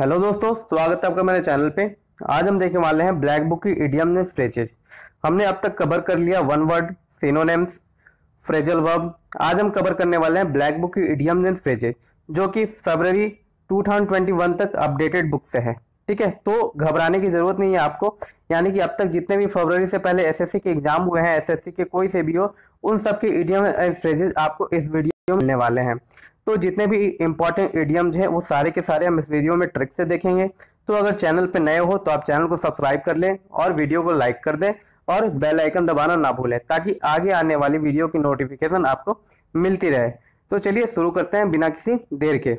Hello दोस्तों स्वागत है आपका मेरे चैनल पे आज हम देखने वाले हैं ब्लैक बुक की इडियम ने फ्रेजेज हमने अब तक कवर कर लिया one word synonyms phrasal verb आज हम कवर करने वाले हैं ब्लैक बुक की इडियम ने फ्रेजेज जो कि फरवरी 2021 तक अपडेटेड बुक से है ठीक है तो घबराने की जरूरत नहीं है आपको यानी कि अब तक जितने भी फरवरी से पहले एस के एग्जाम हुए हैं एस के कोई से भी हो उन सबके इडियम एंड फ्रेजेज आपको इस वीडियो में मिलने वाले हैं तो जितने भी इंपॉर्टेंट एडियम्स हैं वो सारे के सारे हम इस वीडियो में ट्रिक से देखेंगे तो अगर चैनल पर नए हो तो आप चैनल को सब्सक्राइब कर लें और वीडियो को लाइक कर दें और बेल आइकन दबाना ना भूलें ताकि आगे आने वाली वीडियो की नोटिफिकेशन आपको मिलती रहे तो चलिए शुरू करते हैं बिना किसी देर के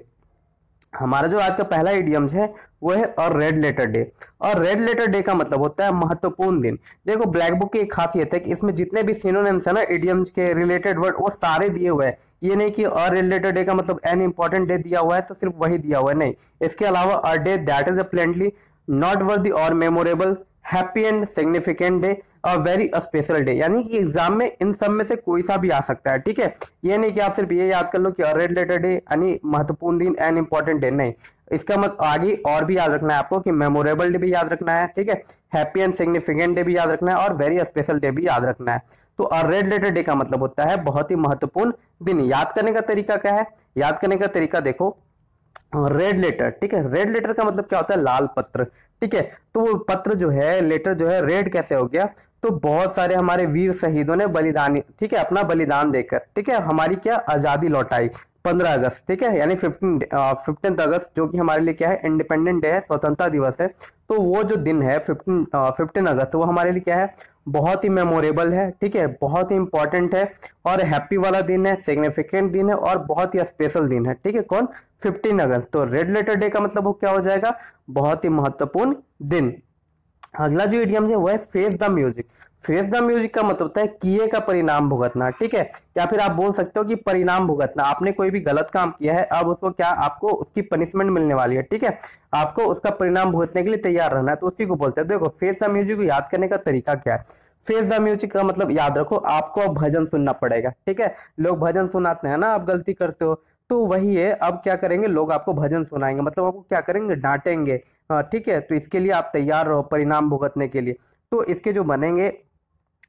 हमारा जो आज का पहला इडियम्स है वो है और रेड लेटर डे और रेड लेटर डे का मतलब होता है महत्वपूर्ण दिन देखो ब्लैक बुक की एक खासियत है कि इसमें जितने भी सिनोनिम्स है ना इडियम्स के रिलेटेड वर्ड वो सारे दिए हुए हैं ये नहीं कि और रेड लेटर डे का मतलब एन इम्पॉर्टेंट डे दिया हुआ है तो सिर्फ वही दिया हुआ है नहीं इसके अलावा a day that is a प्लेंडली नॉट वर्दी और memorable happy and significant day और वेरी स्पेशल डे यानी कि एग्जाम में इन सब में से कोई सा भी आ सकता है ठीक है ये नहीं कि आप सिर्फ ये याद कर लो कि रेड लेटर डे यानी महत्वपूर्ण दिन एंड इंपॉर्टेंट डे नहीं इसका मत आगे और भी याद रखना है आपको कि मेमोरेबल डे भी याद रखना है ठीक है हैप्पी एंड सिग्निफिकेंट डे भी याद रखना है और वेरी स्पेशल डे भी याद रखना है तो अ रेड लेटर डे का मतलब होता है बहुत ही महत्वपूर्ण दिन याद करने का तरीका क्या है याद करने का तरीका देखो रेड लेटर ठीक है रेड लेटर का मतलब क्या होता है लाल पत्र ठीक है तो वो पत्र जो है लेटर जो है रेड कैसे हो गया तो बहुत सारे हमारे वीर शहीदों ने बलिदान ठीक है अपना बलिदान देकर ठीक है हमारी क्या आज़ादी लौटाई पंद्रह अगस्त ठीक है यानी फिफ्टीन फिफ्टीन अगस्त जो कि हमारे लिए क्या है इंडिपेंडेंट डे है स्वतंत्रता दिवस है तो वो जो दिन है फिफ्टीन फिफ्टीन अगस्त वो हमारे लिए क्या है बहुत ही मेमोरेबल है ठीक है बहुत ही इंपॉर्टेंट है और हैप्पी वाला दिन है सिग्निफिकेंट दिन है और बहुत ही स्पेशल दिन है ठीक है कौन 15 अगस्त तो रेड लेटर डे का मतलब वो क्या हो जाएगा बहुत ही महत्वपूर्ण दिन अगला जो एडियम है वो है face the music face the music का मतलब होता है किए का परिणाम भुगतना ठीक है या फिर आप बोल सकते हो कि परिणाम भुगतना आपने कोई भी गलत काम किया है अब उसको क्या आपको उसकी पनिशमेंट मिलने वाली है ठीक है आपको उसका परिणाम भुगतने के लिए तैयार रहना है तो उसी को बोलते हैं देखो फेस द म्यूजिक को याद करने का तरीका क्या है फेस द म्यूजिक का मतलब याद रखो आपको अब भजन सुनना पड़ेगा ठीक है लोग भजन सुनाते हैं ना आप गलती करते हो तो वही है अब क्या करेंगे लोग आपको भजन सुनाएंगे मतलब आपको क्या करेंगे डांटेंगे ठीक है तो इसके लिए आप तैयार रहो परिणाम भुगतने के लिए तो इसके जो बनेंगे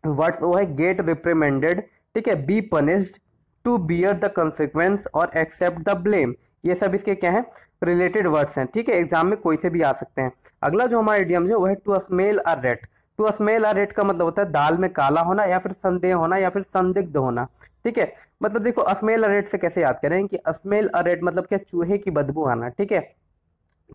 वर्ड्स वो है गेट रिप्रेमेंडेड ठीक है be punished to bear the consequence और एक्सेप्ट द ब्लेम ये सब इसके क्या है रिलेटेड वर्ड्स हैं ठीक है एग्जाम में कोई से भी आ सकते हैं अगला जो हमारा इडियम है वो है to smell a rat to smell a rat का मतलब होता है दाल में काला होना या फिर संदेह होना या फिर संदिग्ध होना ठीक है मतलब देखो अस्मेल अरेट से कैसे याद करें कि अस्मेल अरेट मतलब क्या चूहे की बदबू आना ठीक है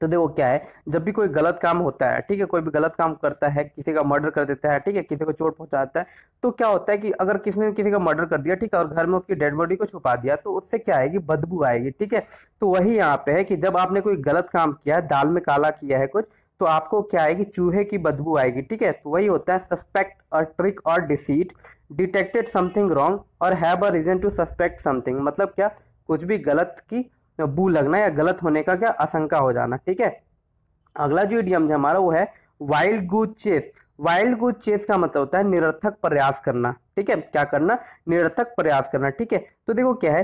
तो देखो क्या है जब भी कोई गलत काम होता है ठीक है कोई भी गलत काम करता है किसी का मर्डर कर देता है ठीक है किसी को चोट पहुंचाता है तो क्या होता है कि अगर किसी ने किसी का मर्डर कर दिया ठीक है और घर में उसकी डेड बॉडी को छुपा दिया तो उससे क्या आएगी बदबू आएगी ठीक है तो वही यहाँ पे है कि जब आपने कोई गलत काम किया है दाल में काला किया है कुछ तो आपको क्या आएगी चूहे की बदबू आएगी ठीक है तो वही होता है सस्पेक्ट और ट्रिक और डिसीट डिटेक्टेड समथिंग रॉन्ग और have a reason to suspect something मतलब क्या कुछ भी गलत की बू लगना या गलत होने का क्या आशंका हो जाना ठीक है अगला जो इडियम हमारा वो है wild goose chase wild goose chase का मतलब होता है निरर्थक प्रयास करना ठीक है क्या करना निरर्थक प्रयास करना ठीक है तो देखो क्या है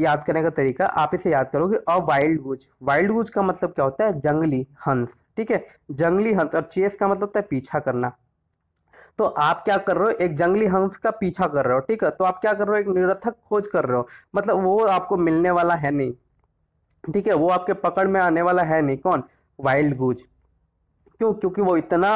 याद करने का तरीका आप इसे याद करोगे अ वाइल्ड गुज वाइल्ड गुज का मतलब क्या होता है जंगली हंस ठीक है जंगली हंस और चेस का मतलब होता है पीछा करना तो आप क्या कर रहे हो एक जंगली हंस का पीछा कर रहे हो ठीक है तो आप क्या कर रहे हो एक निरर्थक खोज कर रहे हो मतलब वो आपको मिलने वाला है नहीं ठीक है वो आपके पकड़ में आने वाला है नहीं कौन वाइल्ड गुज क्यों क्योंकि वो इतना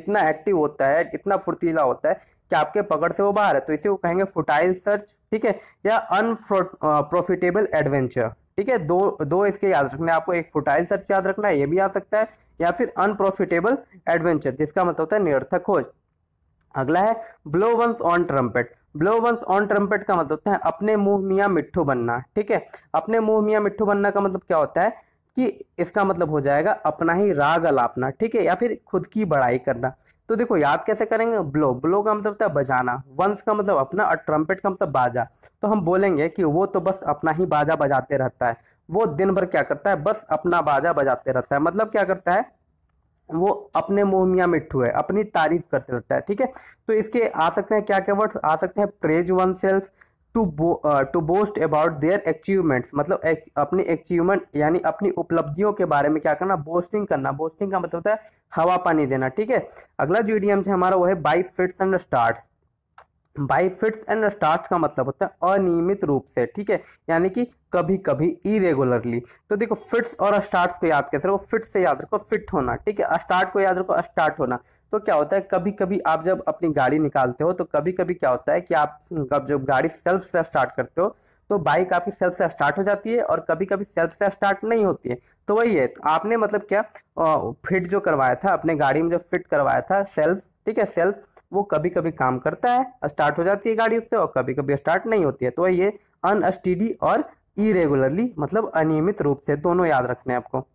इतना एक्टिव होता है इतना फुर्तीला होता है कि आपके पकड़ से वो बाहर है तो इसे वो कहेंगे फुटाइल सर्च ठीक है या प्रोफिटेबल एडवेंचर ठीक है दो दो इसके याद रखना है आपको एक फुटाइल सर्च याद रखना है ये भी आ सकता है या फिर प्रोफिटेबल एडवेंचर जिसका मतलब होता है निरर्थक खोज अगला है blow one's own trumpet blow one's own trumpet का मतलब होता है अपने मुंह मियाँ मिट्ठू बनना ठीक है अपने मुंह मियाँ मिट्ठू बनना का मतलब क्या होता है कि इसका मतलब हो जाएगा अपना ही राग अलापना ठीक है या फिर खुद की बड़ाई करना तो देखो याद कैसे करेंगे ब्लो ब्लो का मतलब होता है बजाना वंश का मतलब अपना और ट्रम्पेट का मतलब बाजा तो हम बोलेंगे कि वो तो बस अपना ही बाजा बजाते रहता है वो दिन भर क्या करता है बस अपना बाजा बजाते रहता है मतलब क्या करता है वो अपने मोहमिया मियाँ मिट्ठू है अपनी तारीफ करते रहता है ठीक है तो इसके आ सकते हैं क्या क्या वर्ड्स आ सकते हैं praise oneself to to boast about their achievements मतलब अपनी अचीवमेंट यानी अपनी उपलब्धियों के बारे में क्या करना बोस्टिंग करना बोस्टिंग का मतलब होता है हवा पानी देना ठीक है अगला जो इडियम है हमारा वो है by fits and starts by fits and starts का मतलब होता है अनियमित रूप से ठीक है यानी कि कभी कभी इरेगुलरली तो देखो फिट्स और स्टार्ट को याद कैसे रखो फिट से याद रखो फिट होना ठीक है स्टार्ट को याद रखो स्टार्ट होना तो क्या होता है कभी कभी आप जब अपनी गाड़ी निकालते हो तो कभी कभी क्या होता है कि आप जब गाड़ी सेल्फ से स्टार्ट करते हो तो बाइक आपकी सेल्फ से स्टार्ट हो जाती है और कभी कभी सेल्फ से स्टार्ट नहीं होती है तो वही है आपने मतलब क्या फिट जो करवाया था अपने गाड़ी में जो फिट करवाया था सेल्फ ठीक है सेल्फ वो कभी कभी काम करता है स्टार्ट हो जाती है गाड़ी उससे और कभी कभी स्टार्ट नहीं होती है तो वही है अनस्टीडी और इरेगुलरली मतलब अनियमित रूप से दोनों याद रखने हैं आपको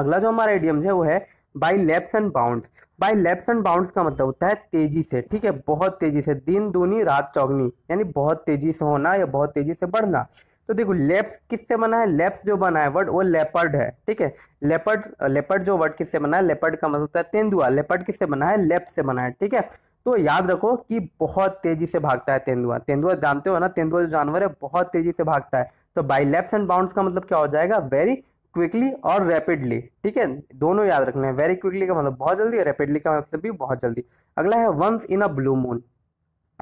अगला जो हमारा एडियम है वो है by leaps and bounds by leaps and bounds का मतलब होता है तेजी से ठीक है बहुत तेजी से दिन दूनी रात चौगनी यानी बहुत तेजी से होना या बहुत तेजी से बढ़ना तो देखो लेप्स किससे बना है लेप्स जो बना है वर्ड वो लेपर्ड है ठीक है लेपर्ड लेपर्ड जो वर्ड किससे बना है लेपर्ड का मतलब होता है तेंदुआ लेपर्ड किससे बना है लेप्स से बना है ठीक है तो याद रखो कि बहुत तेजी से भागता है तेंदुआ तेंदुआ जानते हो ना तेंदुआ जो जानवर है बहुत तेजी से भागता है तो बाई लेप्स एंड बाउंड का मतलब क्या हो जाएगा वेरी क्विकली और रैपिडली ठीक है दोनों याद रखना है वेरी क्विकली का मतलब बहुत जल्दी और रैपिडली का मतलब भी बहुत जल्दी अगला है once in a blue moon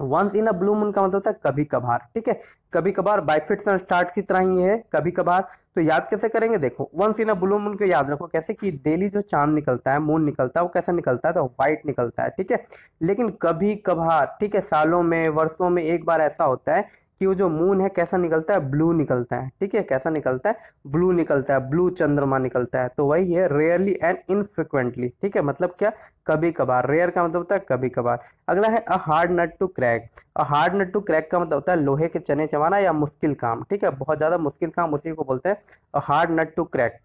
once in a blue moon का मतलब होता है कभी कभार ठीक है कभी कभार बाइफिट स्टार्ट की तरह ही है कभी कभार तो याद कैसे करेंगे देखो once in a blue moon को याद रखो कैसे कि डेली जो चांद निकलता है मून निकलता है वो कैसा निकलता है तो व्हाइट निकलता है ठीक है लेकिन कभी कभार ठीक है सालों में वर्षों में एक बार ऐसा होता है कि वो जो मून है कैसा निकलता है ब्लू निकलता है ठीक है कैसा निकलता है ब्लू निकलता है ब्लू चंद्रमा निकलता है तो वही है रेयरली एंड इनफ्रिक्वेंटली ठीक है मतलब क्या कभी कभार रेयर का मतलब होता है कभी कभार अगला है a hard nut to crack a hard nut to crack का मतलब होता है लोहे के चने चबाना या मुश्किल काम ठीक है बहुत ज़्यादा मुश्किल काम उसी को बोलते हैं a hard nut to crack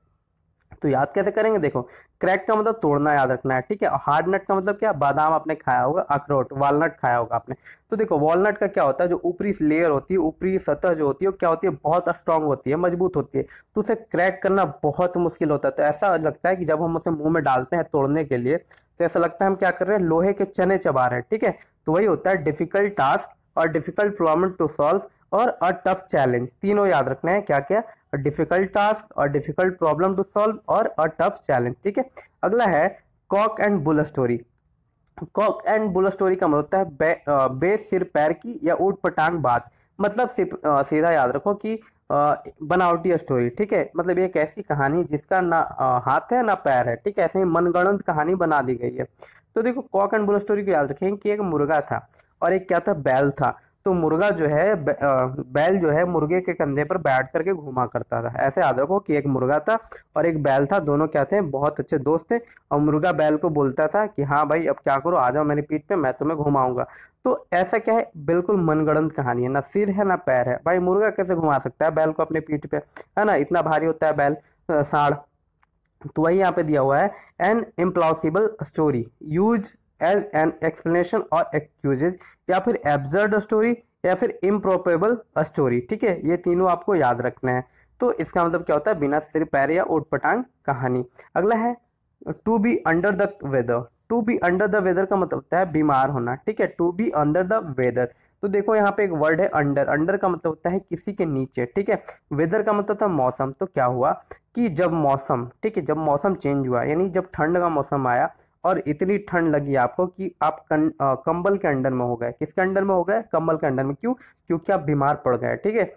तो याद कैसे करेंगे देखो क्रैक का मतलब तोड़ना याद रखना है ठीक है हार्ड नट का मतलब क्या बादाम आपने खाया होगा अखरोट वॉलनट खाया होगा आपने तो देखो वॉलनट का क्या होता है जो ऊपरी लेयर होती है ऊपरी सतह जो होती है वो क्या होती है बहुत स्ट्रांग होती है मजबूत होती है तो उसे क्रैक करना बहुत मुश्किल होता है तो ऐसा लगता है कि जब हम उसे मुंह में डालते हैं तोड़ने के लिए तो ऐसा लगता है हम क्या कर रहे हैं लोहे के चने चबा रहे हैं ठीक है तो वही होता है डिफिकल्ट टास्क और डिफिकल्ट प्रॉब्लम टू सॉल्व और अ टफ चैलेंज तीनों याद रखना है क्या क्या डिफिकल्ट टास्क और डिफिकल्ट प्रॉब्लम टू सॉल्व और अ टफ चैलेंज ठीक है अगला है cock and bull story cock and bull story का मतलब है बे, सिर पैर की या ऊट पटांग बात मतलब सीधा याद रखो कि बनावटी स्टोरी ठीक है मतलब एक ऐसी कहानी जिसका ना हाथ है ना पैर है ठीक है ऐसे ही मनगणंत कहानी बना दी गई है तो देखो कॉक एंड बुल स्टोरी को याद रखें कि एक मुर्गा था और एक क्या था बैल था तो मुर्गा जो है बैल जो है मुर्गे के कंधे पर बैठ करके घूमा करता था ऐसे याद रखो कि एक मुर्गा था और एक बैल था दोनों क्या थे बहुत अच्छे दोस्त थे और मुर्गा बैल को बोलता था कि हाँ भाई अब क्या करो आ जाओ मेरी पीठ पे मैं तुम्हें घुमाऊंगा तो ऐसा क्या है बिल्कुल मनगढ़ंत कहानी है ना सिर है ना पैर है भाई मुर्गा कैसे घुमा सकता है बैल को अपने पीठ पे है ना इतना भारी होता है बैल साढ़ तो वही यहाँ पे दिया हुआ है an implausible story use as an explanation और एक्सक्यूजेज या फिर एब्जर्ड स्टोरी या फिर इम्प्रोपेबल स्टोरी ठीक है ये तीनों आपको याद रखना है तो इसका मतलब क्या होता है बिना सिर पैर या उटपटांग कहानी अगला है to be under the weather to be under the weather का मतलब होता है बीमार होना ठीक है to be under the weather तो देखो यहाँ पे एक वर्ड है अंडर अंडर का मतलब होता है किसी के नीचे ठीक है वेदर का मतलब था मौसम तो क्या हुआ कि जब मौसम ठीक है जब मौसम चेंज हुआ यानी जब ठंड का मौसम आया और इतनी ठंड लगी आपको कि आप कं, आ, कंबल के अंडर में हो गए किसके अंडर में हो गए कंबल के अंडर में क्यों क्योंकि आप बीमार पड़ गए ठीक है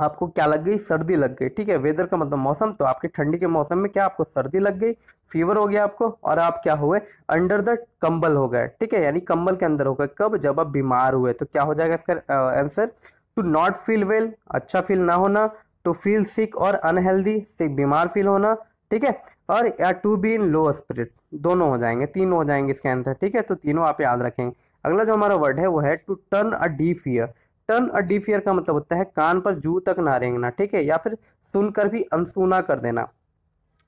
आपको क्या लग गई सर्दी लग गई ठीक है वेदर का मतलब मौसम तो आपके ठंडी के मौसम में क्या आपको सर्दी लग गई फीवर हो गया आपको और आप क्या हुए अंडर द कंबल हो गए ठीक है यानी कंबल के अंदर हो गए कब जब आप बीमार हुए तो क्या हो जाएगा इसका answer to not feel well अच्छा फील ना होना टू फील सिक और अनहेल्दी सिक बीमार फील होना ठीक है और to be in low spirit दोनों हो जाएंगे तीनों हो जाएंगे इसके आंसर ठीक है तो तीनों आप याद रखेंगे अगला जो हमारा वर्ड है वो है to turn a deaf ear turn a deaf ear का मतलब होता है कान पर जू तक ना रेंगना ठीक है या फिर सुनकर भी अनसुना कर देना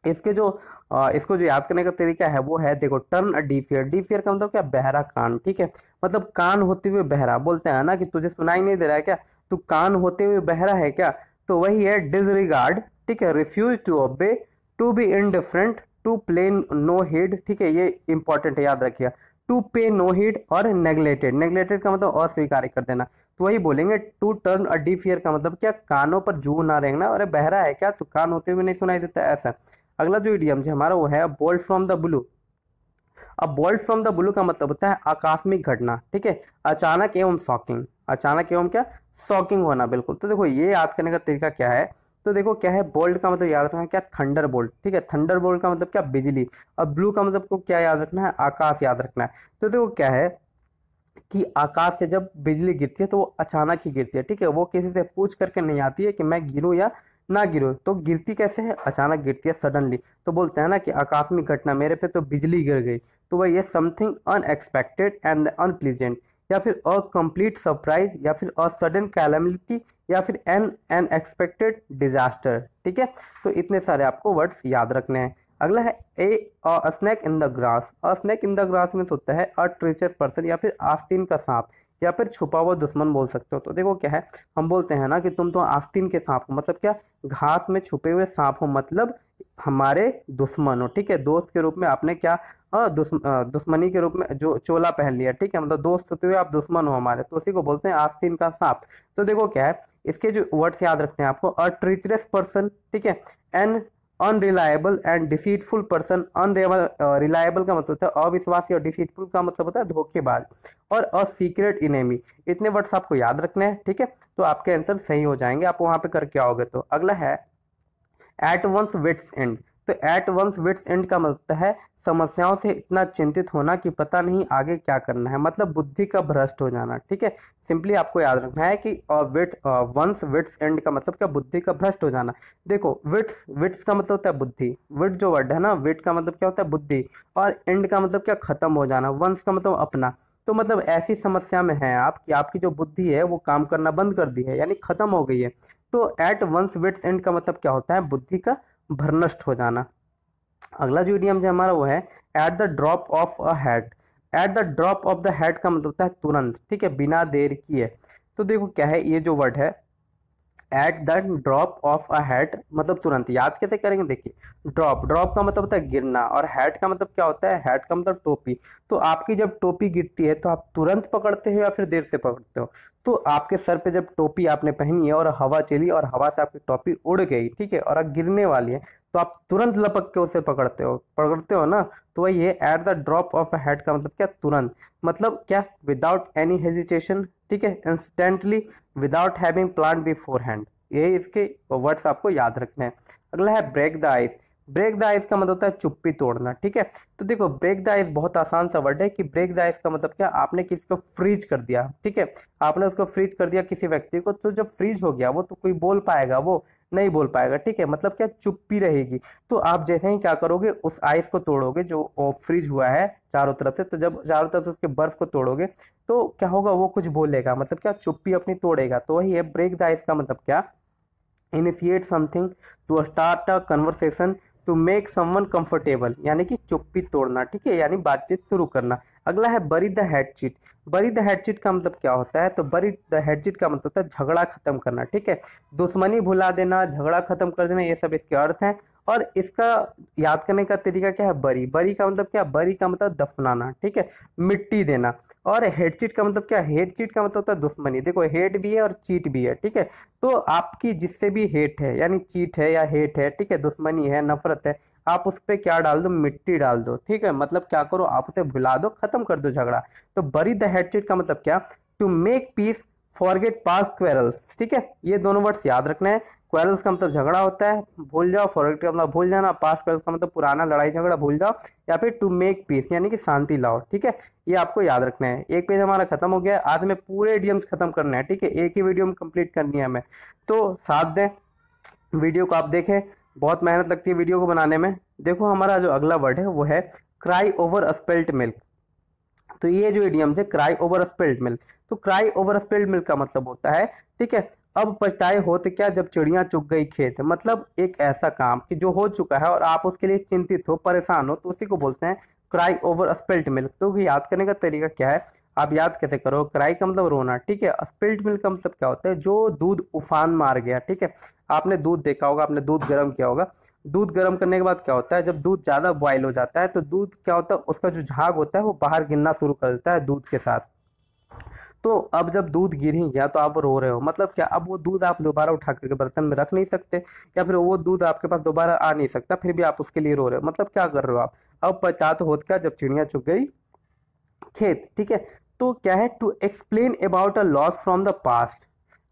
इसके जो आ, इसको जो याद करने का तरीका है वो है देखो turn a deaf ear deaf ear का मतलब क्या बहरा कान ठीक है मतलब कान होते हुए बहरा बोलते हैं ना कि तुझे सुनाई नहीं दे रहा है क्या तू तो कान होते हुए बहरा है क्या तो वही है डिजरिगार्ड ठीक है refuse to obey to be indifferent to play no heed ठीक है ये इंपॉर्टेंट है याद रखिए टू पे नो हिड और नेग्लेटेड नेग्लेटेड का मतलब अस्वीकार कर देना तो वही बोलेंगे to turn a deaf ear का मतलब क्या कानों पर जू ना रहेंगे अरे बहरा है क्या तो कान होते हुए नहीं सुनाई देता ऐसा अगला जो इडियम जो हमारा वो है बोल्ड फ्रॉम द ब्लू अब बोल्ड फ्रॉम द ब्लू का मतलब होता है आकस्मिक घटना ठीक है अचानक एवं शॉकिंग अचानक एवं क्या शॉकिंग होना बिल्कुल तो देखो ये याद करने का तरीका क्या है तो देखो क्या है बोल्ट का मतलब याद रखना है क्या थंडर बोल्ट ठीक है थंडर बोल्ट का मतलब क्या बिजली और ब्लू का मतलब को क्या याद रखना है आकाश याद रखना है तो देखो क्या है कि आकाश से जब बिजली गिरती है तो वो अचानक ही गिरती है ठीक है वो किसी से पूछ करके नहीं आती है कि मैं गिरूँ या ना गिरो तो गिरती कैसे है अचानक गिरती है सडनली तो बोलते हैं ना कि आकाश में घटना मेरे पे तो बिजली गिर गई तो वह ये समथिंग अनएक्सपेक्टेड एंड अनप्लीजेंट या फिर अ कंप्लीट सरप्राइज या फिर अ सडन कैलमिलिटी या फिर एन एन एक्सपेक्टेड डिजास्टर ठीक है तो इतने सारे आपको वर्ड्स याद रखने हैं अगला है a snake in the grass a snake in the grass में होता है अ ट्रिचस पर्सन या फिर आस्तीन का सांप या फिर छुपा हुआ दुश्मन बोल सकते हो तो देखो क्या है हम बोलते हैं ना कि तुम तो आस्तीन के सांप हो मतलब क्या घास में छुपे हुए सांप हो मतलब हमारे दुश्मन हो ठीक है दोस्त के रूप में आपने क्या आ, आ, दुश्मनी के रूप में जो चोला पहन लिया ठीक है मतलब दोस्त होते हुए आप दुश्मन हो हमारे तो उसी को बोलते हैं आस्तीन का सांप तो देखो क्या है इसके जो वर्ड्स याद रखते हैं आपको अट्रीचरस पर्सन ठीक है an unreliable and deceitful person unreliable reliable का मतलब होता है अविश्वासी और डिसीटफुल का मतलब होता है धोखेबाज और अ सीक्रेट इनेमी इतने वर्ड्स आपको याद रखने हैं ठीक है तो आपके आंसर सही हो जाएंगे आप वहाँ पे करके आओगे तो अगला है एट वंस विट्स एंड तो एट वंस विट्स एंड का मतलब है समस्याओं से इतना चिंतित होना कि पता नहीं आगे क्या करना है मतलब बुद्धि का भ्रष्ट हो जाना ठीक है सिंपली आपको याद रखना है कि विट वंस विट्स एंड का मतलब क्या बुद्धि का भ्रष्ट हो जाना देखो विट्स विट्स का मतलब होता है बुद्धि विट जो वर्ड है ना विट का मतलब क्या होता है बुद्धि और एंड का मतलब क्या खत्म हो जाना वंस का मतलब अपना तो मतलब ऐसी समस्या में है आप कि आपकी जो बुद्धि है वो काम करना बंद कर दी है यानी खत्म हो गई है तो एट वंस वेट्स एंड का मतलब क्या होता है बुद्धि का भरनष्ट हो जाना अगला जो इडियम जो हमारा वो है at the drop of a hat at the drop of the hat का मतलब होता है तुरंत ठीक है बिना देर किए तो देखो क्या है ये जो वर्ड है at the drop of a hat मतलब तुरंत याद कैसे करेंगे देखिए ड्रॉप ड्रॉप का मतलब होता है गिरना और हैट का मतलब क्या होता है हैट का मतलब टोपी तो आपकी जब टोपी गिरती है तो आप तुरंत पकड़ते हो या फिर देर से पकड़ते हो तो आपके सर पे जब टोपी आपने पहनी है और हवा चली और हवा से आपकी टोपी उड़ गई ठीक है और अब गिरने वाली है तो आप तुरंत लपक के उसे पकड़ते हो पकड़ते हो ना तो वही है at the drop of a head का मतलब क्या तुरंत मतलब क्या विदाउट एनी हेजिटेशन ठीक है instantly without having plan beforehand ये इसके वर्ड्स आपको याद रखने हैं अगला है break the ice break the ice का मतलब होता है चुप्पी तोड़ना ठीक है तो देखो ब्रेक द आइस बहुत आसान सा वर्ड है कि ब्रेक द आइस का मतलब क्या आपने किसी को फ्रीज कर दिया ठीक है आपने उसको फ्रीज कर दिया किसी व्यक्ति को तो जब फ्रीज हो गया वो तो कोई बोल पाएगा वो नहीं बोल पाएगा ठीक है मतलब क्या चुप्पी रहेगी तो आप जैसे ही क्या करोगे उस आइस को तोड़ोगे जो फ्रिज हुआ है चारों तरफ से तो जब चारों तरफ से उसके बर्फ को तोड़ोगे तो क्या होगा वो कुछ बोलेगा मतलब क्या चुप्पी अपनी तोड़ेगा तो वही है ब्रेक द आइस का मतलब क्या initiate something to start a conversation to make someone comfortable यानी कि चुप्पी तोड़ना ठीक है यानी बातचीत शुरू करना अगला है bury the hatchet bury the hatchet का मतलब क्या होता है तो बरी द हेड चीट का मतलब होता है झगड़ा खत्म करना ठीक है दुश्मनी भुला देना झगड़ा खत्म कर देना ये सब इसके अर्थ हैं और इसका याद करने का तरीका क्या है बरी बरी का मतलब क्या बरी का मतलब दफनाना ठीक है मिट्टी देना और हेड चीट का मतलब क्या हेड चीट का मतलब होता है दुश्मनी देखो हेड भी है और चीट भी है ठीक है तो आपकी जिससे भी हेट है यानी चीट है या हेट है ठीक है दुश्मनी है नफरत है आप उस पर क्या डाल दो मिट्टी डाल दो ठीक है मतलब क्या करो आप उसे भुला दो खत्म कर दो झगड़ा तो बरी द हेड चीट का मतलब क्या to make peace forget past quarrels ठीक है ये दोनों वर्ड्स याद रखना है क्वेरल्स का मतलब झगड़ा होता है भूल जाओ फॉरवर्ड का मतलब भूल जाना पास्ट क्वेरल्स का मतलब पुराना लड़ाई झगड़ा भूल जाओ या फिर टू मेक पीस यानी कि शांति लाओ ठीक है ये आपको याद रखना है एक पेज हमारा खत्म हो गया आज हमें पूरे इडियम्स खत्म करना है ठीक है एक ही वीडियो में कंप्लीट करनी है हमें तो साथ दें वीडियो को आप देखें बहुत मेहनत लगती है वीडियो को बनाने में देखो हमारा जो अगला वर्ड है वो है क्राई ओवर स्पेल्ट मिल्क तो ये जो इडियम्स है क्राई ओवर स्पेल्ट मिल्क तो क्राई ओवर स्पेल्ट मिल्क का मतलब होता है ठीक है अब पछताए होते क्या जब चिड़िया चुग गई खेत मतलब एक ऐसा काम कि जो हो चुका है और आप उसके लिए चिंतित हो परेशान हो तो उसी को बोलते हैं क्राई ओवर स्पिल्ट मिल्क तो याद करने का तरीका क्या है आप याद कैसे करो क्राई का मतलब रोना ठीक है स्पिल्ट मिल्क का मतलब क्या होता है जो दूध उफान मार गया ठीक है आपने दूध देखा होगा आपने दूध गर्म किया होगा दूध गर्म करने के बाद क्या होता है जब दूध ज़्यादा बॉयल हो जाता है तो दूध क्या होता है उसका जो झाग होता है वो बाहर गिरना शुरू कर देता है दूध के साथ तो अब जब दूध गिर ही गया तो आप रो रहे हो मतलब क्या अब वो दूध आप दोबारा उठा करके बर्तन में रख नहीं सकते या फिर वो दूध आपके पास दोबारा आ नहीं सकता फिर भी आप उसके लिए रो रहे हो मतलब क्या कर रहे हो आप अब पचात होत क्या जब चिड़िया चुग गई खेत ठीक है तो क्या है to explain about a loss from the past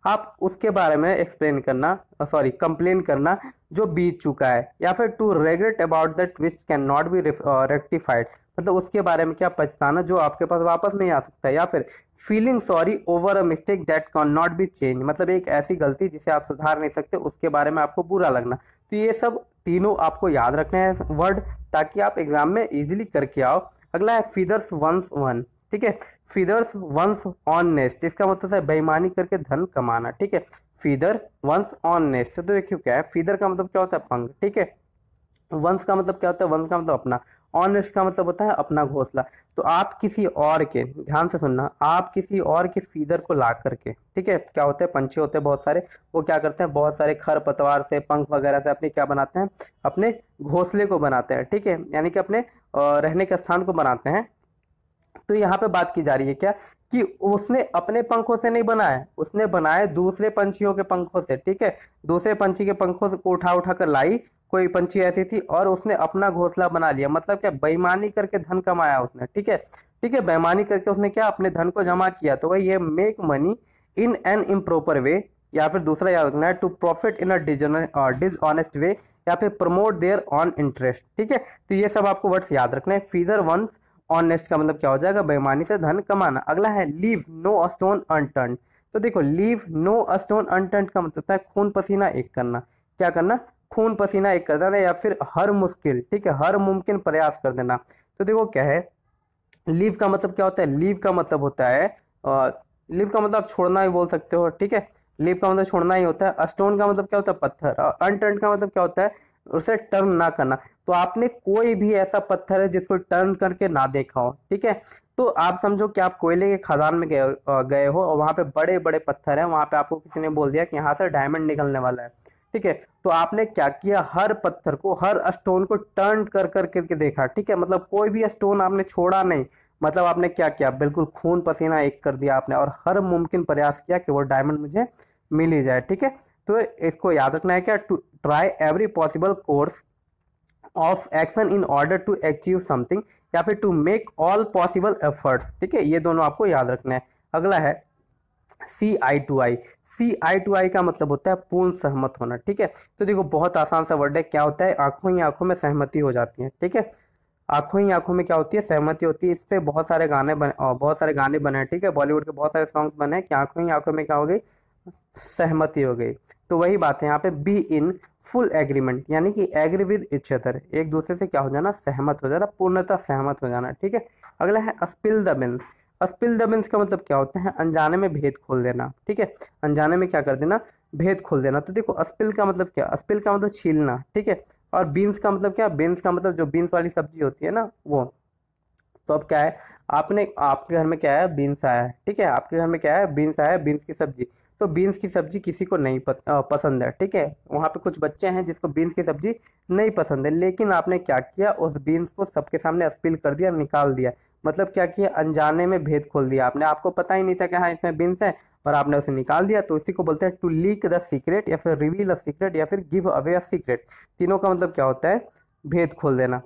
आप उसके बारे में एक्सप्लेन करना सॉरी कंप्लेन करना जो बीत चुका है या फिर to regret about that which can not be rectified मतलब उसके बारे में क्या पछताना जो आपके पास वापस नहीं आ सकता या फिर feeling sorry over a mistake that can not be change मतलब एक ऐसी गलती जिसे आप सुधार नहीं सकते उसके बारे में आपको बुरा लगना तो ये सब तीनों आपको याद रखने हैं वर्ड ताकि आप एग्जाम में इजीली करके आओ अगला है फिदर्स वंस वन ठीक है फिदर्स वंस ऑन नेस्ट इसका मतलब है बेईमानी करके धन कमाना ठीक है फीदर वंस ऑन नेस्ट तो देखियो क्या है फीदर का मतलब क्या होता है पंख ठीक है वंस का मतलब क्या होता है वंस का मतलब अपना ऑनेस्ट का मतलब होता है अपना घोसला तो आप किसी और के ध्यान से सुनना आप किसी और के फीदर को ला करके ठीक है क्या होते हैं पंछी होते हैं बहुत सारे वो क्या करते हैं बहुत सारे खर पतवार से पंख वगैरह से अपने क्या बनाते हैं अपने घोंसले को बनाते हैं ठीक है यानी कि अपने रहने के स्थान को बनाते हैं तो यहाँ पे बात की जा रही है क्या कि उसने अपने पंखों से नहीं बनाया उसने बनाए दूसरे पंछियों के पंखों से ठीक है दूसरे पंछी के पंखों को उठा उठा कर लाई कोई पंछी ऐसी थी और उसने अपना घोसला बना लिया मतलब क्या बेईमानी करके धन कमाया उसने ठीक है ठीक है बेईमानी करके उसने क्या अपने धन को जमा किया तो भाई ये make money in an improper way या फिर दूसरा याद रखना है टू प्रॉफिट इन अ वे या फिर प्रमोट देयर ऑन इंटरेस्ट ठीक है तो ये सब आपको वर्ड्स याद रखना है फीजर वंस ऑनेस्ट का मतलब क्या हो जाएगा बेईमानी से धन कमाना अगला है लीव नो अस्टोन अनटर्न तो देखो लीव नो अस्टोन अनटर्न का मतलब होता है खून पसीना एक करना क्या करना खून पसीना एक कर देना या फिर हर मुश्किल ठीक है हर मुमकिन प्रयास कर देना तो देखो क्या है लीव का मतलब क्या होता है लीव का मतलब होता है लीव का मतलब छोड़ना ही बोल सकते हो ठीक है लीव का मतलब छोड़ना ही होता है स्टोन का मतलब क्या होता है पत्थर और अनटर्न का मतलब क्या होता है उसे टर्न ना करना तो आपने कोई भी ऐसा पत्थर है जिसको टर्न करके ना देखा हो ठीक है तो आप समझो कि आप कोयले के खदान में गए हो और वहाँ पे बड़े बड़े पत्थर हैं वहाँ पे आपको किसी ने बोल दिया कि यहाँ से डायमंड निकलने वाला है ठीक है तो आपने क्या किया हर पत्थर को हर स्टोन को टर्न कर कर करके देखा ठीक है मतलब कोई भी स्टोन आपने छोड़ा नहीं मतलब आपने क्या किया बिल्कुल खून पसीना एक कर दिया आपने और हर मुमकिन प्रयास किया कि वो डायमंड मुझे मिल ही जाए ठीक है तो इसको याद रखना है क्या to try every possible course of action in order to achieve something या फिर to make all possible efforts ठीक है ये दोनों आपको याद रखना है अगला है सी आई to I C I to आई का मतलब होता है पूर्ण सहमत होना ठीक है तो देखो बहुत आसान सा वर्ड है क्या होता है आंखों ही आंखों में सहमति हो जाती है ठीक है आंखों ही आंखों में क्या होती है सहमति होती है इस पर बहुत सारे गाने बने बहुत सारे गाने बने हैं ठीक है बॉलीवुड के बहुत सारे सॉन्ग्स बने हैं कि आंखों ही आंखों में क्या हो गई सहमति हो गई तो वही बात है यहाँ पे बी इन फुल एग्रीमेंट यानी कि एग्री विद इच अदर एक दूसरे से क्या हो जाना सहमत हो जाना पूर्णतः सहमत हो जाना ठीक है अगला है spill the bills spill the means का मतलब क्या होता है अनजाने में भेद खोल देना ठीक है अनजाने में क्या कर देना भेद खोल देना तो देखो स्पिल का मतलब क्या स्पिल का मतलब छीलना ठीक है और बीन्स का मतलब क्या बीन्स का मतलब जो बीन्स वाली सब्जी होती है ना वो तो अब क्या है आपने आपके घर में क्या है बीन्स आया है ठीक है आपके घर में क्या है बीन्स आया है बीन्स की सब्जी तो बीन्स की सब्जी किसी को नहीं पसंद है ठीक है वहाँ पे कुछ बच्चे हैं जिसको बीन्स की सब्जी नहीं पसंद है लेकिन आपने क्या किया उस बीन्स को सबके सामने स्पिल कर दिया निकाल दिया मतलब क्या किया अनजाने में भेद खोल दिया आपने आपको पता ही नहीं था कि हाँ इसमें बिन्स है और आपने उसे निकाल दिया तो इसी को बोलते हैं टू लीक द सीक्रेट या फिर रिवील अ सीक्रेट या फिर गिव अवे अ सीक्रेट तीनों का मतलब क्या होता है भेद खोल देना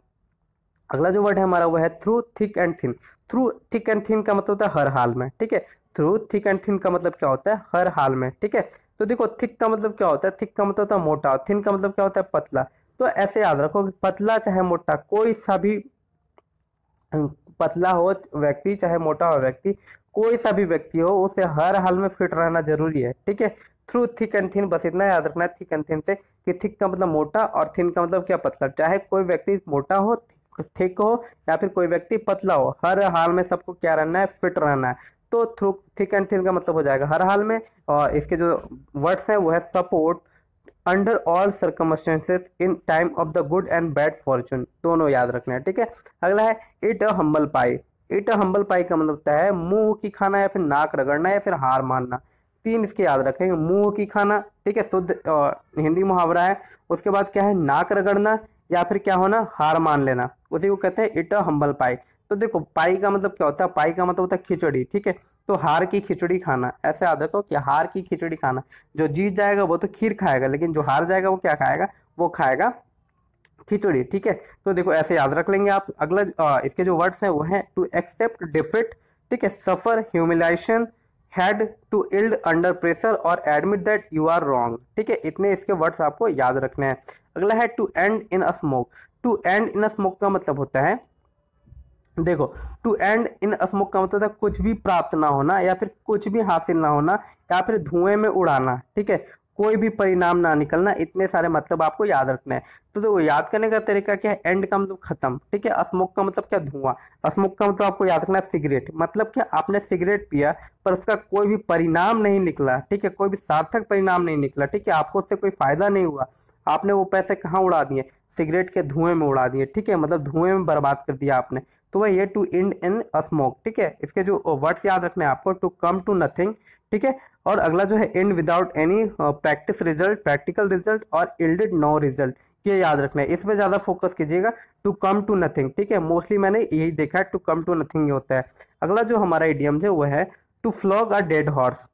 अगला जो वर्ड है हमारा वो है through thick and thin through thick and thin का मतलब होता है हर हाल में ठीक है थ्रू थिक एंड थिन का मतलब क्या होता है हर हाल में ठीक है तो देखो थिक का मतलब क्या होता है थिक का मतलब होता है मोटा थिन का मतलब क्या होता है पतला तो ऐसे याद रखो कि पतला चाहे मोटा कोई सा भी पतला हो व्यक्ति चाहे मोटा हो व्यक्ति कोई सा भी व्यक्ति हो उसे हर हाल में फिट रहना जरूरी है ठीक है थ्रू थिक एंड थिन बस इतना याद रखना थिक एंड थिन से कि थिक का मतलब मोटा और थिन का मतलब क्या पतला चाहे कोई व्यक्ति मोटा हो थिक हो या फिर कोई व्यक्ति पतला हो हर हाल में सबको क्या रहना है फिट रहना है तो थ्रू थिक एंड थिन का मतलब हो जाएगा हर हाल में और इसके जो वर्ड्स हैं वो है support under all circumstances in time of the good and bad fortune दोनों याद रखना है ठीक है अगला है eat a humble pie eat a humble pie का मतलब होता है मुंह की खाना या फिर नाक रगड़ना या फिर हार मानना तीन इसके याद रखेंगे मुंह की खाना ठीक है शुद्ध हिंदी मुहावरा है उसके बाद क्या है नाक रगड़ना या फिर क्या होना हार मान लेना उसी को कहते हैं इट अ हम्बल पाई तो देखो पाई का मतलब क्या होता है पाई का मतलब होता है खिचड़ी ठीक है तो हार की खिचड़ी खाना ऐसे याद रखो कि हार की खिचड़ी खाना जो जीत जाएगा वो तो खीर खाएगा लेकिन जो हार जाएगा वो क्या खाएगा वो खाएगा खिचड़ी ठीक है तो देखो ऐसे याद रख लेंगे आप अगला आ, इसके जो वर्ड्स हैं वो हैं टू एक्सेप्ट डिफिट ठीक है suffer humiliation had to yield under pressure और admit that you are wrong ठीक है इतने इसके वर्ड्स आपको याद रखने हैं अगला है to end in a smoke to end in a smoke का मतलब होता है देखो टू एंड इन स्मोक का मतलब था कुछ भी प्राप्त ना होना या फिर कुछ भी हासिल ना होना या फिर धुएं में उड़ाना ठीक है कोई भी परिणाम ना निकलना इतने सारे मतलब आपको याद रखना है तो देखो याद करने का तरीका क्या है एंड का मतलब खत्म ठीक है अस्मोक का मतलब क्या धुआं अस्मोक का मतलब आपको याद रखना है सिगरेट मतलब क्या आपने सिगरेट पिया पर उसका कोई भी परिणाम नहीं निकला ठीक है कोई भी सार्थक परिणाम नहीं निकला ठीक है आपको उससे कोई फायदा नहीं हुआ आपने वो पैसे कहाँ उड़ा दिए सिगरेट के धुएं में उड़ा दिए ठीक है मतलब धुएं में बर्बाद कर दिया आपने तो वह ये टू इंड इन अस्मोक ठीक है इसके जो वर्ड्स याद रखने हैं आपको टू कम टू नथिंग ठीक है और अगला जो है end without any practice result practical result और इल्डेड नो रिजल्ट ये याद रखना है इस पर ज़्यादा फोकस कीजिएगा टू कम टू नथिंग ठीक है मोस्टली मैंने यही देखा है टू कम टू नथिंग होता है अगला जो हमारा इडियम्स है वो है to flog a dead horse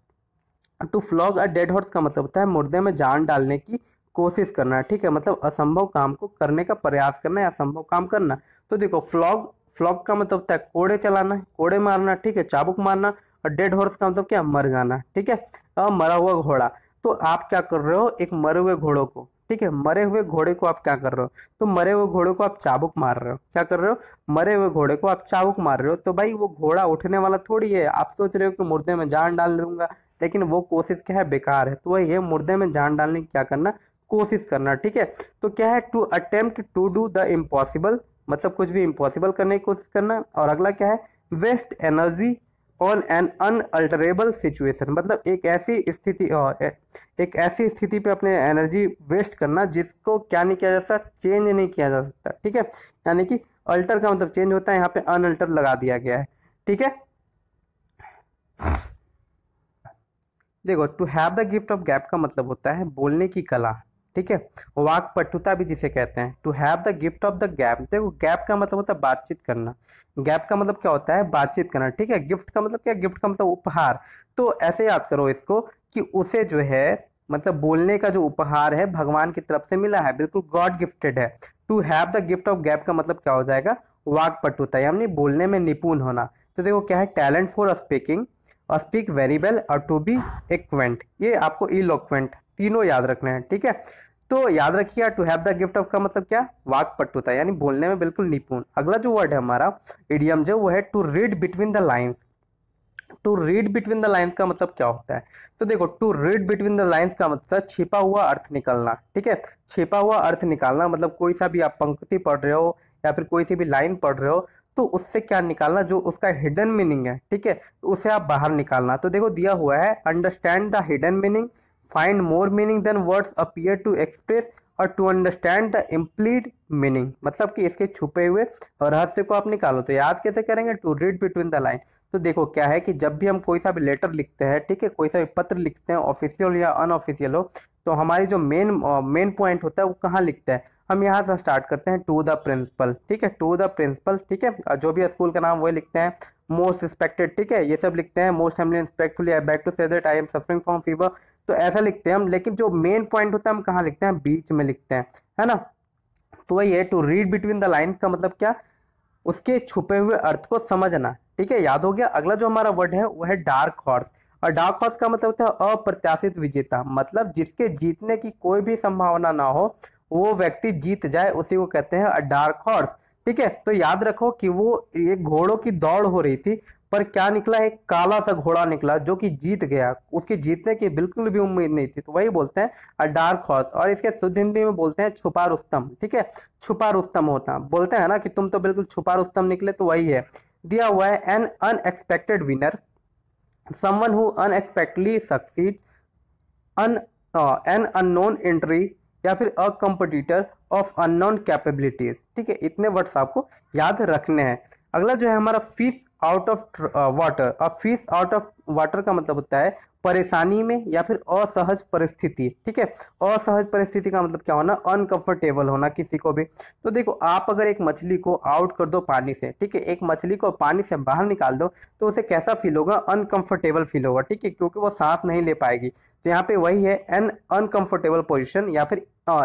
to flog a dead horse का मतलब होता है मुर्दे में जान डालने की कोशिश करना ठीक है मतलब असंभव काम को करने का प्रयास करना है असंभव काम करना तो देखो फ्लॉग फ्लॉग का मतलब होता है कोड़े चलाना कोड़े मारना ठीक है चाबुक मारना और डेड हॉर्स का मतलब क्या मर जाना ठीक है मरा हुआ घोड़ा तो आप क्या कर रहे हो एक मरे हुए घोड़ों को ठीक है मरे हुए घोड़े को आप क्या कर रहे हो तो मरे हुए घोड़े को आप चाबुक मार रहे हो क्या कर रहे हो मरे हुए घोड़े को आप चाबुक मार रहे हो तो भाई वो घोड़ा उठने वाला थोड़ी है आप सोच रहे हो कि मुर्दे में जान डाल दूंगा लेकिन वो कोशिश क्या है बेकार है तो वही है मुर्दे में जान डालने की क्या करना कोशिश करना ठीक है तो क्या है to attempt to do the impossible मतलब कुछ भी इम्पॉसिबल करने की कोशिश करना और अगला क्या है waste energy on an unalterable situation मतलब एक ऐसी स्थिति एक ऐसी स्थिति पे अपने एनर्जी वेस्ट करना जिसको क्या नहीं किया जा सकता चेंज नहीं किया जा सकता ठीक है यानी कि अल्टर का मतलब चेंज होता है यहाँ पे अनअल्टर लगा दिया गया है ठीक है देखो to have the gift of gab का मतलब होता है बोलने की कला ठीक है वाक पटुता भी जिसे कहते हैं to have the gift of the gab देखो गैप का मतलब होता है बातचीत करना गैप का मतलब क्या होता है बातचीत करना ठीक है गिफ्ट का मतलब क्या गिफ्ट का मतलब उपहार तो ऐसे याद करो इसको कि उसे जो है मतलब बोलने का जो उपहार है भगवान की तरफ से मिला है बिल्कुल गॉड गिफ्टेड है to have the gift of gab का मतलब क्या हो जाएगा वाक पटुता यानी बोलने में निपुण होना तो देखो क्या है talent for speaking speak very well और टू बी एक्वेंट ये आपको इलोक्वेंट तीनों याद रखने हैं ठीक है तो याद रखिए to have the gift of का मतलब क्या वाक पटुता यानी बोलने में बिल्कुल निपुण अगला जो वर्ड है हमारा इडियम जो वो है to read between the lines to read between the lines का मतलब क्या होता है तो देखो to read between the lines का मतलब छिपा हुआ अर्थ निकालना ठीक है छिपा हुआ अर्थ निकालना मतलब कोई सा भी आप पंक्ति पढ़ रहे हो या फिर कोई सी भी लाइन पढ़ रहे हो तो उससे क्या निकालना जो उसका हिडन मीनिंग है ठीक है तो उसे आप बाहर निकालना तो देखो दिया हुआ है understand the hidden meaning find more meaning than words appear to express और to understand the implied meaning मतलब कि इसके छुपे हुए रहस्य को आप निकालो तो याद कैसे करेंगे to read between the line तो देखो क्या है कि जब भी हम कोई सा भी लेटर लिखते हैं ठीक है कोई सा भी पत्र लिखते हैं ऑफिशियल या अनऑफिशियल हो तो हमारी जो मेन मेन पॉइंट होता है वो कहाँ लिखते हैं हम यहाँ से स्टार्ट करते हैं टू द प्रिंसिपल ठीक है टू द प्रिंसिपल ठीक है जो भी स्कूल का नाम वही लिखते हैं मोस्ट रिस्पेक्टेड ठीक है ये सब लिखते हैं most humbly respectfully I beg to say that I am suffering from fever तो ऐसा लिखते हैं हम लेकिन जो मेन पॉइंट होता है हम कहाँ लिखते हैं बीच में लिखते हैं है ना तो वही है to read between the line का मतलब क्या उसके छुपे हुए अर्थ को समझना ठीक है याद हो गया अगला जो हमारा वर्ड है वह है डार्क हॉर्स और डार्क हॉर्स का मतलब होता है अप्रत्याशित विजेता मतलब जिसके जीतने की कोई भी संभावना ना हो वो व्यक्ति जीत जाए उसी को कहते हैं डार्क हॉर्स ठीक है तो याद रखो कि वो एक घोड़ों की दौड़ हो रही थी पर क्या निकला एक काला सा घोड़ा निकला जो कि जीत गया उसके जीतने की बिल्कुल भी उम्मीद नहीं थी तो वही बोलते हैं अ डार्क हॉर्स और इसके शुद्ध हिंदी में बोलते हैं छुपा रुस्तम ठीक है छुपा रुस्तम होता बोलते हैं ना कि तुम तो बिल्कुल छुपा रुस्तम निकले तो वही है दिया हुआ है an unexpected winner someone who unexpectedly succeed an an unknown entry या फिर a competitor of unknown capabilities ठीक है इतने वर्ड्स आपको याद रखने हैं अगला जो है हमारा फिश आउट ऑफ वाटर अब फिश आउट ऑफ वाटर का मतलब होता है परेशानी में या फिर असहज परिस्थिति ठीक है असहज परिस्थिति का मतलब क्या होना अनकंफर्टेबल होना किसी को भी तो देखो आप अगर एक मछली को आउट कर दो पानी से ठीक है एक मछली को पानी से बाहर निकाल दो तो उसे कैसा फील होगा अनकंफर्टेबल फील होगा ठीक है क्योंकि वो सांस नहीं ले पाएगी तो यहाँ पे वही है एन अनकंफर्टेबल पोजिशन या फिर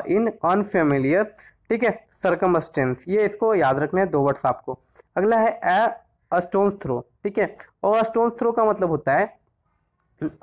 इन uh, अनफेमिलियर ठीक है सरकमस्टेंस ये इसको याद रखना है दो वर्ड्स आपको अगला है ए अस्टोन्स थ्रो ठीक है और अस्टोन्स थ्रो का मतलब होता है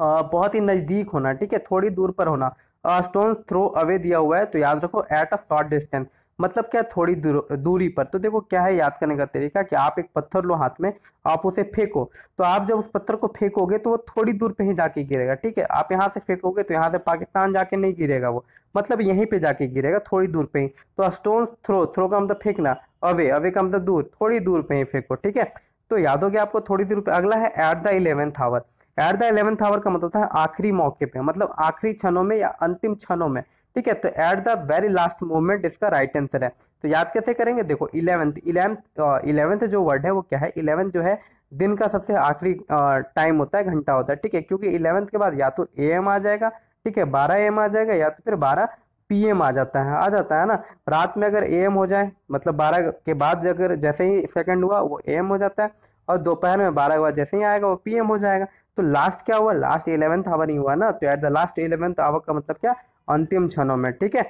बहुत ही नज़दीक होना ठीक है थोड़ी दूर पर होना अस्टोन थ्रो अवे दिया हुआ है तो याद रखो एट अ शॉर्ट डिस्टेंस मतलब क्या थोड़ी दूर, दूरी पर तो देखो क्या है याद करने का तरीका कि आप एक पत्थर लो हाथ में आप उसे फेंको तो आप जब उस पत्थर को फेंकोगे तो वो थोड़ी दूर पे ही जाके गिरेगा ठीक है आप यहाँ से फेंकोगे तो यहाँ से पाकिस्तान जाके नहीं गिरेगा वो मतलब यहीं पे जाके गिरेगा थोड़ी दूर पे ही तो स्टोन थ्रो थ्रो का मतलब फेंकना अवे अवे का मतलब दूर थोड़ी दूर पे ही फेंको ठीक है तो याद हो गया आपको थोड़ी दूर पे अगला है at the eleventh hour at the eleventh hour का मतलब था आखिरी मौके पे मतलब आखिरी क्षणों में या अंतिम क्षणों में ठीक है तो at the very last moment इसका राइट आंसर है तो याद कैसे करेंगे देखो इलेवेंथ इलेवंथ इलेवेंथ जो वर्ड है वो क्या है इलेवंथ जो है दिन का सबसे आखिरी टाइम होता है घंटा होता है ठीक है क्योंकि इलेवंथ के बाद या तो ए एम आ जाएगा ठीक है बारह ए एम आ जाएगा या तो फिर बारह पीएम आ जाता है आ जाता है ना रात में अगर एम हो जाए मतलब बारह के बाद अगर जैसे ही सेकंड हुआ वो एम हो जाता है और दोपहर में बारह के बाद जैसे ही आएगा वो पीएम हो जाएगा तो लास्ट क्या हुआ लास्ट इलेवेंथ आवर ही हुआ ना तो at the last eleventh hour का मतलब क्या अंतिम क्षणों में ठीक है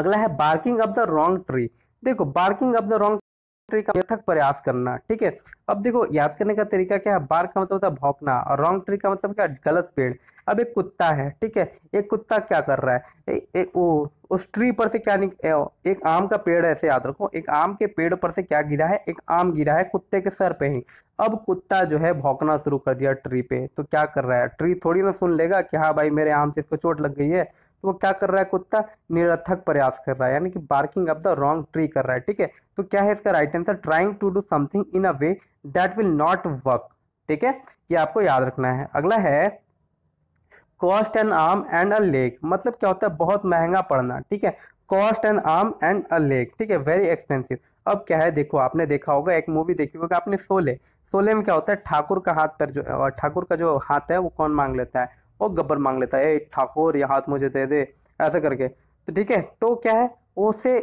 अगला है barking of the wrong tree देखो barking of the wrong tree का यथक प्रयास करना ठीक है अब देखो याद करने का तरीका क्या है बार का मतलब होता है भौंकना और रॉन्ग ट्री का मतलब क्या गलत पेड़ अब एक कुत्ता है ठीक है एक कुत्ता क्या कर रहा है ए, ए, ओ उस ट्री पर से क्या निक एक आम का पेड़ ऐसे याद रखो एक आम के पेड़ पर से क्या गिरा है एक आम गिरा है कुत्ते के सर पे ही अब कुत्ता जो है भौंकना शुरू कर दिया ट्री पे तो क्या कर रहा है ट्री थोड़ी ना सुन लेगा कि हाँ भाई मेरे आम से इसको चोट लग गई है तो वो क्या कर रहा है कुत्ता निरर्थक प्रयास कर रहा है यानी कि barking up the wrong tree कर रहा है ठीक है तो क्या है इसका right answer trying to do something in a way that will not work ठीक है ये आपको याद रखना है अगला है cost an arm and a leg मतलब क्या होता है बहुत महंगा पड़ना ठीक है cost and arm and a leg ठीक है वेरी एक्सपेंसिव अब क्या है देखो आपने देखा होगा एक मूवी देखी होगी आपने सोले सोले में क्या होता है ठाकुर का हाथ पर जो ठाकुर का जो हाथ है वो कौन मांग लेता है वो गब्बर मांग लेता है ए ठाकुर ये हाथ मुझे दे दे ऐसा करके तो ठीक है तो क्या है उसे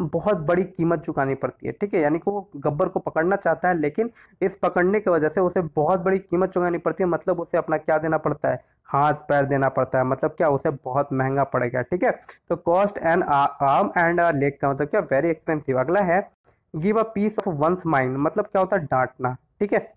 बहुत बड़ी कीमत चुकानी पड़ती है ठीक है यानी कि वो गब्बर को पकड़ना चाहता है लेकिन इस पकड़ने की वजह से उसे बहुत बड़ी कीमत चुकानी पड़ती है मतलब उसे अपना क्या देना पड़ता है हाथ पैर देना पड़ता है मतलब क्या उसे बहुत महंगा पड़ेगा ठीक है तो cost and arm and leg का मतलब क्या वेरी एक्सपेंसिव अगला है give a piece of one's mind मतलब क्या होता है डांटना ठीक है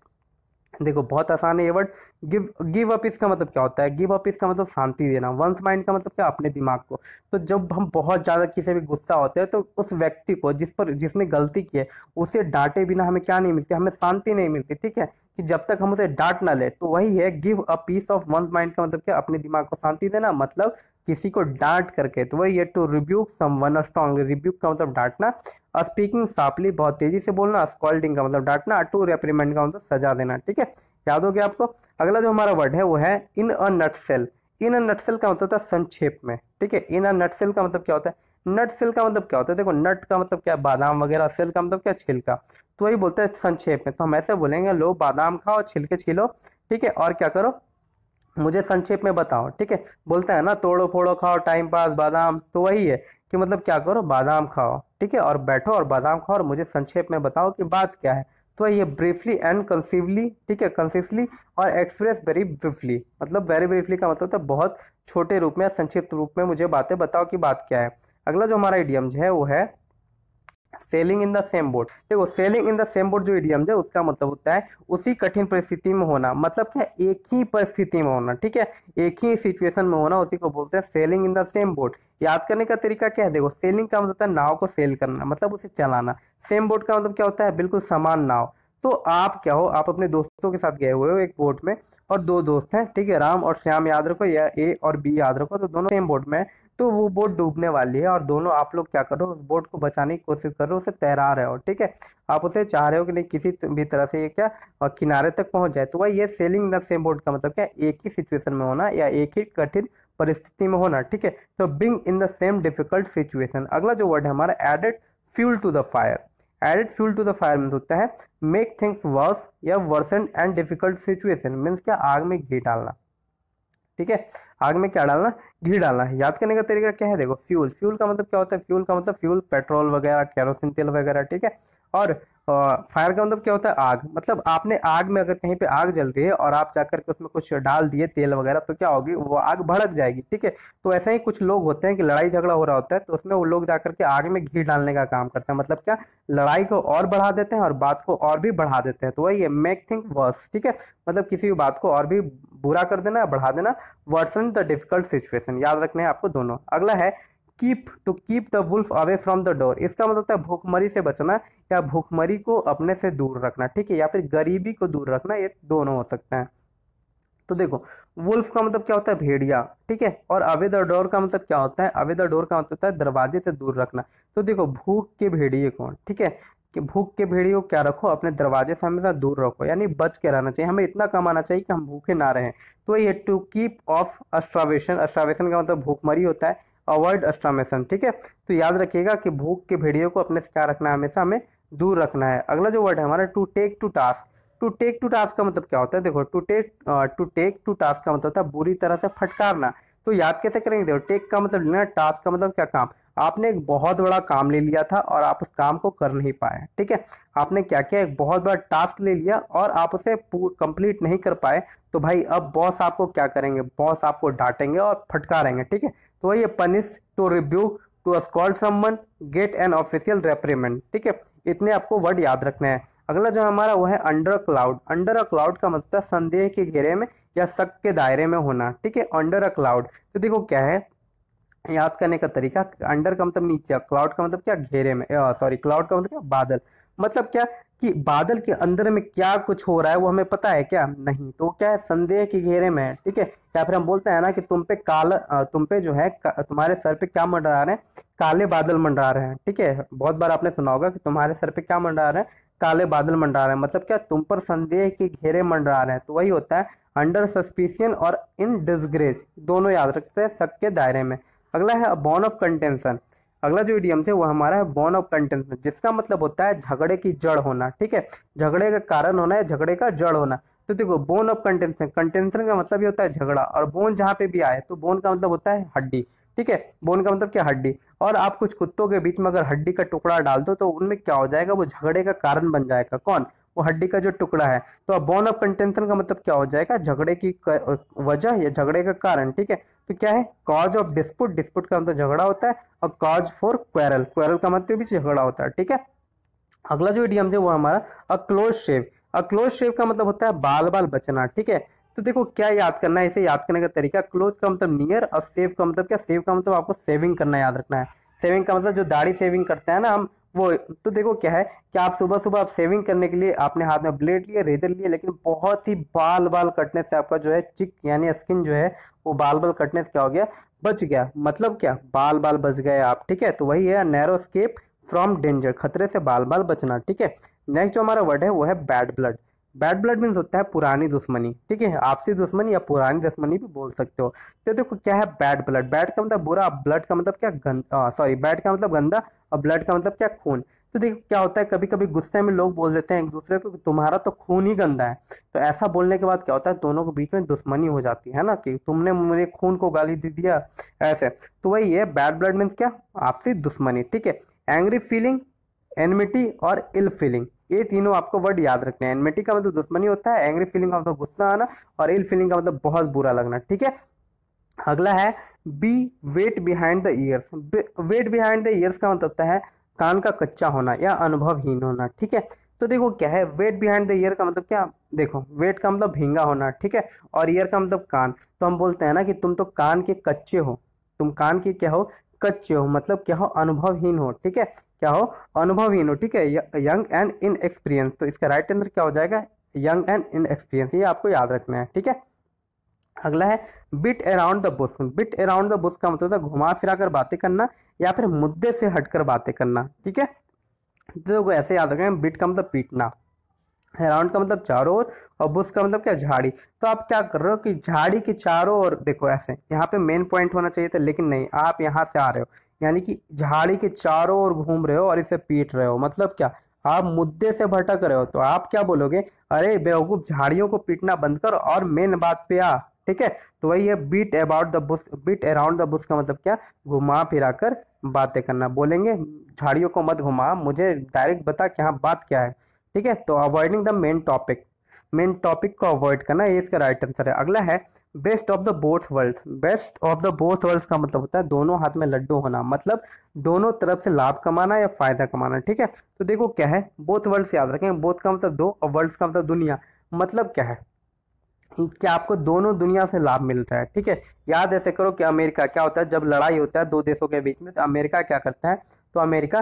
देखो बहुत आसान है ये वर्ड गिव गिव अप इसका मतलब क्या होता है गिव अप इसका मतलब शांति देना वंस माइंड का मतलब क्या अपने दिमाग को तो जब हम बहुत ज़्यादा किसी भी गुस्सा होते हैं तो उस व्यक्ति को जिस पर जिसने गलती की है उसे डांटे बिना हमें क्या नहीं मिलती हमें शांति नहीं मिलती ठीक है कि जब तक हम उसे डांट ना ले तो वही है give a piece of one's mind का मतलब क्या अपने दिमाग को शांति देना मतलब किसी को डांट करके तो वही है to rebuke someone strong rebuke का मतलब डांटना स्पीकिंग साफली बहुत तेजी से बोलना स्कॉल्डिंग का मतलब डांटना टू रेप्रीमेंट का मतलब सजा देना ठीक है याद हो गया आपको अगला जो हमारा वर्ड है वो है इन अ नटसेल इन अ नटसेल का मतलब होता है संक्षेप में ठीक है इन अ नटसेल का मतलब क्या होता है नट सेल का मतलब क्या होता है देखो नट का मतलब क्या बादाम वगैरह सेल का मतलब क्या छिलका तो वही बोलते हैं संक्षेप में तो हम ऐसे बोलेंगे लो बादाम खाओ छिलके छिलो ठीक है और क्या करो मुझे संक्षेप में बताओ ठीक है बोलते हैं ना तोड़ो फोड़ो खाओ टाइम पास बादाम तो वही है कि मतलब क्या करो बादाम खाओ ठीक है और बैठो और बादाम खाओ और मुझे संक्षेप में बताओ कि बात क्या है तो ये ब्रीफली एंड कंसिवली ठीक है कंसिसली और एक्सप्रेस वेरी ब्रीफली मतलब वेरी ब्रीफली का मतलब तो बहुत छोटे रूप में संक्षिप्त रूप में मुझे बातें बताओ कि बात क्या है अगला जो हमारा इडियम्स है वो है sailing in the same boat देखो sailing in the same boat जो इडियम है उसका मतलब होता है उसी कठिन परिस्थिति में होना मतलब क्या एक ही परिस्थिति में होना ठीक है एक ही सिचुएशन में होना उसी को बोलते हैं sailing in the same boat याद करने का तरीका क्या है देखो सेलिंग का मतलब होता है नाव को सेल करना मतलब उसे चलाना सेम बोर्ड का मतलब क्या होता है बिल्कुल समान नाव तो आप क्या हो आप अपने दोस्तों के साथ गए हुए हो एक बोट में और दो दोस्त हैं ठीक है राम और श्याम याद रखो या ए और बी याद रखो तो दोनों सेम बोट में तो वो बोट डूबने वाली है और दोनों आप लोग क्या करो उस बोट को बचाने की कोशिश कर रहे हो उसे तैरा रहे हो ठीक है आप उसे चाह रहे हो कि नहीं किसी भी तरह से ये क्या और किनारे तक पहुंच जाए तो वह ये सेलिंग द सेम बोट का मतलब क्या एक ही सिचुएशन में होना या एक ही कठिन परिस्थिति में होना ठीक है तो being in the same difficult situation अगला जो वर्ड है हमारा added fuel to the fire added fuel to the fire mean होता है मेक थिंग्स वर्स या worsen and difficult situation means क्या आग में घी डालना ठीक है आग में क्या डालना घी डालना याद करने का तरीका क्या है देखो फ्यूल फ्यूल का मतलब क्या होता है फ्यूल का मतलब फ्यूल पेट्रोल वगैरह कैरोसिन तेल वगैरह ठीक है और फायर का मतलब क्या होता है आग मतलब आपने आग में अगर कहीं पे आग जल रही है और आप जाकर के उसमें कुछ डाल दिए तेल वगैरह तो क्या होगी वो आग भड़क जाएगी ठीक है तो ऐसे ही कुछ लोग होते हैं कि लड़ाई झगड़ा हो रहा होता है तो उसमें वो लोग जाकर के आग में घी डालने का काम करते हैं मतलब क्या लड़ाई को और बढ़ा देते हैं और बात को और भी बढ़ा देते हैं तो वही है मेक थिंक वर्स ठीक है मतलब किसी भी बात को और भी बुरा कर देना बढ़ा देना वर्सन द डिफिकल्ट सिचुएशन याद रखने आपको दोनों अगला है keep to keep the wolf away from the door इसका मतलब था भूखमरी से बचना या भूखमरी को अपने से दूर रखना ठीक है या फिर गरीबी को दूर रखना ये दोनों हो सकते हैं तो देखो वुल्फ का मतलब क्या होता है भेड़िया ठीक है और अवे द डोर का मतलब क्या होता है अवे द डोर का मतलब होता है दरवाजे से दूर रखना तो देखो भूख के भेड़िए कौन ठीक है कि भूख के भेड़िए को क्या रखो अपने दरवाजे से हमेशा दूर रखो यानी बच के रहना चाहिए हमें इतना कमाना चाहिए कि हम भूखे ना रहें तो ये to keep off starvation starvation का मतलब भूखमरी होता है अवॉइड अस्टामेशन ठीक है तो याद रखिएगा कि भूख के भेड़ियों को अपने से क्या रखना है हमेशा हमें दूर रखना है अगला जो वर्ड है हमारा to take to task to take to task का मतलब क्या होता है देखो to take to take to task का मतलब होता है बुरी तरह से फटकारना तो याद कैसे करेंगे देखो टेक का मतलब लेना टास्क का मतलब क्या काम आपने एक बहुत बड़ा काम ले लिया था और आप उस काम को कर नहीं पाए ठीक है आपने क्या किया एक बहुत बड़ा टास्क ले लिया और आप उसे कंप्लीट नहीं कर पाए तो भाई अब बॉस आपको क्या करेंगे बॉस आपको डांटेंगे और फटकारेंगे ठीक है तो वही पनिश टू रिव्यू to scold someone get an official reprimand ठीक है इतने आपको वर्ड याद रखने हैं अगला जो हमारा वो है under a cloud under a cloud का मतलब संदेह के घेरे में या शक के दायरे में होना ठीक है अंडर अ क्लाउड तो देखो क्या है याद करने का तरीका अंडर का मतलब नीचे क्लाउड का मतलब क्या घेरे में सॉरी क्लाउड का मतलब क्या बादल मतलब क्या कि बादल के अंदर में क्या कुछ हो रहा है वो हमें पता है क्या नहीं तो क्या है संदेह के घेरे में ठीक है या फिर हम बोलते हैं ना कि तुम पे काल तुम पे जो है तुम्हारे सर पे क्या मंडरा रहे हैं काले बादल मंडरा रहे हैं ठीक है बहुत बार आपने सुना होगा कि तुम्हारे सर पे क्या मंडरा रहे हैं काले बादल मंडरा रहे हैं मतलब क्या तुम पर संदेह के घेरे मंडरा रहे हैं तो वही होता है अंडर सस्पिशियन और इन डिस्ग्रेज दोनों याद रखते हैं शक के दायरे में अगला है बॉन ऑफ कंटेंशन अगला जो इडियम है वो हमारा है बॉन ऑफ कंटेंशन जिसका मतलब होता है झगड़े की जड़ होना ठीक है झगड़े का कारण होना है झगड़े का जड़ होना तो देखो बोन ऑफ कंटेंसन कंटेंसन का मतलब ये होता है झगड़ा और बोन जहाँ पे भी आए तो बोन का मतलब होता है हड्डी ठीक है बोन का मतलब क्या हड्डी और आप कुछ कुत्तों के बीच में अगर हड्डी का टुकड़ा डाल दो तो उनमें क्या हो जाएगा वो झगड़े का कारण बन जाएगा कौन वो हड्डी का जो टुकड़ा है तो अब बोन ऑफ कंटेंशन का मतलब क्या हो जाएगा झगड़े की वजह या झगड़े का कारण ठीक है तो क्या है कॉज ऑफ डिस्प्यूट डिस्प्यूट का मतलब झगड़ा होता है और कॉज फॉर क्वेरल क्वेरल का मतलब भी झगड़ा होता है ठीक है अगला जो इडियम है वो हमारा a close shave a close शेव का मतलब होता है बाल बाल बचना ठीक है तो देखो क्या याद करना है इसे याद करने का तरीका क्लोज का मतलब नियर और सेव का मतलब क्या सेव का मतलब आपको सेविंग करना याद रखना है सेविंग का मतलब जो दाढ़ी सेविंग करते हैं ना हम वो तो देखो क्या है कि आप सुबह सुबह आप सेविंग करने के लिए आपने हाथ में ब्लेड लिया रेजर लिया लेकिन बहुत ही बाल बाल कटने से आपका जो है चिक यानी स्किन जो है वो बाल बाल कटने से क्या हो गया बच गया मतलब क्या बाल बाल बच गए आप ठीक है तो वही है नैरो स्केप फ्रॉम डेंजर खतरे से बाल बाल बचना ठीक है नेक्स्ट जो हमारा वर्ड है वो है bad blood bad blood means होता है पुरानी दुश्मनी ठीक है आपसी दुश्मनी या पुरानी दुश्मनी भी बोल सकते हो तो देखो क्या है बैड ब्लड बैड का मतलब बुरा ब्लड का मतलब क्या गंदा सॉरी बैड का मतलब गंदा और ब्लड का मतलब क्या खून तो देखो क्या होता है कभी कभी गुस्से में लोग बोल देते हैं एक दूसरे को तुम्हारा तो खून ही गंदा है तो ऐसा बोलने के बाद क्या होता है दोनों के बीच में दुश्मनी हो जाती है ना कि तुमने मेरे खून को गाली दे दिया ऐसे तो वही है बैड ब्लड मीन्स क्या आपसी दुश्मनी ठीक है एंग्री फीलिंग एनमिटी और इल फीलिंग ये तीनों आपको वर्ड याद रखने हैं एनमेटी का मतलब दुश्मनी होता है एंग्री फीलिंग का मतलब गुस्सा आना और इल फीलिंग का मतलब बहुत बुरा लगना ठीक है अगला है be wet behind the ears wet behind the ears का मतलब होता है कान का कच्चा होना या अनुभवहीन होना ठीक है तो देखो क्या है वेट बिहाइंड द ईयर का मतलब क्या देखो वेट का मतलब भींगा होना ठीक है और ईयर का मतलब कान तो हम बोलते हैं ना कि तुम तो कान के कच्चे हो तुम कान के क्या हो कच्चे हो मतलब क्या हो अनुभवहीन हो ठीक है क्या हो अनुभवहीन हो ठीक है यंग एंड इन एक्सपीरियंस तो इसका राइट आंसर क्या हो जाएगा यंग एंड इन एक्सपीरियंस ये आपको याद रखना है ठीक है अगला है beat around the bush beat around the bush का मतलब है घुमा फिरा कर बातें करना या फिर मुद्दे से हटकर बातें करना ठीक है तो ऐसे याद रखें बिट का मतलब पीटना अराउंड का मतलब चारों ओर और बुश का मतलब क्या झाड़ी तो आप क्या कर रहे हो कि झाड़ी के चारों ओर देखो ऐसे यहाँ पे मेन पॉइंट होना चाहिए था लेकिन नहीं आप यहाँ से आ रहे हो यानी कि झाड़ी के चारों ओर घूम रहे हो और इसे पीट रहे हो मतलब क्या आप मुद्दे से भटक रहे हो तो आप क्या बोलोगे अरे बेवकूफ झाड़ियों को पीटना बंद कर और मेन बात पे आ ठीक है तो वही है beat about the bush beat around the bush का मतलब क्या घुमा फिरा कर बातें करना बोलेंगे झाड़ियों को मत घुमा मुझे डायरेक्ट बता कि हाँ बात क्या है ठीक है तो avoiding the main topic main topic को अवॉइड करना ये इसका राइट आंसर है अगला है best of the both world best of the both world का मतलब होता है दोनों हाथ में लड्डू होना मतलब दोनों तरफ से लाभ कमाना या फायदा कमाना ठीक है तो देखो क्या है बोथ वर्ल्ड याद रखें बोथ का मतलब दो और वर्ल्ड का मतलब दुनिया मतलब क्या है कि आपको दोनों दुनिया से लाभ मिलता है ठीक है याद ऐसे करो कि अमेरिका क्या होता है जब लड़ाई होता है दो देशों के बीच में तो अमेरिका क्या करता है तो अमेरिका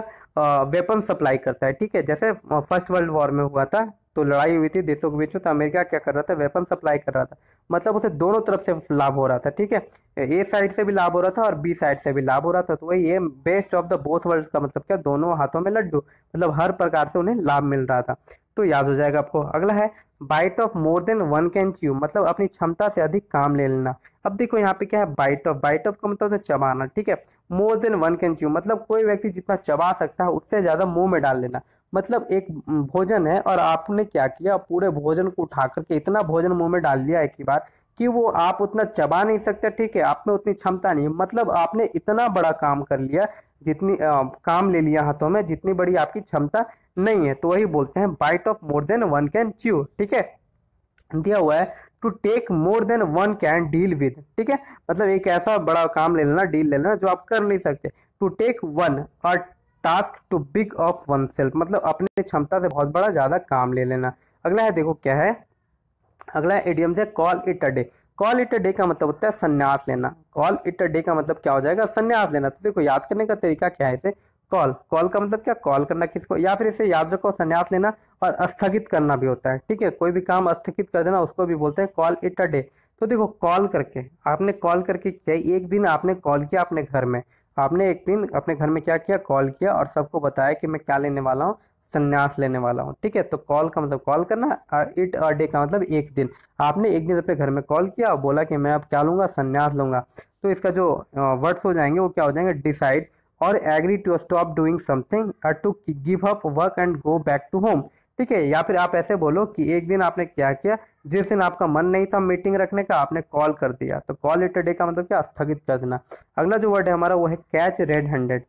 वेपन सप्लाई करता है ठीक है जैसे फर्स्ट वर्ल्ड वॉर में हुआ था तो लड़ाई हुई थी देशों के बीच में तो अमेरिका क्या कर रहा था वेपन सप्लाई कर रहा था मतलब उसे दोनों तरफ से लाभ हो रहा था ठीक है ए साइड से भी लाभ हो रहा था और बी साइड से भी लाभ हो रहा था तो वही ये best of the both world का मतलब क्या दोनों हाथों में लड्डू मतलब हर प्रकार से उन्हें लाभ मिल रहा था तो याद हो जाएगा आपको अगला है bite off more than one can chew मतलब अपनी क्षमता से अधिक काम ले लेना अब देखो यहाँ पे क्या है बाइट ऑफ बाइट ऑफ का मतलब तो चबाना ठीक है more than one can chew मतलब कोई व्यक्ति जितना चबा सकता है उससे ज़्यादा मुंह में डाल लेना मतलब एक भोजन है और आपने क्या किया पूरे भोजन को उठा करके इतना भोजन मुंह में डाल लिया एक ही बार कि वो आप उतना चबा नहीं सकते ठीक है आप में उतनी क्षमता नहीं है मतलब आपने इतना बड़ा काम कर लिया जितनी आ, काम ले लिया हाथों में जितनी बड़ी आपकी क्षमता नहीं है तो वही बोलते हैं bite off more than one can chew ठीक है दिया हुआ है to take more than one can deal with ठीक है मतलब एक ऐसा बड़ा काम ले लेना डील ले लेना जो आप कर नहीं सकते टू टेक वन और task too big of oneself मतलब अपने क्षमता से बहुत बड़ा ज़्यादा काम ले लेना अगला है देखो क्या है अगला एडियम है call it a day call it a day का मतलब होता है संन्यास लेना कॉल इट अ डे का मतलब क्या हो जाएगा संन्यास लेना तो देखो याद करने का तरीका क्या है इसे कॉल कॉल का मतलब क्या कॉल करना किसको या फिर इसे याद रखो संन्यास लेना और स्थगित करना भी होता है ठीक है कोई भी काम स्थगित कर देना उसको भी बोलते हैं कॉल इट अ डे तो देखो कॉल करके आपने कॉल करके किया एक दिन आपने कॉल किया अपने घर में आपने एक दिन अपने घर में क्या किया कॉल किया और सबको बताया कि मैं क्या लेने वाला हूँ संन्यास लेने वाला हूँ ठीक है तो कॉल का मतलब कॉल करना इट अ डे का मतलब एक दिन आपने एक दिन अपने घर में कॉल किया और बोला कि मैं अब क्या लूँगा संन्यास लूँगा तो इसका जो वर्ड्स हो जाएंगे वो क्या हो जाएंगे डिसाइड और agree to stop doing something और to give up work and go back to home ठीक है या फिर आप ऐसे बोलो कि एक दिन आपने क्या किया जिस दिन आपका मन नहीं था मीटिंग रखने का आपने कॉल कर दिया तो कॉल लेटर डे का मतलब क्या स्थगित कर देना अगला जो वर्ड है हमारा वो है catch red handed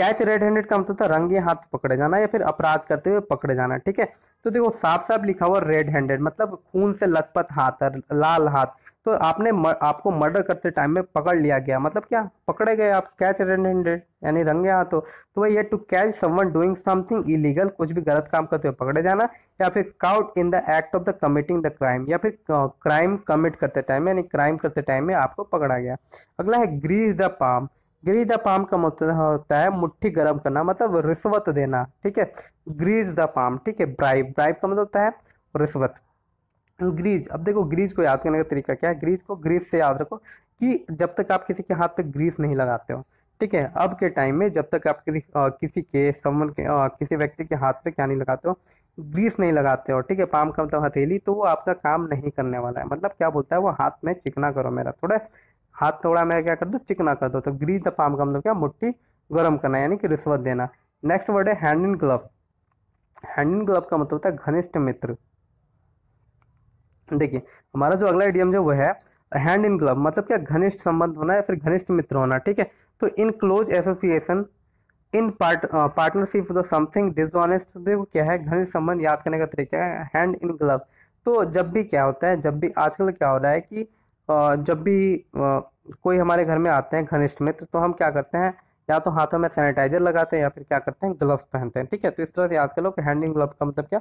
catch red handed का मतलब था रंगे हाथ पकड़े जाना या फिर अपराध करते हुए पकड़े जाना ठीक है तो देखो साफ साफ लिखा हुआ रेड हैंडेड मतलब खून से लथपथ हाथ लाल हाथ तो आपने आपको मर्डर करते टाइम में पकड़ लिया गया मतलब क्या पकड़े गए आप कैच रेडेड यानी रंगे हाथों तो वही to catch someone doing something illegal कुछ भी गलत काम करते हुए पकड़े जाना या फिर caught in the act of the committing the crime या फिर क्राइम कमिट करते टाइम में यानी क्राइम करते टाइम में आपको पकड़ा गया अगला है grease the palm grease the palm का मतलब होता है मुट्ठी गर्म करना मतलब रिश्वत देना ठीक है ग्रीज द पाम ठीक है ब्राइब ब्राइब का मतलब होता है रिश्वत तो ग्रीज अब देखो ग्रीज को याद करने का तरीका क्या है ग्रीज को ग्रीज से याद रखो कि जब तक आप किसी के हाथ पे ग्रीस नहीं लगाते हो ठीक है अब के टाइम में जब तक आप किसी के समन के आ, किसी व्यक्ति के हाथ पे क्या नहीं लगाते हो ग्रीस नहीं लगाते हो ठीक है पाम का मतलब हथेली तो वो आपका काम नहीं करने वाला है मतलब क्या बोलता है वो हाथ में चिकना करो मेरा थोड़ा हाथ थोड़ा मेरा क्या कर दो चिकना कर दो तो ग्रीस द पाम का मतलब क्या मुट्ठी गर्म करना यानी कि रिश्वत देना नेक्स्ट वर्ड है hand in glove hand in glove का मतलब होता है घनिष्ठ मित्र देखिए हमारा जो अगला एडियम जो वो है हैंड इन ग्लव मतलब क्या घनिष्ठ संबंध होना या फिर घनिष्ठ मित्र होना ठीक है तो in close association in part partnership the something dishonest देखो क्या है घनिष्ठ संबंध याद करने का तरीका है हैंड इन ग्लव तो जब भी क्या होता है जब भी आजकल क्या हो रहा है कि जब भी कोई हमारे घर में आते हैं घनिष्ठ मित्र तो हम क्या करते हैं या तो हाथों में सैनिटाइजर लगाते हैं या फिर क्या करते हैं ग्लव्स पहनते हैं ठीक है तो इस तरह से याद कर लो कि हैंडिंग ग्लव का मतलब क्या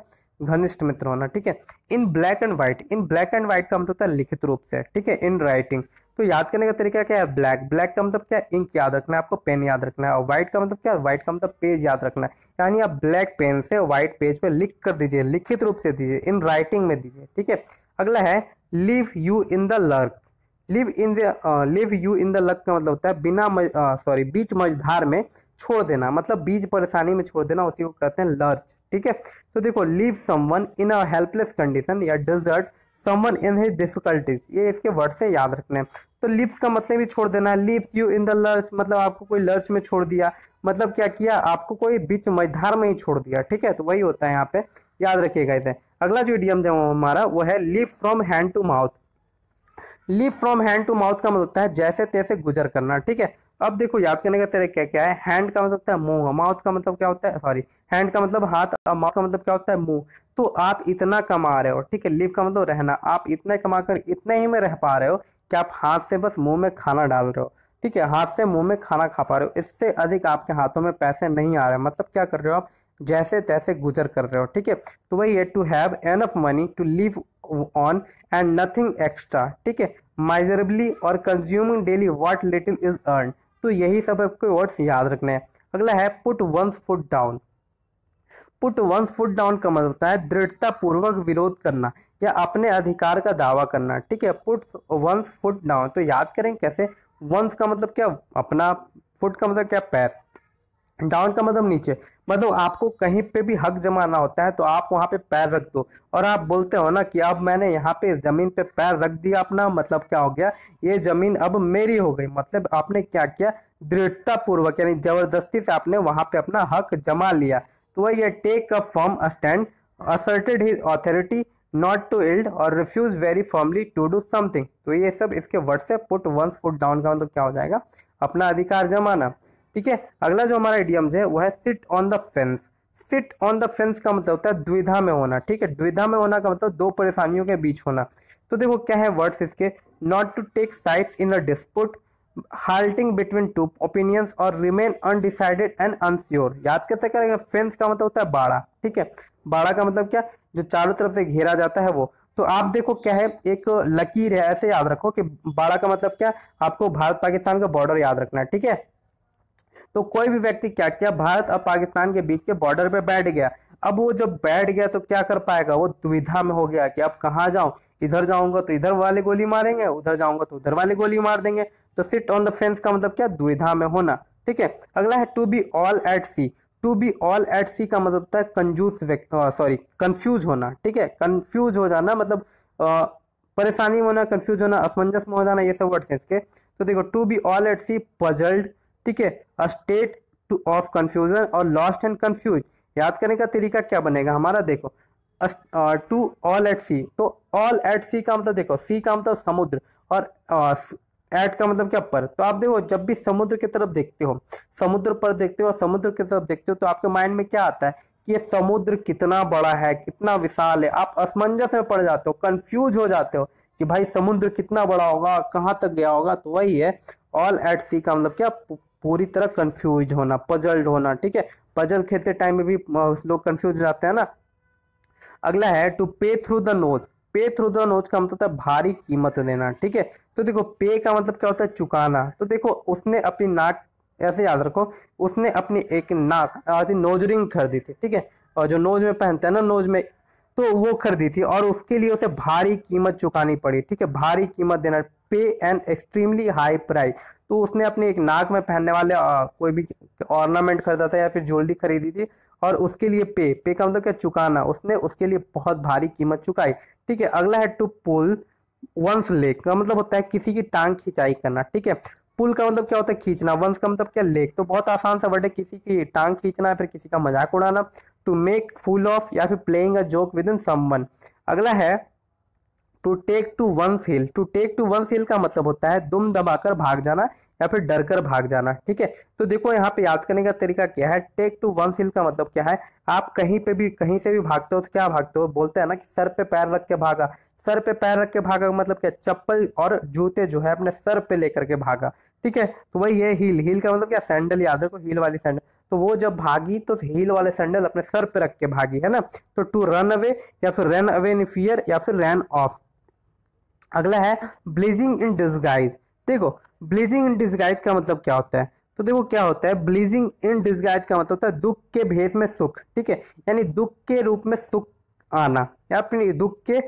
घनिष्ठ मित्र होना ठीक है in black and white in black and white का मतलब होता है लिखित रूप से ठीक है इन राइटिंग तो याद करने का तरीका क्या है ब्लैक ब्लैक का मतलब क्या इंक याद रखना है आपको पेन याद रखना है और व्हाइट का मतलब क्या है व्हाइट का मतलब पेज याद रखना है यानी आप ब्लैक पेन से व्हाइट पेज पे लिख कर दीजिए लिखित रूप से दीजिए इन राइटिंग में दीजिए ठीक है अगला है leave you in the lurch leave in the leave you in the lurch का मतलब होता है बिना सॉरी बीच मझधार में छोड़ देना मतलब बीच परेशानी में छोड़ देना उसी को कहते हैं लर्च ठीक है तो देखो leave someone in a helpless condition या desert someone in his difficulties ये इसके वर्ड से याद रखने तो लिप्स का मतलब भी छोड़ देना है leaves you in the lurch मतलब आपको कोई लर्च में छोड़ दिया मतलब क्या किया आपको कोई बीच मझधार में ही छोड़ दिया ठीक है तो वही होता है यहाँ पे याद रखिएगा इसे अगला जो इडियम जो हमारा वो है live from hand to mouth live from hand to mouth का मतलब होता है जैसे तैसे गुजर करना ठीक है अब देखो याद करने का तरीका क्या क्या है हैंड का मतलब होता है मुंह माउथ का मतलब क्या होता है सॉरी हैंड का मतलब हाथ और माउथ का मतलब क्या होता है मुंह तो आप इतना कमा रहे हो ठीक है लिव का मतलब रहना आप इतने कमा कर इतने ही में रह पा रहे हो कि आप हाथ से बस मुंह में खाना डाल रहे हो ठीक है हाथ से मुंह में खाना खा पा रहे हो इससे अधिक आपके हाथों में पैसे नहीं आ रहे मतलब क्या कर रहे हो आप जैसे तैसे गुजर कर रहे हो ठीक है तो वही है to have enough money to live on and nothing extra ठीक है माइजरेबली और consuming daily what little is earn तो यही सब आपके वर्ड्स याद रखने हैं अगला है put one's foot down put one's foot down का मतलब होता है दृढ़ता पूर्वक विरोध करना या अपने अधिकार का दावा करना ठीक है पुट वंस फुट डाउन तो याद करें कैसे वंस का मतलब क्या अपना फुट का मतलब क्या पैर डाउन का मतलब नीचे मतलब आपको कहीं पे भी हक जमाना होता है तो आप वहाँ पे पैर रख दो और आप बोलते हो ना कि अब मैंने यहाँ पे ज़मीन पे पैर रख दिया अपना मतलब क्या हो गया ये ज़मीन अब मेरी हो गई मतलब आपने क्या किया पूर्वक यानी जबरदस्ती से आपने वहाँ पे अपना हक जमा लिया तो वह यह take a firm stand stand asserted his authority not to yield और refuse very firmly to do something तो ये सब इसके वर्ड से पुट वंस फुट डाउन का मतलब क्या हो जाएगा अपना अधिकार जमाना ठीक है अगला जो हमारा इडियम्स है वो है sit on the fence sit on the fence का मतलब होता है द्विधा में होना ठीक है द्विधा में होना का मतलब दो परेशानियों के बीच होना तो देखो क्या है वर्ड्स इसके not to take side in a dispute halting between two opinions और रिमेन अनडिसाइडेड एंड अनश्योर याद कैसे करेंगे फेंस का मतलब होता है बाड़ा ठीक है बाड़ा का मतलब क्या जो चारों तरफ से घेरा जाता है वो तो आप देखो क्या है एक लकीर है ऐसे याद रखो कि बाड़ा का मतलब क्या आपको भारत पाकिस्तान का बॉर्डर याद रखना है ठीक है तो कोई भी व्यक्ति क्या किया भारत और पाकिस्तान के बीच के बॉर्डर पे बैठ गया अब वो जब बैठ गया तो क्या कर पाएगा वो दुविधा में हो गया कि अब कहाँ जाऊं इधर जाऊंगा तो इधर वाले गोली मारेंगे उधर जाऊंगा तो उधर वाले गोली मार देंगे तो सिट ऑन द फेंस का मतलब क्या दुविधा में होना ठीक है अगला है to be all at sea to be all at sea का मतलब था कंजूस सॉरी कंफ्यूज होना ठीक है कंफ्यूज हो जाना मतलब आ, परेशानी में होना कंफ्यूज होना असमंजस में हो जाना ये सब वर्ड इसके तो देखो to be all at sea puzzled ठीक है स्टेट टू ऑफ कंफ्यूजन और लॉस्ट एंड कंफ्यूज याद करने का तरीका क्या बनेगा हमारा देखो टू ऑल एट सी तो ऑल एट सी का मतलब देखो सी का मतलब समुद्र और एट uh, का मतलब क्या पर तो आप देखो जब भी समुद्र की तरफ देखते हो समुद्र पर देखते हो समुद्र की तरफ देखते हो तो आपके माइंड में क्या आता है कि ये समुद्र कितना बड़ा है कितना विशाल है आप असमंजस में पड़ जाते हो कंफ्यूज हो जाते हो कि भाई समुद्र कितना बड़ा होगा कहाँ तक गया होगा तो वही है ऑल एट सी का मतलब क्या पूरी तरह कंफ्यूज होना पजल्ड होना ठीक है पजल खेलते टाइम में भी लोग कंफ्यूज रहते हैं ना अगला है to pay through the nose pay through the nose का मतलब भारी कीमत देना ठीक है तो देखो पे का मतलब क्या होता है चुकाना तो देखो उसने अपनी नाक ऐसे याद रखो उसने अपनी एक नाक नोज रिंग खरीदी थी ठीक है और जो नोज में पहनते हैं ना नोज में तो वो खरीदी थी और उसके लिए उसे भारी कीमत चुकानी पड़ी ठीक है भारी कीमत देना पे एन एक्सट्रीमली हाई प्राइस तो उसने अपने एक नाक में पहनने वाले कोई भी ऑर्नामेंट खरीदा था या फिर ज्वेलरी खरीदी थी और उसके लिए पे पे का मतलब क्या चुकाना उसने उसके लिए बहुत भारी कीमत चुकाई ठीक है अगला है टू पुल वंस लेक का मतलब होता है किसी की टांग खिंचाई करना ठीक है पुल का मतलब क्या होता है खींचना वंस का मतलब क्या लेक तो बहुत आसान सा वर्ड है किसी की टांग खींचना या फिर किसी का मजाक उड़ाना टू मेक फुल ऑफ या फिर playing a joke within someone अगला है to take to one feel to take to one feel का मतलब होता है दुम दबाकर भाग जाना या फिर डर कर भाग जाना ठीक है तो देखो यहाँ पे याद करने का तरीका क्या है टेक टू वन फील का मतलब क्या है आप कहीं पे भी कहीं से भी भागते हो तो क्या भागते हो बोलते हैं ना कि सर पे पैर रख के भागा सर पे पैर रख के भागा मतलब क्या चप्पल और जूते जो है अपने सर पे लेकर के भागा ठीक है तो वही है हील हील का मतलब क्या सैंडल याद रखो हील वाली सैंडल तो वो जब भागी तो हील वाले सैंडल अपने सर पे रख के भागी है ना तो टू रन अवे या फिर रन अवे इन फियर या फिर रन ऑफ अगला है ब्लीजिंग इन डिस्गाइज देखो ब्लीजिंग इन डिस्गाइज का मतलब क्या होता है तो देखो क्या होता है ब्लीजिंग इन डिस्गाइज का मतलब होता है दुख के भेष में सुख ठीक है यानी दुख के रूप में सुख आना या फिर दुख के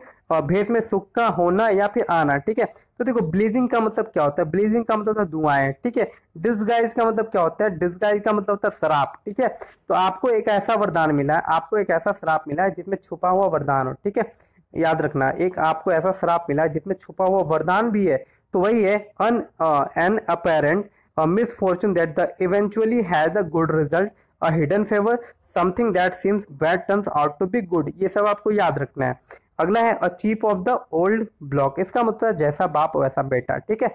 भेष में सुख का होना या फिर आना ठीक है तो देखो ब्लीजिंग का मतलब क्या होता है ब्लीजिंग का मतलब होता है ठीक है डिस्गाइज का मतलब क्या होता है डिस्गाइज का मतलब होता है श्राप ठीक है तो आपको एक ऐसा वरदान मिला है आपको एक ऐसा श्राप मिला है जिसमें छुपा हुआ वरदान हो ठीक है याद रखना एक आपको ऐसा श्राप मिला जिसमें छुपा हुआ वरदान भी है तो वही है an an apparent fortune that the eventually has a good result a hidden favour something that seems bad turns out to be good ये सब आपको याद रखना है अगला है a chip off the old block इसका मतलब जैसा बाप वैसा बेटा ठीक है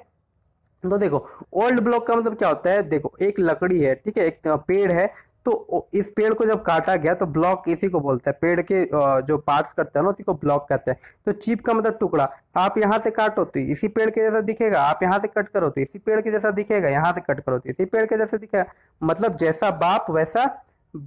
तो देखो ओल्ड ब्लॉक का मतलब क्या होता है देखो एक लकड़ी है ठीक है एक पेड़ है तो इस पेड़ को जब काटा गया तो ब्लॉक इसी को बोलते हैं पेड़ के जो पार्ट्स करते हैं ना उसी को ब्लॉक कहते हैं तो चीप का मतलब टुकड़ा आप यहाँ से काटो तो इसी पेड़ के जैसा दिखेगा आप यहाँ से कट करो तो इसी पेड़ के जैसा दिखेगा यहाँ से कट करो तो इसी पेड़ के जैसा दिखेगा मतलब जैसा बाप वैसा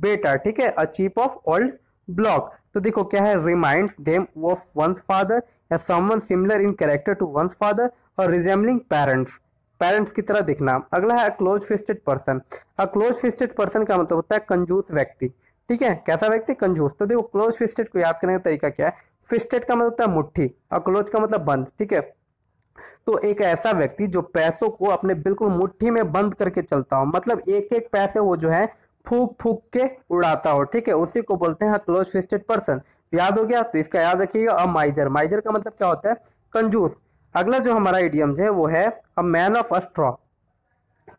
बेटा ठीक है a chip off old block तो देखो क्या है remind them of one's father या someone similar in character to one's father और रिजेम्बलिंग पेरेंट्स पेरेंट्स की तरह दिखना अगला है close fisted person a close fisted person का मतलब होता है कंजूस व्यक्ति ठीक है कैसा व्यक्ति कंजूस तो देखो क्लोज फिस्टेड को याद करने का तरीका क्या है फिस्टेड का मतलब होता है मुट्ठी और क्लोज का मतलब बंद ठीक है तो एक ऐसा व्यक्ति जो पैसों को अपने बिल्कुल मुट्ठी में बंद करके चलता हो मतलब एक एक पैसे वो जो है फूक फूक के उड़ाता हो ठीक है उसी को बोलते हैं क्लोज फिस्टेड पर्सन याद हो गया तो इसका याद रखिएगा और माइजर माइजर का मतलब क्या होता है कंजूस अगला जो हमारा इडियम्स है वो है अ मैन ऑफ स्ट्रॉ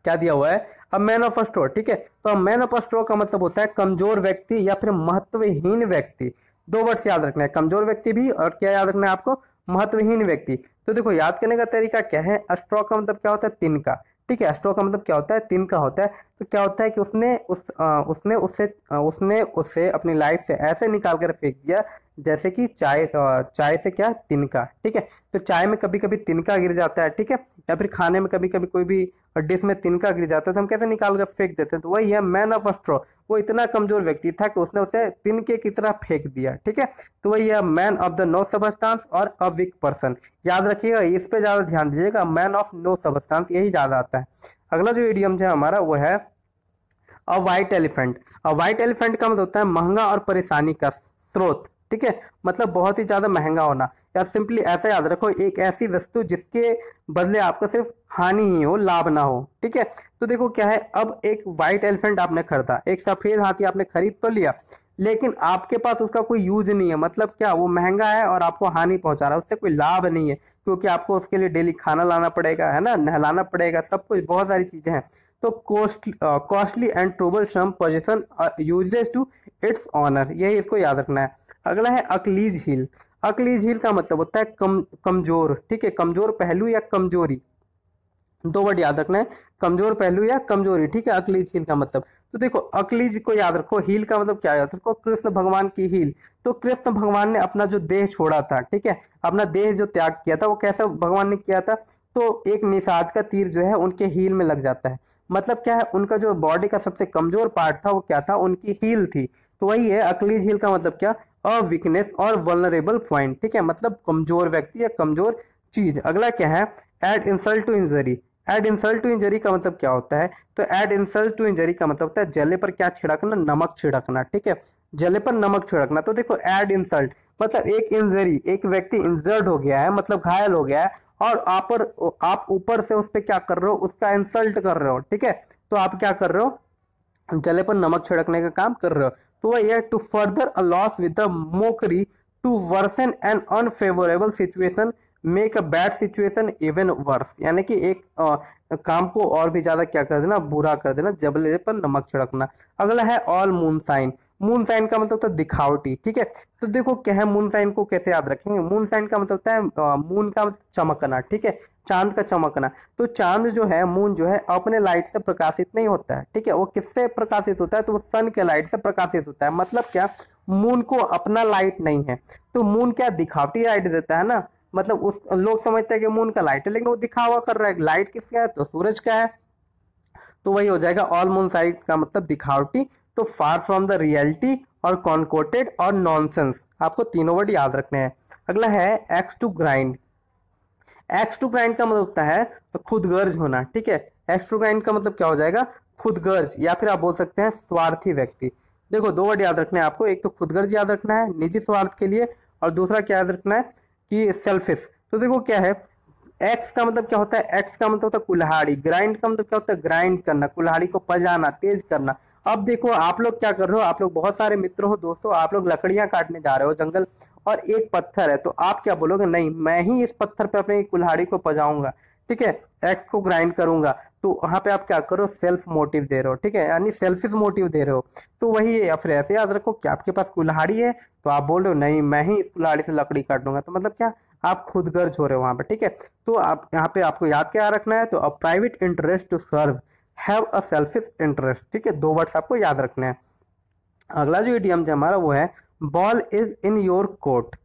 क्या दिया हुआ है अ मैन ऑफ स्ट्रॉ ठीक है तो मैन ऑफ स्ट्रॉ का मतलब होता है कमजोर व्यक्ति या फिर महत्वहीन व्यक्ति दो वर्ड्स याद रखना है कमजोर व्यक्ति भी और क्या याद रखना है आपको महत्वहीन व्यक्ति तो देखो याद करने का तरीका क्या है अस्ट्रॉ का मतलब क्या होता है तिनका ठीक है स्ट्रोक का मतलब क्या होता है तीन का होता है तो क्या होता है कि उसने उस आ, उसने उससे उसने उससे अपनी लाइफ से ऐसे निकाल कर फेंक दिया जैसे कि चाय चाय से क्या तिनका ठीक है तो चाय में कभी कभी तिनका गिर जाता है ठीक है या फिर खाने में कभी कभी कोई भी और डिश में तिनका गिर जाता है तो हम कैसे निकाल कर फेंक देते हैं तो वही है मैन ऑफ अस्ट्रो वो इतना कमजोर व्यक्ति था कि उसने उसे तिनके की तरह फेंक दिया ठीक है तो वही है man of the no substance और अ वीक पर्सन याद रखिएगा इस पर ज़्यादा ध्यान दीजिएगा मैन ऑफ नो सबस्टांस यही ज़्यादा आता है अगला जो एडियम है हमारा वो है a white elephant a white elephant का मतलब होता है महंगा और परेशानी का स्रोत ठीक है मतलब बहुत ही ज़्यादा महंगा होना या सिंपली ऐसा याद रखो एक ऐसी वस्तु जिसके बदले आपको सिर्फ हानि ही हो लाभ ना हो ठीक है तो देखो क्या है अब एक वाइट एलिफेंट आपने खरीदा एक सफ़ेद हाथी आपने खरीद तो लिया लेकिन आपके पास उसका कोई यूज नहीं है मतलब क्या वो महंगा है और आपको हानि पहुंचा रहा है उससे कोई लाभ नहीं है क्योंकि आपको उसके लिए डेली खाना लाना पड़ेगा है ना नहलाना पड़ेगा सब कुछ बहुत सारी चीज़ें हैं तो costly and troublesome position useless to its owner यही इसको याद रखना है अगला है अकलीज हिल अकलीज हिल का मतलब होता है कम कमजोर ठीक है कमजोर पहलू या कमजोरी दो वर्ड याद रखना है कमजोर पहलू या कमजोरी ठीक है अकलीज हिल का मतलब तो देखो अकलीज को याद रखो हील का मतलब क्या याद रखो कृष्ण भगवान की हील तो कृष्ण भगवान ने अपना जो देह छोड़ा था ठीक है अपना देह जो त्याग किया था वो कैसा भगवान ने किया था तो एक निषाद का तीर जो है उनके हील में लग जाता है मतलब क्या है उनका जो बॉडी का सबसे कमजोर पार्ट था वो क्या था उनकी हील थी तो वही है अकलीज हील का मतलब क्या अ वीकनेस और वनरेबल पॉइंट ठीक है मतलब कमजोर व्यक्ति या कमजोर चीज अगला क्या है add insult to injury add insult to injury का मतलब क्या होता है तो एड इंसल्ट टू इंजरी का मतलब होता है जले पर क्या छिड़कना नमक छिड़कना ठीक है जले पर नमक छिड़कना तो देखो एड इंसल्ट मतलब एक इंजरी एक व्यक्ति इंजर्ड हो गया है मतलब घायल हो गया है और आप आप ऊपर से उस पर क्या कर रहे हो उसका इंसल्ट कर रहे हो ठीक है तो आप क्या कर रहे हो जले पर नमक छिड़कने का काम कर रहे हो तो वह यह to further a loss with mockery to worsen an unfavourable situation make a bad situation even worse यानी कि एक आ, काम को और भी ज्यादा क्या कर देना बुरा कर देना जबले पर नमक छिड़कना अगला है all moonshine moonshine का मतलब होता है दिखावटी ठीक है तो देखो क्या है मून साइन को कैसे याद रखेंगे मून साइन का मतलब होता है मून का मतलब चमकना ठीक है चांद का चमकना तो चांद जो है मून जो है अपने लाइट से प्रकाशित नहीं होता है ठीक है वो किससे प्रकाशित होता है तो वो सन के लाइट से प्रकाशित होता है मतलब क्या मून को अपना लाइट नहीं है तो मून क्या दिखावटी लाइट देता है ना मतलब उस लोग समझते हैं कि मून का लाइट है लेकिन वो दिखावा कर रहा है लाइट किसका है तो सूरज का है तो वही हो जाएगा ऑल मून साइड का मतलब दिखावटी तो फार फ्रॉम द रियलिटी और कॉनकोटेड और नॉनसेंस आपको तीनों वर्ड याद रखने हैं अगला है axe to grind axe to grind का मतलब होता है खुद गर्ज होना ठीक है एक्स टू ग्राइंड का मतलब क्या हो जाएगा खुद गर्ज या फिर आप बोल सकते हैं स्वार्थी व्यक्ति देखो दो वर्ड याद रखना है आपको एक तो खुदगर्ज याद रखना है निजी स्वार्थ के लिए और दूसरा क्या याद रखना है कि सेल्फिश तो देखो क्या है एक्स का मतलब क्या होता है एक्स का मतलब होता है कुल्हाड़ी ग्राइंड का मतलब क्या होता है ग्राइंड करना कुल्हाड़ी को पजाना तेज करना अब देखो आप लोग क्या कर रहे हो आप लोग बहुत सारे मित्र हो दोस्तों आप लोग लकड़ियां काटने जा रहे हो जंगल और एक पत्थर है तो आप क्या बोलोगे नहीं मैं ही इस पत्थर पे अपनी कुल्हाड़ी को पजाऊंगा ठीक है एक्स को ग्राइंड करूंगा तो वहां पे आप क्या करो सेल्फ मोटिव दे रहे हो ठीक है यानी सेल्फिश मोटिव दे रहे हो तो वही है फिर ऐसे याद रखो कि आपके पास कुल्हाड़ी है तो आप बोल रहे हो नहीं मैं ही इस कुल्हाड़ी से लकड़ी काट दूंगा तो मतलब क्या आप खुद गर्ज हो रहे हो वहां पे ठीक है तो आप यहाँ पे आपको याद क्या रखना है तो a private interest to serve have a selfish interest ठीक है दो वर्ड्स आपको याद रखने हैं अगला जो इडियम है हमारा वो है ball is in your court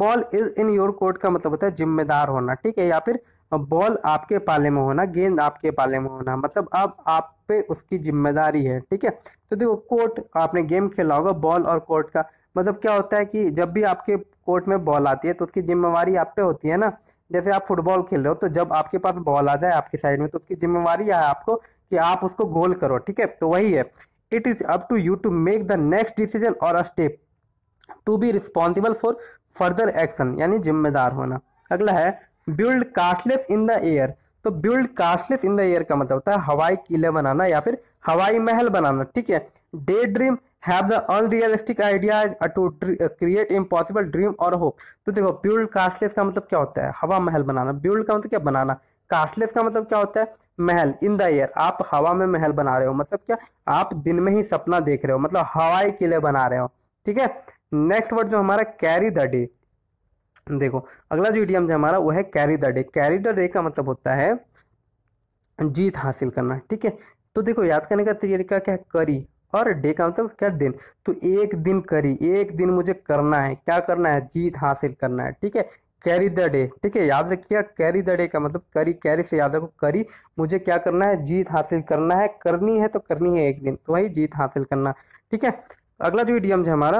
ball is in your court का मतलब होता है जिम्मेदार होना ठीक है या फिर बॉल आपके पाले में होना गेंद आपके पाले में होना मतलब अब आप पे उसकी जिम्मेदारी है ठीक है तो देखो कोर्ट आपने गेम खेला होगा बॉल और कोर्ट का मतलब क्या होता है कि जब भी आपके कोर्ट में बॉल आती है तो उसकी जिम्मेवारी आप पे होती है ना जैसे आप फुटबॉल खेल रहे हो तो जब आपके पास बॉल आ जाए आपकी साइड में तो उसकी जिम्मेवारी है आपको कि आप उसको गोल करो ठीक है तो वही है it is up to you to make the next decision और a step to be responsible for further action यानी जिम्मेदार होना अगला है build castles in the air तो build castles in the air का मतलब होता है हवाई किले बनाना या फिर हवाई महल बनाना ठीक है day dream have the unrealistic ideas to create impossible dream और होप तो देखो बिल्ड कास्टलेस का मतलब क्या होता है हवा महल बनाना बिल्ड का मतलब क्या बनाना कास्टलेस का मतलब क्या होता है महल इन द एयर आप हवा में महल बना रहे हो मतलब क्या आप दिन में ही सपना देख रहे हो मतलब हवाई किले बना रहे हो ठीक है नेक्स्ट वर्ड जो हमारा कैरी द डे देखो अगला जो इडियम जो हमारा वो है carry the day carry the day का मतलब होता है जीत हासिल करना ठीक है तो देखो याद करने का तरीका क्या है करी और डे का मतलब क्या दिन तो एक दिन करी एक दिन मुझे करना है क्या करना है जीत हासिल करना है ठीक है कैरी द डे ठीक है याद रखिएगा कैरी द डे का मतलब करी कैरी से याद रखो करी मुझे क्या करना है जीत हासिल करना है करनी है तो करनी है एक दिन तो वही जीत हासिल करना ठीक है अगला जो इडियम्स है हमारा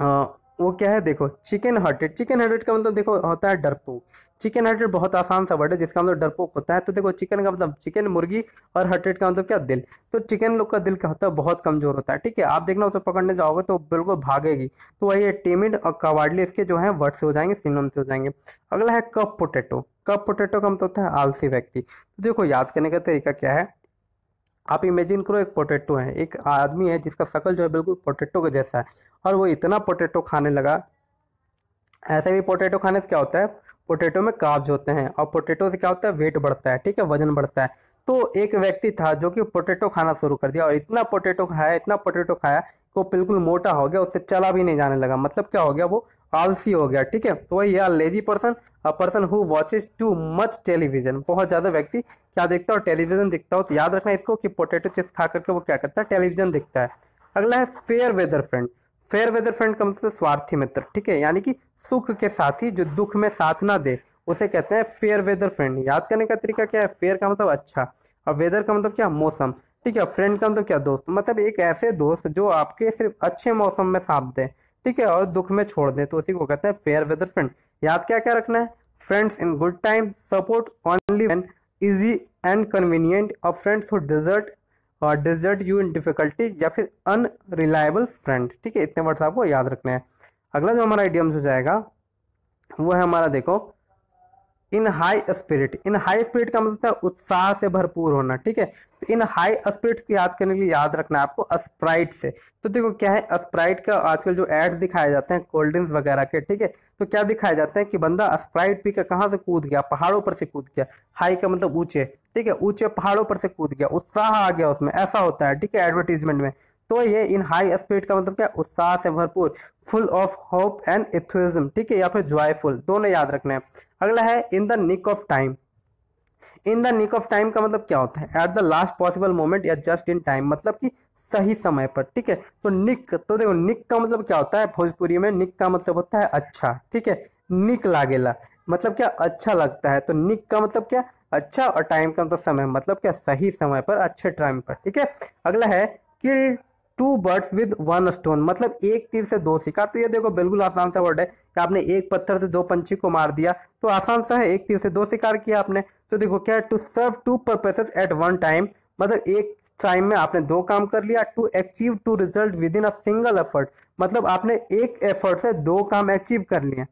आ, वो क्या है देखो चिकन हार्टेड चिकन हार्टेड का मतलब देखो होता है डरपोक चिकन हर्टेड बहुत आसान सा वर्ड है जिसका मतलब डरपोक होता है तो देखो चिकन का मतलब चिकन मुर्गी और हर्टेड का मतलब क्या दिल तो चिकन लोग का दिल क्या होता है बहुत कमजोर होता है ठीक है आप देखना उसे पकड़ने जाओगे तो बिल्कुल भागेगी तो वही टेमिड और कवाडली इसके जो है वर्ड से हो जाएंगे सिमनम से हो जाएंगे अगला है कप पोटेटो कप पोटेटो का मतलब होता है आलसी व्यक्ति तो देखो याद करने का तरीका क्या है आप इमेजिन करो एक पोटेटो है एक आदमी है जिसका शकल जो है बिल्कुल पोटेटो के जैसा है और वो इतना पोटेटो खाने लगा ऐसे भी पोटैटो खाने से क्या होता है पोटैटो में काब्ज होते हैं और पोटैटो से क्या होता है वेट बढ़ता है ठीक है वजन बढ़ता है तो एक व्यक्ति था जो कि पोटैटो खाना शुरू कर दिया और इतना पोटैटो खाया इतना पोटैटो खाया कि वो बिल्कुल मोटा हो गया उससे चला भी नहीं जाने लगा मतलब क्या हो गया वो आलसी हो गया ठीक है तो वही यार lazy person a person who watches too much television बहुत ज़्यादा व्यक्ति क्या देखता और टेलीविजन देखता हो तो याद रखना इसको कि पोटैटो चिप्स खा करके वो क्या करता है टेलीविजन देखता है अगला है fair weather friend fair weather friend का मतलब स्वार्थी मित्र ठीक है यानी कि सुख के साथ ही जो दुख में साथ ना दे उसे कहते हैं फेयर वेदर फ्रेंड याद करने का तरीका क्या है फेयर का मतलब अच्छा और वेदर का मतलब क्या मौसम ठीक है फ्रेंड का मतलब क्या दोस्त मतलब एक ऐसे दोस्त जो आपके सिर्फ अच्छे मौसम में साथ दें ठीक है और दुख में छोड़ दें तो उसी को कहते हैं फेयर वेदर फ्रेंड याद क्या क्या रखना है friends in good time support only easy and convenient और friends who desert desert you in difficulty या फिर अनरिलायबल फ्रेंड ठीक है इतने वर्ड्स आपको याद रखने हैं अगला जो हमारा आइडियम्स हो जाएगा वो है हमारा देखो in high spirit in high spirit का मतलब है उत्साह से भरपूर होना ठीक है तो इन हाई स्पिरिट को याद करने के लिए याद रखना आपको स्प्राइट से तो देखो क्या है स्प्राइट का आजकल जो एड्स दिखाए जाते हैं कोल्ड ड्रिंक्स वगैरह के ठीक है तो क्या दिखाए जाते हैं कि बंदा स्प्राइट पी का कहाँ से कूद गया पहाड़ों पर से कूद गया हाई का मतलब ऊंचे ठीक है ऊंचे पहाड़ों पर से कूद गया उत्साह आ गया उसमें ऐसा होता है ठीक है एडवर्टीजमेंट में तो ये इन हाई स्पिरिट का मतलब क्या उत्साह से भरपूर full of hope and enthusiasm ठीक है या फिर जॉयफुल दोनों याद रखना है अगला है in the nick of time in the nick of time का मतलब क्या होता है at the last possible moment या जस्ट इन टाइम मतलब कि सही समय पर ठीक है तो निक तो देखो निक का मतलब क्या होता है भोजपुरी में निक का मतलब होता है अच्छा ठीक है निक लागेला मतलब क्या अच्छा लगता है तो निक का मतलब क्या अच्छा और टाइम का मतलब समय मतलब क्या सही समय पर अच्छे टाइम पर ठीक है अगला है kill two birds with one stone मतलब एक तीर से दो शिकार तो ये देखो बिल्कुल आसान सा वर्ड है कि आपने एक पत्थर से दो पंछी को मार दिया तो आसान सा है एक तीर से दो शिकार किया आपने तो देखो क्या है to serve two purposes at one time मतलब एक टाइम में आपने दो काम कर लिया to achieve two result within a single effort मतलब आपने एक एफर्ट से दो काम अचीव कर लिए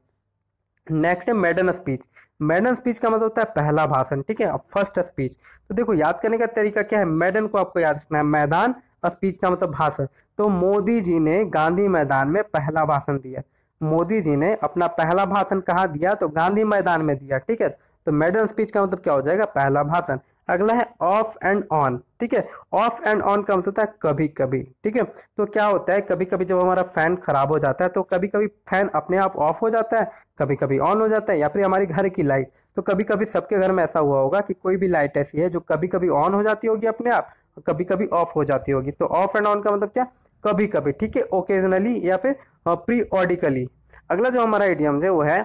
नेक्स्ट है मेडन स्पीच मेडन स्पीच का मतलब होता है पहला भाषण ठीक है फर्स्ट स्पीच तो देखो याद करने का तरीका क्या है मेडन को आपको याद रखना है मैदान स्पीच का मतलब भाषण तो मोदी जी ने गांधी मैदान में पहला भाषण दिया मोदी जी ने अपना पहला भाषण कहाँ दिया तो गांधी मैदान में दिया ठीक है तो मेडल स्पीच का मतलब क्या हो जाएगा पहला भाषण अगला है ऑफ एंड ऑन ठीक है ऑफ एंड ऑन का मतलब होता है कभी कभी ठीक है तो क्या होता है कभी कभी जब हमारा फैन खराब हो जाता है तो कभी कभी फैन अपने आप ऑफ हो जाता है कभी कभी ऑन हो जाता है या फिर हमारे घर की लाइट तो कभी कभी सबके घर में ऐसा हुआ होगा कि कोई भी लाइट ऐसी है जो कभी कभी ऑन हो जाती होगी अपने आप कभी कभी ऑफ हो जाती होगी तो ऑफ एंड ऑन का मतलब क्या कभी कभी ठीक है ओकेजनली या फिर प्री ऑडिकली अगला जो हमारा आइडियम है वो है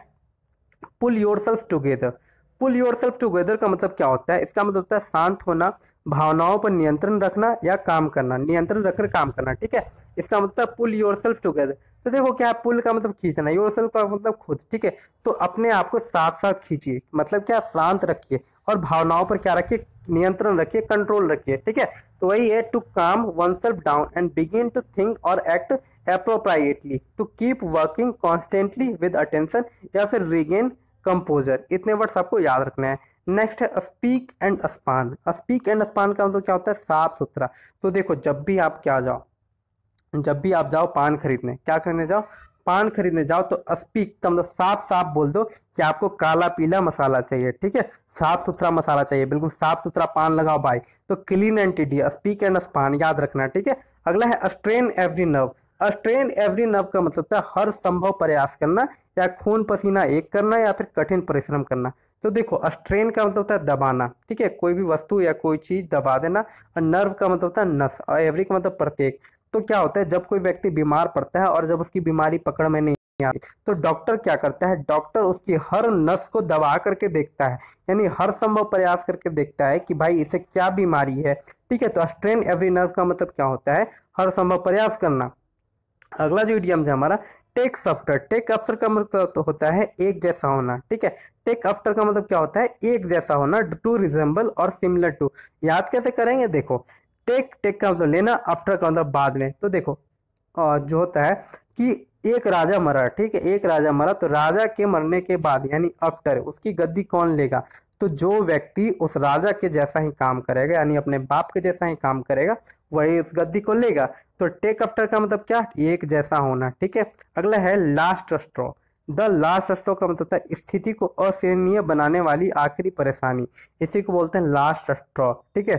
pull yourself together pull yourself together का मतलब क्या होता है इसका मतलब होता है शांत होना भावनाओं पर नियंत्रण रखना या काम करना नियंत्रण रखकर काम करना ठीक है इसका मतलब है पुल योर सेल्फ टूगेदर तो देखो क्या है पुल का मतलब खींचना योर सेल्फ का मतलब खुद ठीक है तो अपने आप को साथ साथ खींचिए मतलब क्या शांत रखिए और भावनाओं पर क्या रखिए नियंत्रण रखिए कंट्रोल रखिए ठीक है तो वही है to calm oneself down and begin to think और act appropriately to keep working constantly with attention या फिर रिगेन कंपोजर इतने वर्ड्स आपको याद रखना है नेक्स्ट है spick and span spick and span का मतलब क्या होता है साफ सुथरा तो देखो जब भी आप क्या जाओ जब भी आप जाओ पान खरीदने क्या करने जाओ पान खरीदने जाओ तो स्पीक का मतलब साफ साफ बोल दो कि आपको काला पीला मसाला चाहिए ठीक है साफ सुथरा मसाला चाहिए बिल्कुल साफ सुथरा पान लगाओ भाई तो clean and spick and span याद रखना ठीक है अगला है strain every nerve strain every nerve का मतलब था हर संभव प्रयास करना या खून पसीना एक करना या फिर कठिन परिश्रम करना तो देखो स्ट्रेन का मतलब था दबाना ठीक है कोई भी वस्तु या कोई चीज़ दबा देना और नर्व का मतलब था नस और एवरी का मतलब प्रत्येक तो क्या होता है जब कोई व्यक्ति बीमार पड़ता है और जब उसकी बीमारी पकड़ में नहीं तो डॉक्टर क्या करता है डॉक्टर उसकी हर नस को दबा करके देखता है यानी हर संभव प्रयास करके देखता है कि भाई इसे क्या बीमारी है ठीक है तो स्ट्रेन एवरी नर्व का मतलब क्या होता है हर संभव प्रयास करना अगला जो इडियम है हमारा टेक अफ्टर टेक अफ्टर का मतलब तो, तो होता है एक जैसा होना ठीक है टेक अफ्टर का मतलब क्या होता है एक जैसा होना टू रिजेंबल और सिमिलर टू याद कैसे करेंगे देखो टेक टेक का मतलब लेना आफ्टर का मतलब बाद में तो देखो और जो होता है कि एक राजा मरा ठीक है एक राजा मरा तो राजा के मरने के बाद यानी आफ्टर उसकी गद्दी कौन लेगा तो जो व्यक्ति उस राजा के जैसा ही काम करेगा यानी अपने बाप के जैसा ही काम करेगा वही उस गद्दी को लेगा तो टेक अफ्टर का मतलब क्या एक जैसा होना ठीक है अगला है last straw the last straw का मतलब था स्थिति को असहनीय बनाने वाली आखिरी परेशानी इसी को बोलते हैं लास्ट स्ट्रॉ ठीक है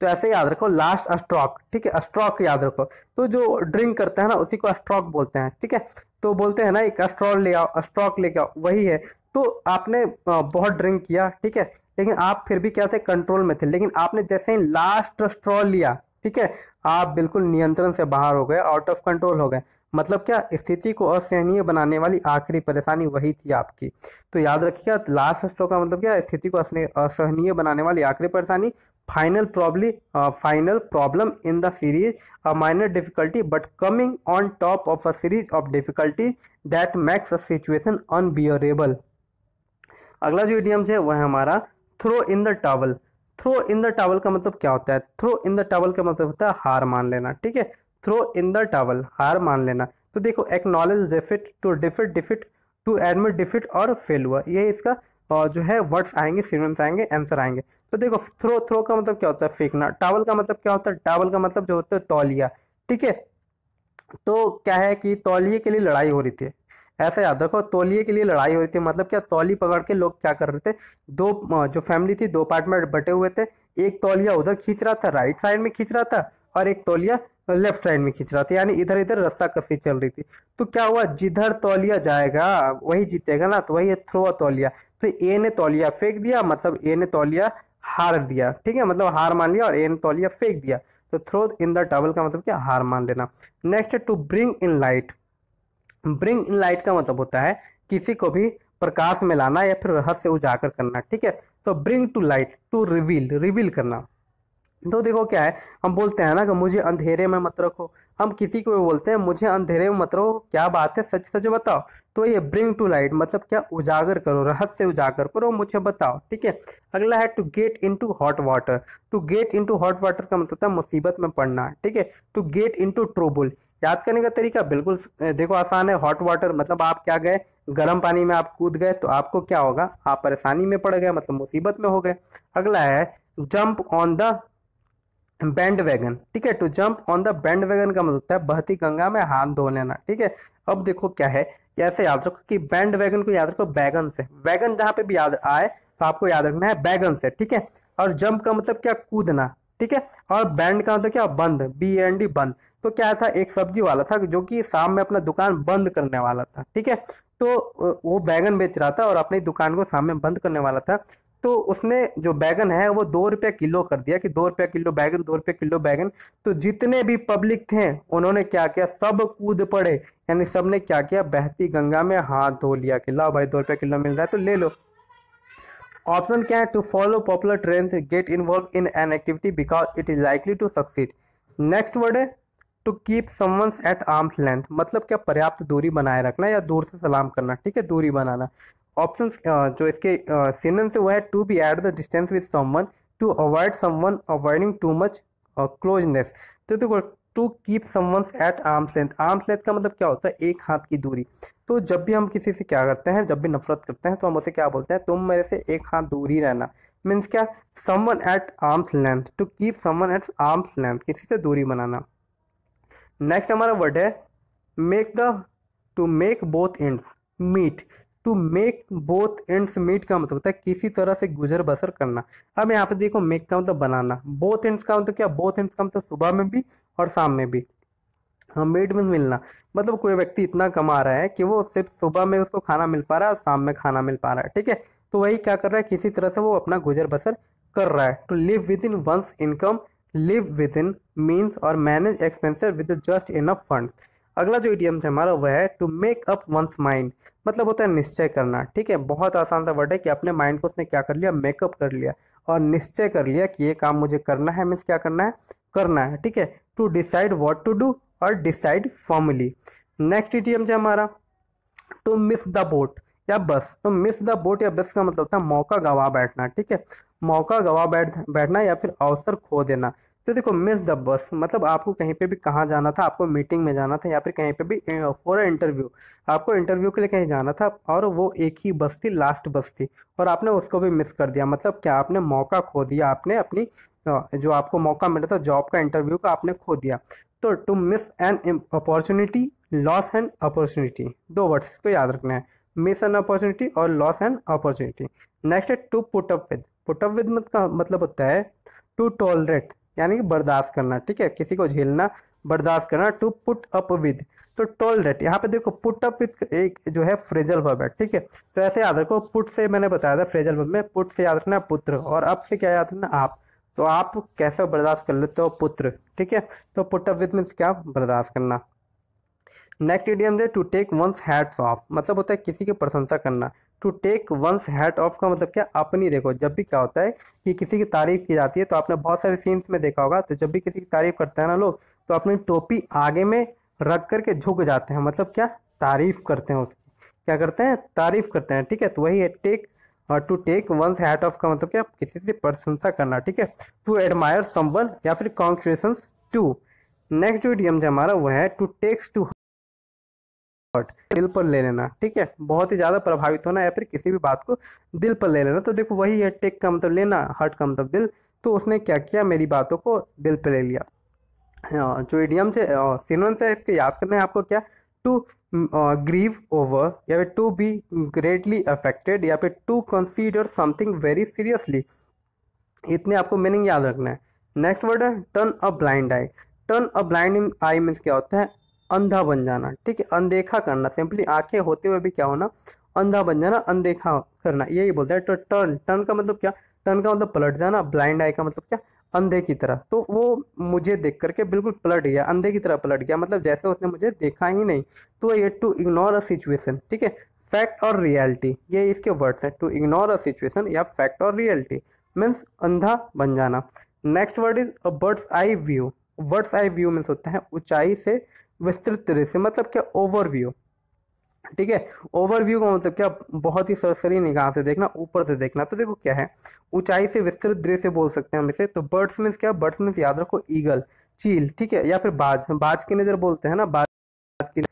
तो ऐसे याद रखो लास्ट स्ट्रॉक ठीक है स्ट्रॉक याद रखो तो जो ड्रिंक करते हैं ना उसी को स्ट्रॉक बोलते हैं ठीक है तो बोलते हैं ना एक स्ट्रॉक ले आओ स्ट्रॉक लेके आओ वही है तो आपने बहुत ड्रिंक किया ठीक है लेकिन आप फिर भी क्या थे कंट्रोल में थे लेकिन आपने जैसे ही लास्ट स्ट्रॉ लिया ठीक है आप बिल्कुल नियंत्रण से बाहर हो गए आउट ऑफ कंट्रोल हो गए मतलब क्या स्थिति को असहनीय बनाने वाली आखिरी परेशानी वही थी आपकी तो याद रखिएगा लास्ट स्ट्रॉ का मतलब क्या स्थिति को असहनीय बनाने वाली आखिरी परेशानी final problem final problem in the series a minor difficulty but coming on top of a series of difficulties that makes a situation unbearable अगला जो इडियम्स है वह है हमारा throw in the towel throw in the towel का मतलब क्या होता है थ्रो इन द टावल का मतलब होता है हार मान लेना ठीक है थ्रो इन द टावल हार मान लेना तो देखो acknowledge defeat to defeat defeat to admit defeat और फेल हुआ ये इसका और जो है वर्ड्स आएंगे सिनम्स आएंगे आंसर आएंगे तो देखो थ्रो थ्रो का मतलब क्या होता है फेंकना टावल का मतलब क्या होता है टावल का मतलब जो होता है तौलिया ठीक है तो क्या है कि तौलिए के लिए लड़ाई हो रही थी ऐसा याद रखो तोलिए के लिए लड़ाई हो रही थी मतलब क्या तौली पकड़ के लोग क्या कर रहे थे दो जो फैमिली थी दो पार्ट में बटे हुए थे एक तौलिया उधर खींच रहा था राइट साइड में खींच रहा था और एक तौलिया लेफ्ट साइड में खींच रहा था यानी इधर इधर रस्सा कस्सी चल रही थी तो क्या हुआ जिधर तौलिया जाएगा वही जीतेगा ना तो वही थ्रो तौलिया तो ए ने तौलिया फेंक दिया मतलब ए ने तौलिया हार दिया ठीक है मतलब हार मान लिया और ए ने तौलिया फेंक दिया तो थ्रो इन द टबल का मतलब क्या हार मान लेना next to bring in light bring in light का मतलब होता है किसी को भी प्रकाश में लाना या फिर रहस्य उजागर करना ठीक है तो bring to light to reveal reveal करना तो देखो क्या है हम बोलते हैं ना कि मुझे अंधेरे में मत रखो हम किसी को भी बोलते हैं मुझे अंधेरे में मत रखो क्या बात है सच सच बताओ तो ये ब्रिंग टू लाइट मतलब क्या उजागर करो रहस्य उजागर करो मुझे बताओ ठीक है अगला है to get to hot water to get to hot water का मतलब था मुसीबत में पड़ना ठीक है to get into trouble याद करने का तरीका बिल्कुल देखो आसान है हॉट वाटर मतलब आप क्या गए गर्म पानी में आप कूद गए तो आपको क्या होगा आप परेशानी में पड़ गए मतलब मुसीबत में हो गए अगला है jump on the bandwagon ठीक है to jump on the bandwagon का मतलब होता है बहती गंगा में हाथ धो लेना ठीक है अब देखो क्या है ऐसे याद रखो कि बैंड वैगन को याद रखो बैगन से वैगन जहां पे भी याद आए तो आपको याद रखना है बैगन से ठीक है और जंप का मतलब क्या कूदना ठीक है और बैंड का मतलब क्या बंद बी एन डी बंद तो क्या था एक सब्जी वाला था जो कि शाम में अपना दुकान बंद करने वाला था ठीक है तो वो बैगन बेच रहा था और अपनी दुकान को शाम में बंद करने वाला था तो उसने जो बैगन है वो दो रुपये किलो कर दिया कि दो रुपये किलो बैगन दो रुपये किलो बैगन तो जितने भी पब्लिक थे उन्होंने क्या किया सब कूद पड़े यानी सब ने क्या किया बहती गंगा में हाथ धो लिया कि लाओ भाई दो रुपये किलो मिल रहा है तो ले लो ऑप्शन क्या है to follow popular trend get involve in an activity because it is likely to succeed next word है to keep someone's at arm's length मतलब क्या पर्याप्त दूरी बनाए रखना या दूर से सलाम करना ठीक है दूरी बनाना ऑप्शन जो इसके सिनम से वो है to be at the distance with someone to avoid someone avoiding too much closeness तो देखो to keep someone's at arm's length arm's length का मतलब क्या होता है एक हाथ की दूरी तो जब भी हम किसी से क्या करते हैं जब भी नफरत करते हैं तो हम उसे क्या बोलते हैं तुम मेरे से एक हाथ दूरी रहना मीन्स क्या someone at arm's length to keep someone at arm's length किसी से दूरी बनाना नेक्स्ट हमारा वर्ड है make the to make both ends meet to make both ends meet का मतलब होता है किसी तरह से गुजर बसर करना अब यहाँ पे देखो मेक का मतलब बनाना बोथ एंड्स का मतलब क्या बोथ एंड्स का मतलब सुबह में भी और शाम में भी हाँ मीट में मिलना मतलब कोई व्यक्ति इतना कमा रहा है कि वो सिर्फ सुबह में उसको खाना मिल पा रहा है और शाम में खाना मिल पा रहा है ठीक है तो वही क्या कर रहा है किसी तरह से वो अपना गुजर बसर कर रहा है to live within one's income live within means और manage expensive with just enough fund अगला जो इडियम है हमारा वह है to make up one's mind मतलब होता है निश्चय करना ठीक है बहुत आसान सा वर्ड है कि अपने माइंड को उसने क्या कर लिया मेकअप कर लिया और निश्चय कर लिया कि ये काम मुझे करना है मीन्स क्या करना है करना है ठीक है to decide what to do और डिसाइड फॉर्मली नेक्स्ट इडियम है हमारा टू मिस द बोट या बस तो मिस द बोट या बस का मतलब होता है मौका गवा बैठना ठीक है मौका गवा बैठ बैठना या फिर अवसर खो देना तो देखो मिस द बस मतलब आपको कहीं पे भी कहाँ जाना था आपको मीटिंग में जाना था या फिर कहीं पे भी फॉर इंटरव्यू आपको इंटरव्यू के लिए कहीं जाना था और वो एक ही बस थी लास्ट बस थी और आपने उसको भी मिस कर दिया मतलब क्या आपने मौका खो दिया आपने अपनी जो आपको मौका मिला था जॉब का इंटरव्यू का आपने खो दिया तो to miss an opportunity lose an opportunity दो वर्ड्स को याद रखना है मिस एन अपॉर्चुनिटी और लॉस एंड अपॉर्चुनिटी नेक्स्ट है to put up with put up with मत का मतलब होता है टू टॉलरेट यानी कि बर्दाश्त करना ठीक है किसी को झेलना बर्दाश्त करना टू पुट अप विद तो टॉलरेट यहाँ पे देखो पुट अप विद एक जो है फ्रेजल वर्ब है ठीक है तो ऐसे याद रखो पुट से मैंने बताया था फ्रेजल वर्ब में पुट से याद रखना पुत्र और अब से क्या याद रखना आप तो आप कैसे बर्दाश्त कर लेते हो पुत्र ठीक है तो पुट अप विद मीन्स क्या बर्दाश्त करना नेक्स्ट इडियम है to take one's hats off मतलब होता है किसी की प्रशंसा करना to take one's hat off का मतलब क्या अपनी देखो जब भी क्या होता है कि किसी की तारीफ की जाती है तो आपने बहुत सारे सीन्स में देखा होगा तो जब भी किसी की तारीफ करते हैं ना लोग तो अपनी टोपी आगे में रख करके झुक जाते हैं मतलब क्या तारीफ करते हैं उसकी क्या करते हैं तारीफ करते हैं ठीक है तो वही है टेक और to take one's hat off का मतलब क्या किसी से प्रशंसा करना ठीक है टू एडमायर समवन या फिर कॉन्ग्रेचुलेशन टू नेक्स्ट जो डीएम जो हमारा वो है टू टेक्स टू थॉट दिल पर ले लेना ठीक है बहुत ही ज़्यादा प्रभावित होना या फिर किसी भी बात को दिल पर ले लेना तो देखो वही है टेक का मतलब लेना हर्ट का मतलब दिल तो उसने क्या किया मेरी बातों को दिल पर ले लिया हाँ, जो इडियम से सिनोन से इसके याद करना है आपको क्या टू ग्रीव ओवर या फिर टू बी ग्रेटली अफेक्टेड या फिर to consider something very seriously इतने आपको मीनिंग याद रखना है नेक्स्ट वर्ड है turn a blind eye turn a blind eye means क्या होता है अंधा बन जाना ठीक है अनदेखा करना सिंपली आंखें होते हुए भी क्या होना अंधा बन जाना अनदेखा करना यही बोलता है तो टर्न टर्न का मतलब क्या टर्न का मतलब पलट जाना ब्लाइंड आई का मतलब क्या अंधे की तरह तो वो मुझे देख करके बिल्कुल पलट गया अंधे की तरह पलट गया मतलब जैसे उसने मुझे देखा ही नहीं तो ये टू इग्नोर अ सिचुएशन ठीक है फैक्ट और रियलिटी ये इसके वर्ड्स हैं टू इग्नोर अ सिचुएशन या फैक्ट और रियलिटी मीन्स अंधा बन जाना next word is a bird's eye view bird's eye view means होता है ऊंचाई से विस्तृत दृश्य मतलब क्या ओवरव्यू ठीक है ओवरव्यू का मतलब क्या बहुत ही सरसरी निगाह से देखना ऊपर से देखना तो देखो क्या है ऊंचाई से विस्तृत दृश्य बोल सकते हैं हम इसे तो बर्ड्स मीन्स क्या बर्ड्स मीन्स याद रखो ईगल चील ठीक है या फिर बाज बाज की नज़र बोलते हैं ना बाज की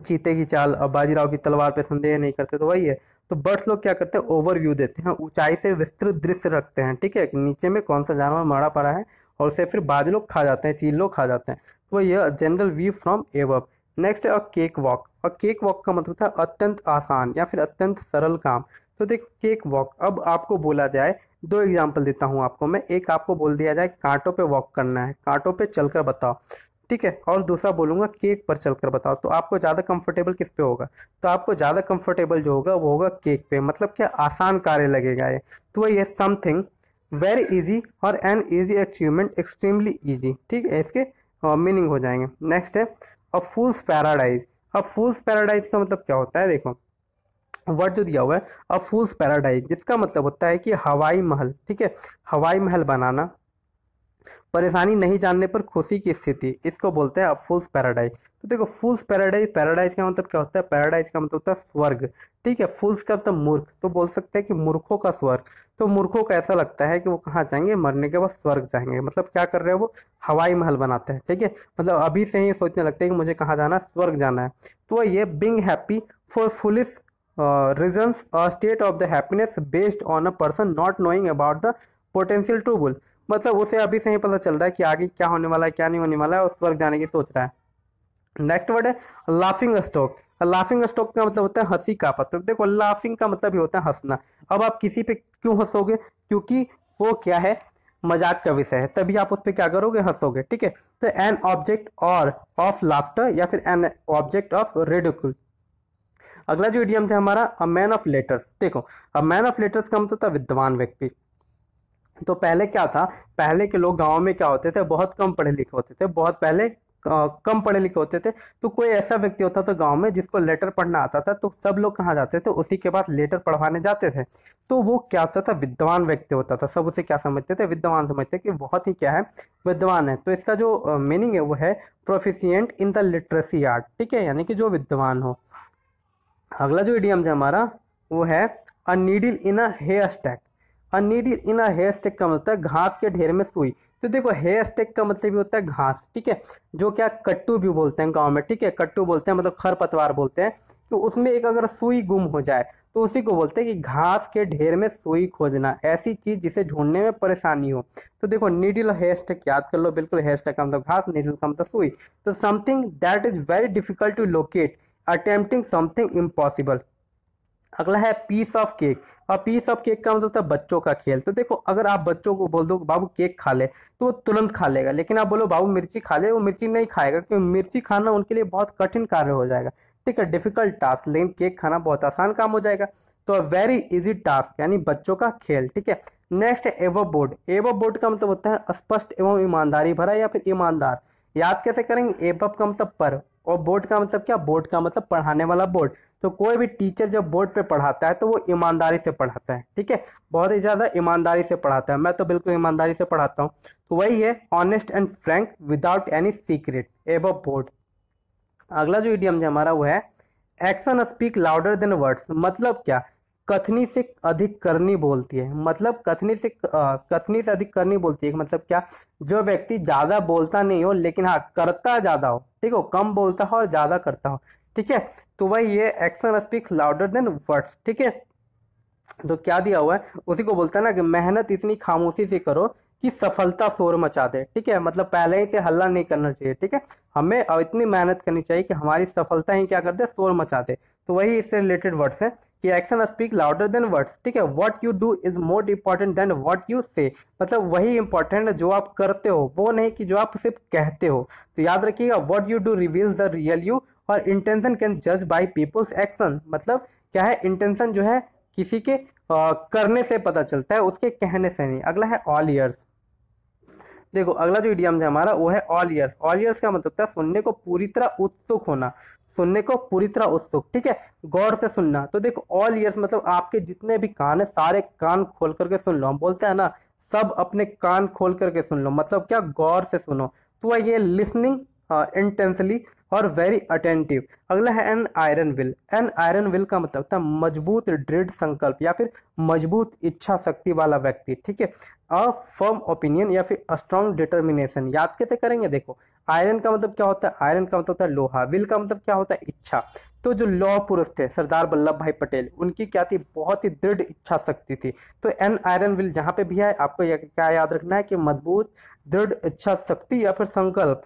चीते की चाल और बाजीराव की तलवार पे संदेह नहीं करते तो वही है तो बर्ड्स लोग क्या करते हैं ओवरव्यू देते हैं ऊंचाई से विस्तृत दृश्य रखते हैं ठीक है नीचे में कौन सा जानवर मरा पड़ा है और उसे फिर बाद लोग खा जाते हैं चील लोग खा जाते हैं तो यह general view from above next है अ केक वॉक और केक वॉक का मतलब था अत्यंत आसान या फिर अत्यंत सरल काम तो देखो केक वॉक अब आपको बोला जाए दो एग्जाम्पल देता हूँ आपको मैं एक आपको बोल दिया जाए कांटों पे वॉक करना है कांटों पे चलकर बताओ ठीक है और दूसरा बोलूँगा केक पर चलकर बताओ तो आपको ज़्यादा कंफर्टेबल किस पे होगा तो आपको ज़्यादा कंफर्टेबल जो होगा वो होगा केक पे मतलब क्या आसान कार्य लगेगा ये तो ये समथिंग वेरी इजी और an easy achievement extremely easy ठीक है इसके मीनिंग हो जाएंगे नेक्स्ट है अ फूल्स पैराडाइज अब फूल्स पैराडाइज का मतलब क्या होता है देखो वर्ड जो दिया हुआ है अ फूल्स पैराडाइज जिसका मतलब होता है कि हवाई महल ठीक है हवाई महल बनाना परेशानी नहीं जानने पर खुशी की स्थिति इसको बोलते हैं फुल्स पैराडाइज तो देखो फुल्स पैराडाइज पैराडाइज का मतलब क्या होता है पैराडाइज का मतलब होता है स्वर्ग ठीक है फुल्स का मतलब मूर्ख तो बोल सकते हैं कि मूर्खों का स्वर्ग तो मूर्खों को ऐसा लगता है कि वो कहाँ जाएंगे मरने के बाद स्वर्ग जाएंगे मतलब क्या कर रहे हैं वो हवाई महल बनाते हैं ठीक है मतलब अभी से ही सोचने लगते हैं कि मुझे कहाँ जाना है स्वर्ग जाना है तो ये being happy for foolish reasons state of the happiness based on a person not knowing about the potential bull मतलब उसे अभी से ही पता चल रहा है कि आगे क्या होने वाला है क्या नहीं होने वाला है उस वर्ग जाने की सोच रहा है नेक्स्ट वर्ड है लाफिंग स्टॉक लाफिंग स्टॉक का मतलब होता है हंसी का पत्र मतलब। तो देखो लाफिंग का मतलब ही होता है हंसना अब आप किसी पे क्यों हंसोगे क्योंकि वो क्या है मजाक का विषय है तभी आप उस पर क्या करोगे हंसोगे ठीक है तो एन ऑब्जेक्ट और ऑफ लाफ्टर या फिर एन ऑब्जेक्ट ऑफ रेडिकुल अगला जो इडियम था हमारा अ मैन ऑफ लेटर्स देखो अ मैन ऑफ लेटर्स का मतलब होता है विद्वान व्यक्ति तो पहले क्या था पहले के लोग गाँव में क्या होते थे बहुत कम पढ़े लिखे होते थे बहुत पहले कम पढ़े लिखे होते थे तो कोई ऐसा व्यक्ति होता था गांव में जिसको लेटर पढ़ना आता था तो सब लोग कहाँ जाते थे उसी के पास लेटर पढ़वाने जाते थे तो वो क्या होता था विद्वान व्यक्ति होता था सब उसे क्या समझते थे विद्वान समझते कि बहुत ही क्या है विद्वान है तो इसका जो मीनिंग है वो है proficient in the literacy art ठीक है यानी कि जो विद्वान हो अगला जो इडियम्स है हमारा वो है a needle in a haystack और needle in a haystack का मतलब घास के ढेर में सुई तो देखो हेयर स्टेक का मतलब भी होता है घास ठीक है जो क्या कट्टू भी बोलते हैं गांव में ठीक है कट्टू बोलते हैं मतलब खर पतवार बोलते हैं तो उसमें एक अगर सुई गुम हो जाए तो उसी को बोलते हैं कि घास के ढेर में सुई खोजना ऐसी चीज जिसे ढूंढने में परेशानी हो तो देखो नीडिल हेयर याद कर लो बिल्कुल हेयर स्टेक का मतलब घास नीडिल का मतलब सुई तो something that is very difficult to locate attempting something impossible अगला है पीस ऑफ केक और पीस ऑफ केक का मतलब होता है बच्चों का खेल तो देखो अगर आप बच्चों को बोल दो बाबू केक खा ले तो वो तुरंत खा लेगा लेकिन आप बोलो बाबू मिर्ची खा ले वो मिर्ची नहीं खाएगा क्योंकि मिर्ची खाना उनके लिए बहुत कठिन कार्य हो जाएगा ठीक है डिफिकल्ट टास्क लेकिन केक खाना बहुत आसान काम हो जाएगा तो वेरी इजी टास्क यानी बच्चों का खेल ठीक है नेक्स्ट एवो बोर्ड एवो बोर्ड का मतलब होता है स्पष्ट एवं ईमानदारी भरा या फिर ईमानदार याद कैसे करेंगे एबब का मतलब पर और बोर्ड का मतलब क्या बोर्ड का मतलब पढ़ाने वाला बोर्ड तो कोई भी टीचर जब बोर्ड पे पढ़ाता है तो वो ईमानदारी से पढ़ाता है ठीक है बहुत ही ज़्यादा ईमानदारी से पढ़ाता है मैं तो बिल्कुल ईमानदारी से पढ़ाता हूँ तो वही है honest and frank without any secret above board अगला जो इडियम है हमारा वो है action speak louder than words मतलब क्या कथनी से अधिक करनी बोलती है मतलब कथनी से कथनी से अधिक करनी बोलती है मतलब क्या जो व्यक्ति ज़्यादा बोलता नहीं हो लेकिन हाँ करता ज़्यादा हो ठीक हो कम बोलता हो और ज़्यादा करता हो ठीक है तो वही ये action speaks louder than words ठीक है तो क्या दिया हुआ है उसी को बोलता है ना कि मेहनत इतनी खामोशी से करो कि सफलता शोर मचा दे ठीक है मतलब पहले ही से हल्ला नहीं करना चाहिए ठीक है हमें अब इतनी मेहनत करनी चाहिए कि हमारी सफलता ही क्या कर दे शोर मचा दे तो वही इससे रिलेटेड वर्ड्स हैं कि action speak louder than words ठीक है what you do is more important than what you say मतलब वही इंपॉर्टेंट है जो आप करते हो वो नहीं कि जो आप सिर्फ कहते हो तो याद रखिएगा what you do reveal the real you और इंटेंशन कैन जज बाई पीपुल्स एक्शन मतलब क्या है इंटेंशन जो है किसी के करने से पता चलता है उसके कहने से नहीं अगला है ऑल ईयर्स देखो अगला जो इडियम है हमारा वो है ऑल ईयर्स ऑल ईयर्स का मतलब होता है सुनने को पूरी तरह उत्सुक होना सुनने को पूरी तरह उत्सुक ठीक है गौर से सुनना तो देखो ऑल ईयर्स मतलब आपके जितने भी कान है सारे कान खोल करके सुन लो हम बोलते हैं ना सब अपने कान खोल करके सुन लो मतलब क्या गौर से सुनो तो ये लिसनिंग इंटेंसली uh, और वेरी अटेंटिव अगला है an iron will an iron will का मतलब होता है मजबूत दृढ़ संकल्प या फिर मजबूत इच्छा शक्ति वाला व्यक्ति ठीक है अ फर्म ओपिनियन या फिर स्ट्रॉन्ग डिटर्मिनेशन याद कैसे करेंगे देखो आयरन का मतलब क्या होता है आयरन का मतलब होता है लोहा विल का मतलब क्या होता है इच्छा तो जो लौह पुरुष थे सरदार वल्लभ भाई पटेल उनकी क्या थी बहुत ही दृढ़ इच्छा शक्ति थी तो एन आयरन विल जहाँ पे भी है आपको क्या याद रखना है कि मजबूत दृढ़ इच्छा शक्ति या फिर संकल्प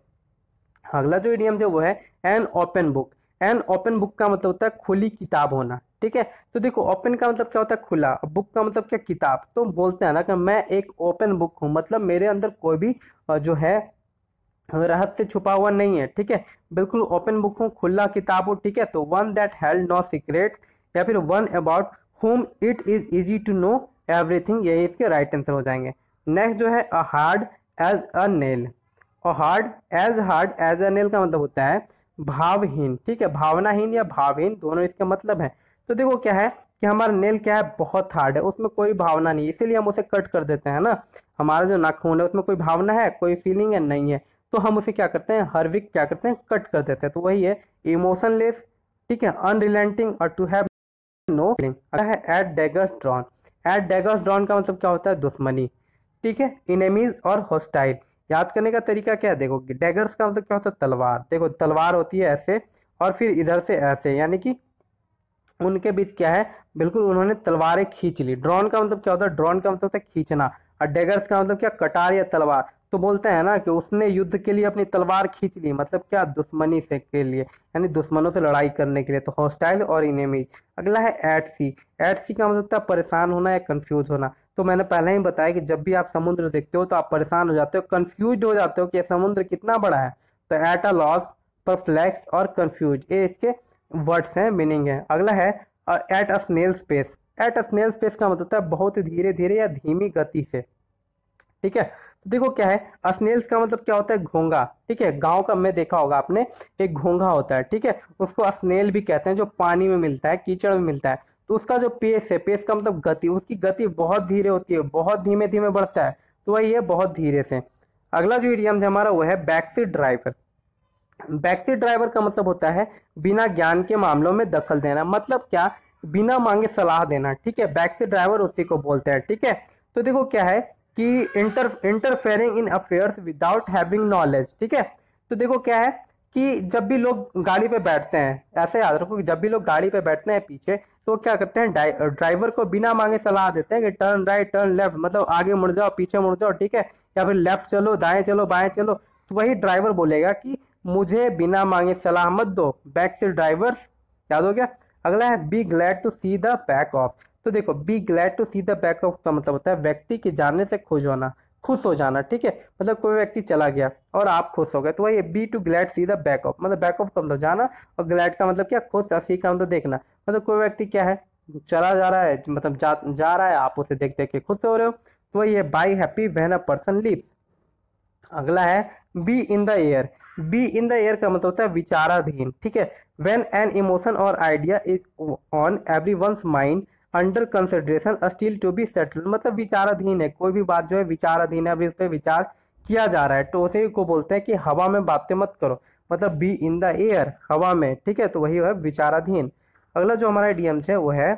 अगला जो इडियम जो वो है an open book an open book का मतलब होता है खुली किताब होना ठीक है तो देखो ओपन का मतलब क्या होता है खुला बुक का मतलब क्या किताब तो बोलते हैं ना कि मैं एक ओपन बुक हूँ मतलब मेरे अंदर कोई भी जो है रहस्य छुपा हुआ नहीं है ठीक है बिल्कुल ओपन बुक हूँ खुला किताब हूँ ठीक है तो one that held no secrets या फिर one about whom it is easy to know everything यही इसके राइट आंसर हो जाएंगे नेक्स्ट जो है a hard as a nail और hard as hard as nail का मतलब होता है भावहीन ठीक है भावनाहीन या भावहीन दोनों इसके मतलब है तो देखो क्या है कि हमारा नेल क्या है बहुत हार्ड है उसमें कोई भावना नहीं इसीलिए हम उसे कट कर देते हैं ना हमारा जो नाखून है उसमें कोई भावना है कोई फीलिंग है नहीं है तो हम उसे क्या करते हैं हर वीक क्या करते हैं कट कर देते हैं तो वही है इमोशनलेस ठीक है अनरिलेंटिंग और टू हैव नो फीलिंग है at daggers drawn at daggers drawn का मतलब क्या होता है दुश्मनी ठीक है इनेमीज और होस्टाइल याद करने का तरीका क्या है देखो डैगर्स का मतलब क्या होता है तलवार देखो तलवार होती है ऐसे और फिर इधर से ऐसे यानी कि उनके बीच क्या है बिल्कुल उन्होंने तलवारें खींच ली ड्रोन का मतलब क्या होता है ड्रोन का मतलब होता है खींचना और डेगर्स का मतलब क्या कटार या तलवार तो बोलते हैं ना कि उसने युद्ध के लिए अपनी तलवार खींच ली मतलब क्या दुश्मनी से के लिए यानी दुश्मनों से लड़ाई करने के लिए तो हॉस्टाइल और इनेमीज अगला है एट सी एट सी का मतलब होता है परेशान होना या कंफ्यूज होना तो मैंने पहले ही बताया कि जब भी आप समुद्र देखते हो तो आप परेशान हो जाते हो कन्फ्यूज हो जाते हो कि समुद्र कितना बड़ा है तो एट अ लॉस परफ्लेक्स और कन्फ्यूज ये इसके वर्ड्स हैं मीनिंग है अगला है at a snail's pace at a snail's pace का मतलब तो है बहुत धीरे धीरे या धीमी गति से ठीक है तो देखो क्या है अस्नेल्स का मतलब क्या होता है घोंगा ठीक है गांव का मैं देखा होगा आपने एक घोंगा होता है ठीक है उसको अस्नेल भी कहते हैं जो पानी में मिलता है कीचड़ में मिलता है तो उसका जो पेस है पेस का मतलब गति उसकी गति बहुत धीरे होती है बहुत धीमे धीमे बढ़ता है तो वही है बहुत धीरे से अगला जो इडियम है हमारा वो है बैकसीट ड्राइवर बैकसीट ड्राइवर का मतलब होता है बिना ज्ञान के मामलों में दखल देना मतलब क्या बिना मांगे सलाह देना ठीक है बैकसीट ड्राइवर उसी को बोलते हैं ठीक है तो देखो क्या है कि inter interfering in affairs without having knowledge ठीक है तो देखो क्या है कि जब भी लोग गाड़ी पे बैठते हैं ऐसे याद रखो कि जब भी लोग गाड़ी पे बैठते हैं पीछे तो क्या करते हैं ड्राइवर को बिना मांगे सलाह देते हैं कि टर्न राइट टर्न लेफ्ट मतलब आगे मुड़ जाओ पीछे मुड़ जाओ ठीक है या फिर लेफ्ट चलो दाएं चलो बाएं चलो तो वही ड्राइवर बोलेगा कि मुझे बिना मांगे सलाह मत दो बैक से ड्राइवर याद हो गया अगला है be glad to see the back of तो देखो be glad to see the back of का मतलब होता है व्यक्ति के जानने से खुश होना खुश हो जाना ठीक है मतलब कोई व्यक्ति चला गया और आप खुश हो गए तो वही be to glad see the backup मतलब बैकअप का मतलब जाना और ग्लैड का मतलब क्या खुश या सी का मतलब देखना मतलब कोई व्यक्ति क्या है चला जा रहा है मतलब जा जा रहा है आप उसे देख देख के खुश हो रहे हो तो वही है बाई हैप्पी वहन अ पर्सन लिव्स अगला है be in the air be in the air का मतलब होता है विचाराधीन ठीक है वेन एन इमोशन और idea is on every one's mind under consideration still to be settle मतलब विचाराधीन है कोई भी बात जो है विचाराधीन है अभी उस पर विचार किया जा रहा है तो उसे को बोलते हैं कि हवा में बातें मत करो मतलब बी इन द एयर हवा में ठीक है तो वही है विचाराधीन अगला जो हमारा डीएम्स है वो है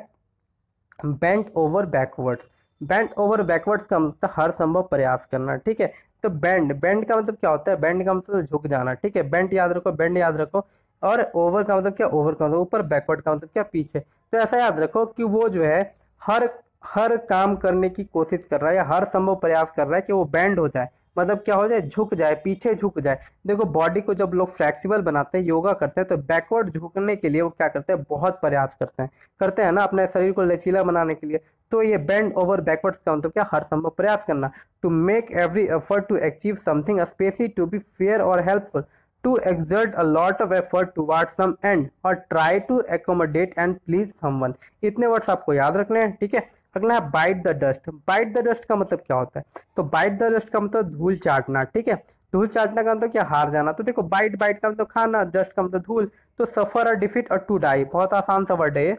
bent over backwards bent over backwards का मतलब तो हर संभव प्रयास करना ठीक है तो बैंड बैंड का मतलब क्या होता है बैंड का मतलब झुक जाना ठीक है बैंड याद रखो बैंड याद रखो और ओवर का मतलब क्या ओवर का मतलब ऊपर बैकवर्ड का मतलब क्या पीछे तो ऐसा याद रखो कि वो जो है हर हर काम करने की कोशिश कर रहा है या हर संभव प्रयास कर रहा है कि वो बैंड हो जाए मतलब क्या हो जाए झुक जाए पीछे झुक जाए देखो बॉडी को जब लोग फ्लेक्सिबल बनाते हैं योगा करते हैं तो बैकवर्ड झुकने के लिए वो क्या करते हैं बहुत प्रयास करते हैं करते हैं ना अपने शरीर को लचीला बनाने के लिए तो ये बैंड ओवर बैकवर्ड का मतलब क्या हर संभव प्रयास करना to make every effort to achieve something specially to be fair और helpful to exert a of effort toward some end try to accommodate and please someone इतने words आपको याद रखने हैं ठीक है अगला है bite the dust bite the dust का मतलब क्या होता है तो बाइट द डस्ट का मतलब धूल चाटना ठीक है धूल चाटने का मतलब क्या हार जाना तो देखो बाइट बाइट का मतलब खाना डस्ट का मतलब धूल तो सफर और डिफिट और टू डाई बहुत आसान सा वर्ड है ये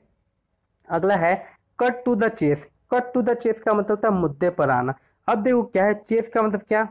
अगला है cut to the chase cut to the chase का मतलब था मुद्दे पर आना अब देखो क्या है चेस का मतलब क्या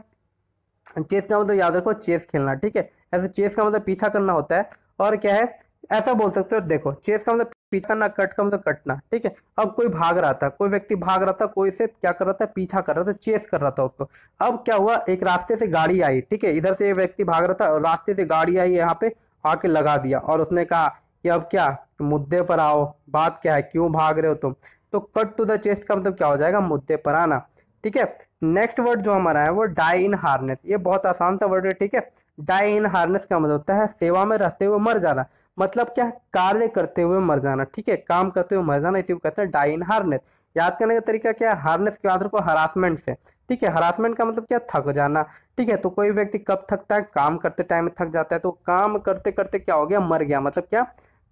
चेस का मतलब याद रखो चेस खेलना ठीक है ऐसे चेस का मतलब पीछा करना होता है और क्या है ऐसा बोल सकते हो देखो चेस का मतलब पीछा करना कट का मतलब कटना ठीक है अब कोई भाग रहा था कोई व्यक्ति भाग रहा था कोई से क्या कर रहा था पीछा कर रहा था चेस कर रहा था उसको अब क्या हुआ एक रास्ते से गाड़ी आई ठीक है इधर से एक व्यक्ति भाग रहा था और रास्ते से गाड़ी आई यहाँ पे आके लगा दिया और उसने कहा कि अब क्या मुद्दे पर आओ बात क्या है क्यों भाग रहे हो तुम तो कट टू द चेस्ट का मतलब क्या हो जाएगा मुद्दे पर आना ठीक है नेक्स्ट वर्ड जो हमारा है वो डाई इन हार्नेस ये बहुत आसान सा वर्ड है ठीक है डाई इन हार्नेस का मतलब होता है सेवा में रहते हुए मर जाना मतलब क्या कार्य करते हुए मर जाना ठीक है काम करते हुए मर जाना इसी को कहते हैं डाई इन हार्नेस याद करने का तरीका क्या है हार्नेस के आधार को हरासमेंट से ठीक है हरासमेंट का मतलब क्या थक जाना ठीक है तो कोई व्यक्ति कब थकता है काम करते टाइम में थक जाता है तो काम करते करते क्या हो गया मर गया मतलब क्या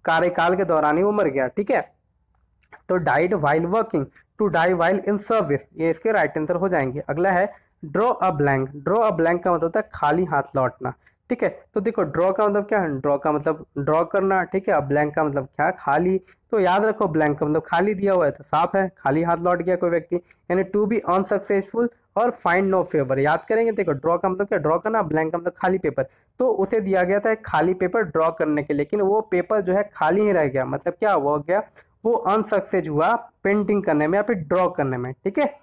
कार्यकाल के दौरान ही वो मर गया ठीक है तो died while working to die while in service ये इसके राइट आंसर हो जाएंगे अगला है draw a blank draw a blank का मतलब होता है खाली हाथ लौटना ठीक है तो देखो ड्रॉ का मतलब क्या है ड्रॉ का मतलब ड्रॉ करना ठीक है अब ब्लैंक का मतलब क्या खाली तो याद रखो ब्लैंक का मतलब खाली दिया हुआ है तो साफ है खाली हाथ लौट गया कोई व्यक्ति यानी टू बी अनसक्सेसफुल और फाइंड नो फेवर याद करेंगे देखो ड्रॉ का मतलब क्या ड्रॉ करना ब्लैंक का मतलब खाली पेपर तो उसे दिया गया था खाली पेपर ड्रॉ करने के लेकिन वो पेपर जो है खाली ही रह गया मतलब क्या हुआ गया वो अनसक्सेस हुआ पेंटिंग करने में या फिर ड्रॉ करने में ठीक है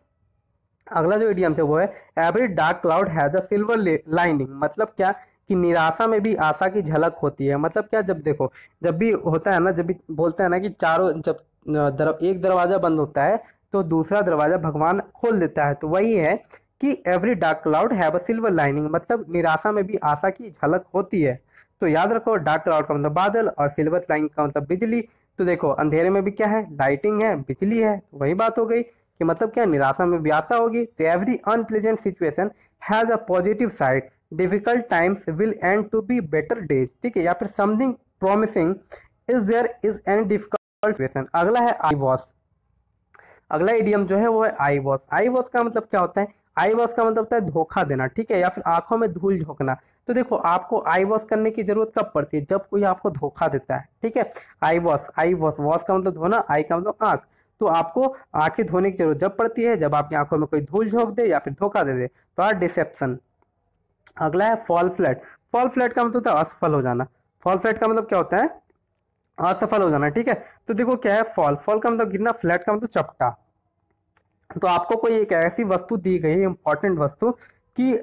अगला जो एडियम है वो है every dark cloud has a silver lining मतलब क्या कि निराशा में भी आशा की झलक होती है मतलब क्या जब देखो जब भी होता है ना जब भी बोलते हैं ना कि चारों जब दर, एक दरवाज़ा बंद होता है तो दूसरा दरवाज़ा भगवान खोल देता है तो वही है कि every dark cloud have a silver lining मतलब निराशा में भी आशा की झलक होती है तो याद रखो डार्क क्लाउड का मतलब बादल और सिल्वर लाइनिंग का मतलब बिजली तो देखो अंधेरे में भी क्या है लाइटिंग है बिजली है तो वही बात हो गई कि मतलब क्या निराशा में व्यासा होगी तो every unpleasant situation has a positive side difficult times will end to be better days ठीक है या फिर something promising is there is an difficult situation अगला है आई वॉस अगला एडियम जो है वो है आई वॉस आई वॉस का मतलब क्या होता है आई वॉस का मतलब होता है धोखा देना ठीक है या फिर आंखों में धूल झोंकना तो देखो आपको आई वॉस करने की जरूरत कब पड़ती है जब कोई आपको धोखा देता है ठीक है eyewash eyewash wash का मतलब धोना आई का मतलब आंख तो आपको आंखें धोने की जरूरत जब पड़ती है जब आपकी आंखों में कोई धूल झोंक दे या फिर धोखा दे दे तो आर डिसेप्शन अगला है फॉल फ्लैट फॉल फ्लैट का मतलब होता तो है असफल हो जाना फॉल फ्लैट का मतलब क्या होता है असफल हो जाना ठीक है तो देखो क्या है फॉल फॉल का मतलब गिरना फ्लैट का मतलब चपटा तो आपको कोई एक ऐसी वस्तु दी गई इंपॉर्टेंट वस्तु कि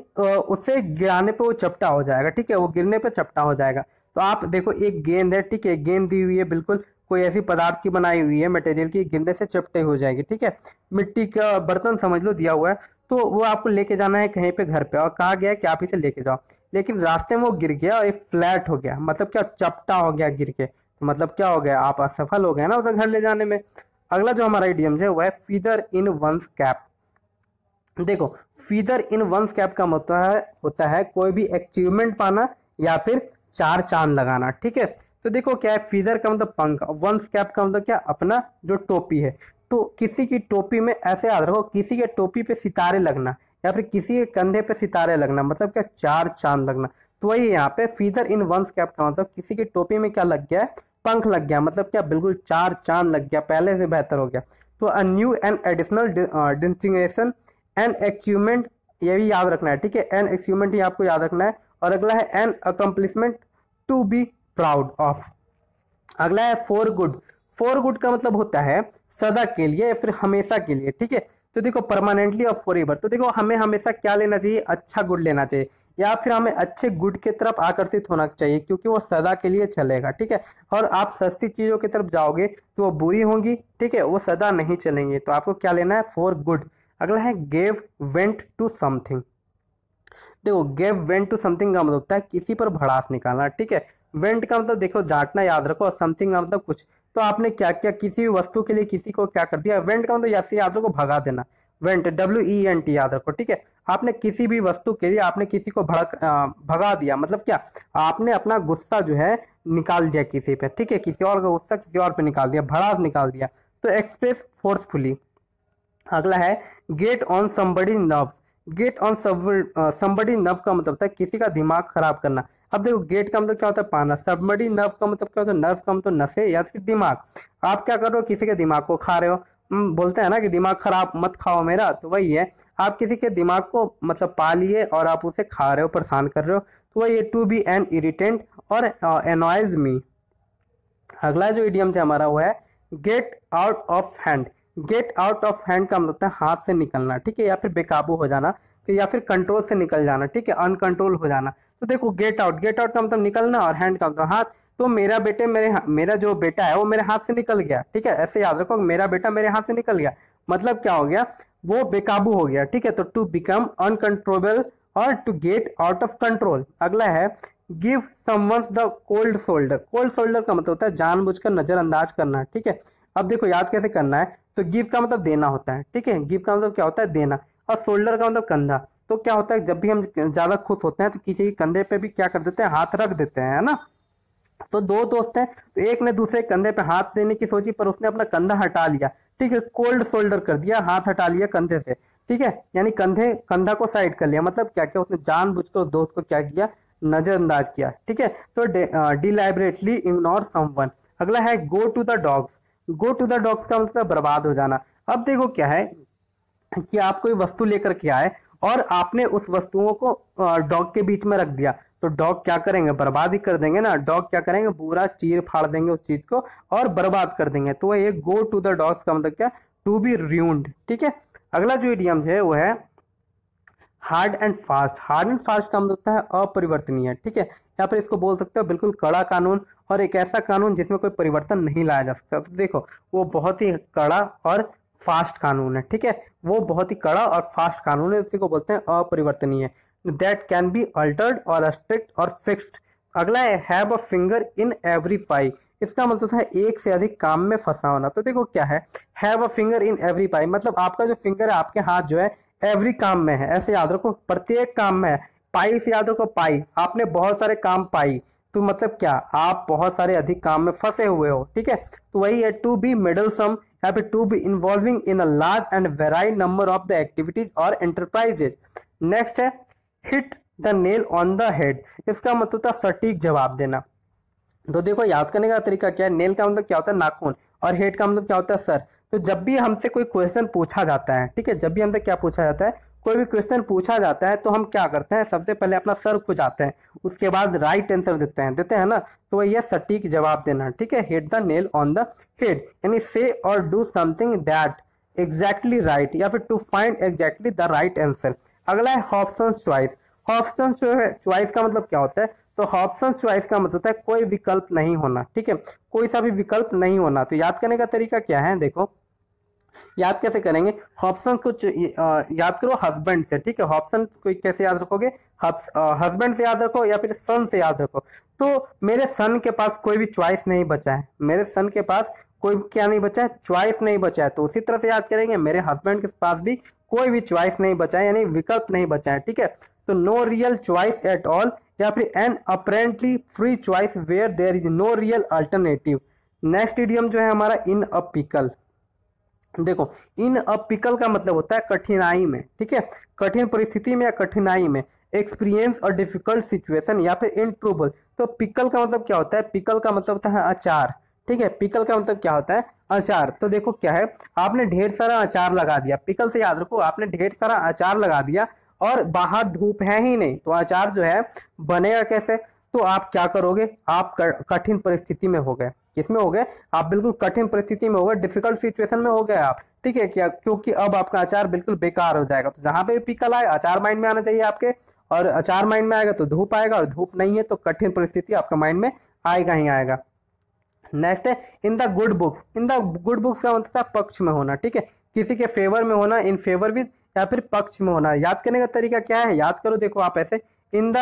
उसे गिराने पे वो चपटा हो जाएगा ठीक है वो गिरने पे चपटा हो जाएगा तो आप देखो एक गेंद है ठीक है गेंद दी हुई है बिल्कुल कोई ऐसी पदार्थ की बनाई हुई है मटेरियल की गिरने से चपटे हो जाएगी ठीक है मिट्टी का बर्तन समझ लो दिया हुआ है तो वो आपको लेके जाना है कहीं पे घर पे और कहा गया कि आप इसे लेके जाओ लेकिन रास्ते में वो गिर गया और ये फ्लैट हो गया मतलब क्या चपटा हो गया गिर के तो मतलब क्या हो गया आप असफल हो गए ना उसे घर ले जाने में अगला जो हमारा इडियम है वह है फीदर इन वंस कैप देखो फीदर इन वंस कैप का मतलब है होता है कोई भी अचीवमेंट पाना या फिर चार चांद लगाना ठीक है तो देखो क्या है फीजर का मतलब पंख वंस कैप का मतलब क्या अपना जो टोपी है तो किसी की टोपी में ऐसे याद रखो किसी के टोपी पे सितारे लगना या फिर किसी के कंधे पे सितारे लगना मतलब क्या चार चांद लगना तो वही यहाँ पे फीजर इन वंस कैप का मतलब किसी की टोपी में क्या लग गया है पंख लग गया मतलब क्या बिल्कुल चार चांद लग गया पहले से बेहतर हो गया तो a new and additional distinction and achievement ये भी याद रखना है ठीक है एन अचीवमेंट ही आपको याद रखना है और अगला है an accomplishment to be proud of अगला है फोर गुड फोर गुड का मतलब होता है सदा के लिए या फिर हमेशा के लिए ठीक है तो देखो परमानेंटली और फॉर एवर तो देखो हमें हमेशा क्या लेना चाहिए अच्छा गुड लेना चाहिए या फिर हमें अच्छे गुड की तरफ आकर्षित होना चाहिए क्योंकि वो सदा के लिए चलेगा ठीक है और आप सस्ती चीज़ों की तरफ जाओगे तो वो बुरी होंगी ठीक है वो सदा नहीं चलेंगे तो आपको क्या लेना है फॉर गुड अगला है गेव वेंट टू समथिंग देखो गेव वेंट टू समथिंग का मतलब होता है किसी पर भड़ास निकालना ठीक है वेंट का मतलब देखो डांटना याद रखो और समथिंग का मतलब कुछ तो आपने क्या क्या किसी भी वस्तु के लिए किसी को क्या कर दिया वेंट का मतलब से याद रखो भगा देना went W E N T याद रखो ठीक है आपने किसी भी वस्तु के लिए आपने किसी को भड़क भगा दिया मतलब क्या आपने अपना गुस्सा जो है निकाल दिया किसी पे ठीक है किसी और का गुस्सा किसी और पे निकाल दिया भड़ास निकाल दिया तो एक्सप्रेस फोर्सफुली अगला है get on somebody nerves get on somebody nerve का मतलब होता है किसी का दिमाग खराब करना अब देखो गेट का मतलब क्या होता है पाना सबमडी नव का मतलब क्या होता है नर्व का मतलब नशे या फिर दिमाग आप क्या कर रहे हो किसी के दिमाग को खा रहे हो बोलते हैं ना कि दिमाग खराब मत खाओ मेरा तो वही है आप किसी के दिमाग को मतलब पालिए और आप उसे खा रहे हो परेशान कर रहे हो तो वही है टू बी एन इरिटेंट और एनॉइज मी अगला जो इडियम से हमारा वो है get out of hand get out of hand का मतलब है हाथ से निकलना ठीक है या फिर बेकाबू हो जाना या फिर कंट्रोल से निकल जाना ठीक है अनकंट्रोल हो जाना तो देखो गेट आउट गेट आउट का मतलब निकलना और हैंड का मतलब हाथ तो मेरा बेटे मेरे मेरा जो बेटा है वो मेरे हाथ से निकल गया ठीक है ऐसे याद रखो मेरा बेटा मेरे हाथ से निकल गया मतलब क्या हो गया वो बेकाबू हो गया ठीक है तो टू बिकम अनकंट्रोलेबल और to get out of control अगला है give some the cold shoulder cold shoulder का मतलब होता है जानबूझकर नजरअंदाज करना ठीक है अब देखो याद कैसे करना है तो गिव का मतलब देना होता है ठीक है गिव का मतलब क्या होता है देना और शोल्डर का मतलब कंधा तो क्या होता है जब भी हम ज़्यादा खुश होते हैं तो किसी के कंधे पे भी क्या कर देते हैं हाथ रख देते हैं है ना तो दो दोस्त हैं तो एक ने दूसरे कंधे पे हाथ देने की सोची पर उसने अपना कंधा हटा लिया ठीक है कोल्ड शोल्डर कर दिया हाथ हटा लिया कंधे से ठीक है यानी कंधे कंधा को साइड कर लिया मतलब क्या क्या उसने जान बुझ उस दोस्त को क्या किया नजरअंदाज किया ठीक है तो डिलाइबरेटली इग्नोर समवन अगला है go to the dogs go to the dogs का मतलब बर्बाद हो जाना अब देखो क्या है कि आप कोई वस्तु लेकर के आए और आपने उस वस्तुओं को डॉग के बीच में रख दिया तो डॉग क्या करेंगे बर्बाद ही कर देंगे ना डॉग क्या करेंगे पूरा चीर फाड़ देंगे उस चीज को और बर्बाद कर देंगे तो ये गो टू द डॉग्स का मतलब क्या टू बी र्यून्ड ठीक है अगला जो इडियम है वो है hard and fast hard and fast का मतलब होता है अपरिवर्तनीय ठीक है या फिर इसको बोल सकते हो बिल्कुल कड़ा कानून और एक ऐसा कानून जिसमें कोई परिवर्तन नहीं लाया जा सकता तो देखो वो बहुत ही कड़ा और फास्ट कानून है ठीक है वो बहुत ही कड़ा और फास्ट कानून है उसी को बोलते हैं अपरिवर्तनीय दैट कैन बी अल्टर्ड और स्ट्रिक्ट और फिक्स्ड अगला है have a finger in every pie इसका मतलब था एक से अधिक काम में फंसा होना तो देखो क्या है have a finger in every pie मतलब आपका जो फिंगर है आपके हाथ जो है एवरी काम में है ऐसे याद रखो प्रत्येक काम में है पाई से याद रखो पाई आपने बहुत सारे काम पाई तो मतलब क्या आप बहुत सारे अधिक काम में फंसे हुए हो ठीक है तो वही है टू बी मिडल सम या फिर to be involving in a large and varied number of the activities और एंटरप्राइजेज नेक्स्ट है hit the nail on the head इसका मतलब था सटीक जवाब देना तो देखो याद करने का तरीका क्या है नेल का मतलब क्या होता है नाखून और हेड का मतलब क्या होता है सर तो जब भी हमसे कोई क्वेश्चन पूछा जाता है ठीक है जब भी हमसे क्या पूछा जाता है कोई भी क्वेश्चन पूछा जाता है तो हम क्या करते हैं सबसे पहले अपना सर खुजाते हैं उसके बाद राइट आंसर देते हैं देते हैं ना तो यह सटीक जवाब देना ठीक है hit the nail on the head यानी से और do something that exactly right या फिर to find exactly the right answer अगला है ऑप्शन च्वाइस ऑप्शन च्वाइस का मतलब क्या होता है तो ऑप्शन च्वाइस का मतलब है कोई विकल्प नहीं होना ठीक है कोई सा भी विकल्प नहीं होना तो याद करने का तरीका क्या है देखो याद कैसे करेंगे ऑप्शन को याद करो हस्बैंड से ठीक है हॉप्सन को कैसे याद रखोगे हस्बैंड से याद रखो या फिर सन से याद रखो तो मेरे सन के पास कोई भी च्वाइस नहीं बचा है मेरे सन के पास कोई क्या नहीं बचा है च्वाइस नहीं बचा है तो उसी तरह से याद करेंगे मेरे हस्बैंड के पास भी कोई भी च्वाइस नहीं बचा है यानी विकल्प नहीं बचा है ठीक है तो no real choice at all या फिर an apparently free choice where there is no real alternative next idiom जो है हमारा इन अ पिकल देखो इन अ पिकल का मतलब होता है कठिनाई में ठीक है कठिन परिस्थिति में या कठिनाई में एक्सपीरियंस और डिफिकल्ट सिचुएशन या फिर इन ट्रूबल तो पिकल का मतलब क्या होता है पिकल का मतलब होता है अचार ठीक है पिकल का मतलब क्या होता है अचार तो देखो क्या है आपने ढेर सारा अचार लगा दिया पिकल से याद रखो आपने ढेर सारा अचार लगा दिया और बाहर धूप है ही नहीं तो अचार जो है बनेगा कैसे तो आप क्या करोगे आप कठिन परिस्थिति में हो गए किसमें हो गए आप बिल्कुल कठिन परिस्थिति में हो गए डिफिकल्ट सिचुएशन में हो गए आप ठीक है क्या क्योंकि अब आपका अचार बिल्कुल बेकार हो जाएगा तो जहां पे भी पिकल आए अचार माइंड में आना चाहिए आपके और अचार माइंड में आएगा तो धूप आएगा और धूप नहीं है तो कठिन परिस्थिति आपका माइंड में आएगा ही आएगा नेक्स्ट है in the good books in the good books का मतलब था पक्ष में होना ठीक है किसी के फेवर में होना इन फेवर विद या फिर पक्ष में होना याद करने का तरीका क्या है याद करो देखो आप ऐसे in the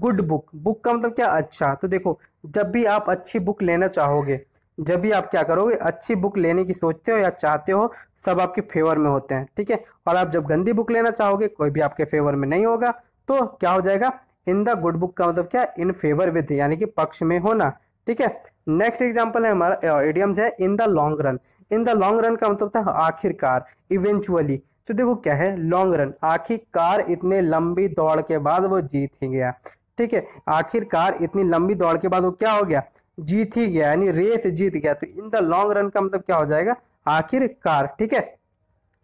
good book book का मतलब क्या अच्छा तो देखो जब भी आप अच्छी बुक लेना चाहोगे जब भी आप क्या करोगे अच्छी बुक लेने की सोचते हो या चाहते हो सब आपके फेवर में होते हैं ठीक है और आप जब गंदी बुक लेना चाहोगे कोई भी आपके फेवर में नहीं होगा तो क्या हो जाएगा इन द गुड बुक का मतलब क्या इन फेवर विद यानी कि पक्ष में होना ठीक है नेक्स्ट एग्जाम्पल है हमारा एडियम्स है in the long run in the long run का मतलब था आखिरकार इवेंचुअली तो देखो क्या है लॉन्ग रन आखिरकार इतने लंबी दौड़ के बाद वो जीत ही गया ठीक है आखिरकार इतनी लंबी दौड़ के बाद वो क्या हो गया जीत ही गया यानी रेस जीत गया तो इन द लॉन्ग रन का मतलब क्या हो जाएगा आखिरकार ठीक है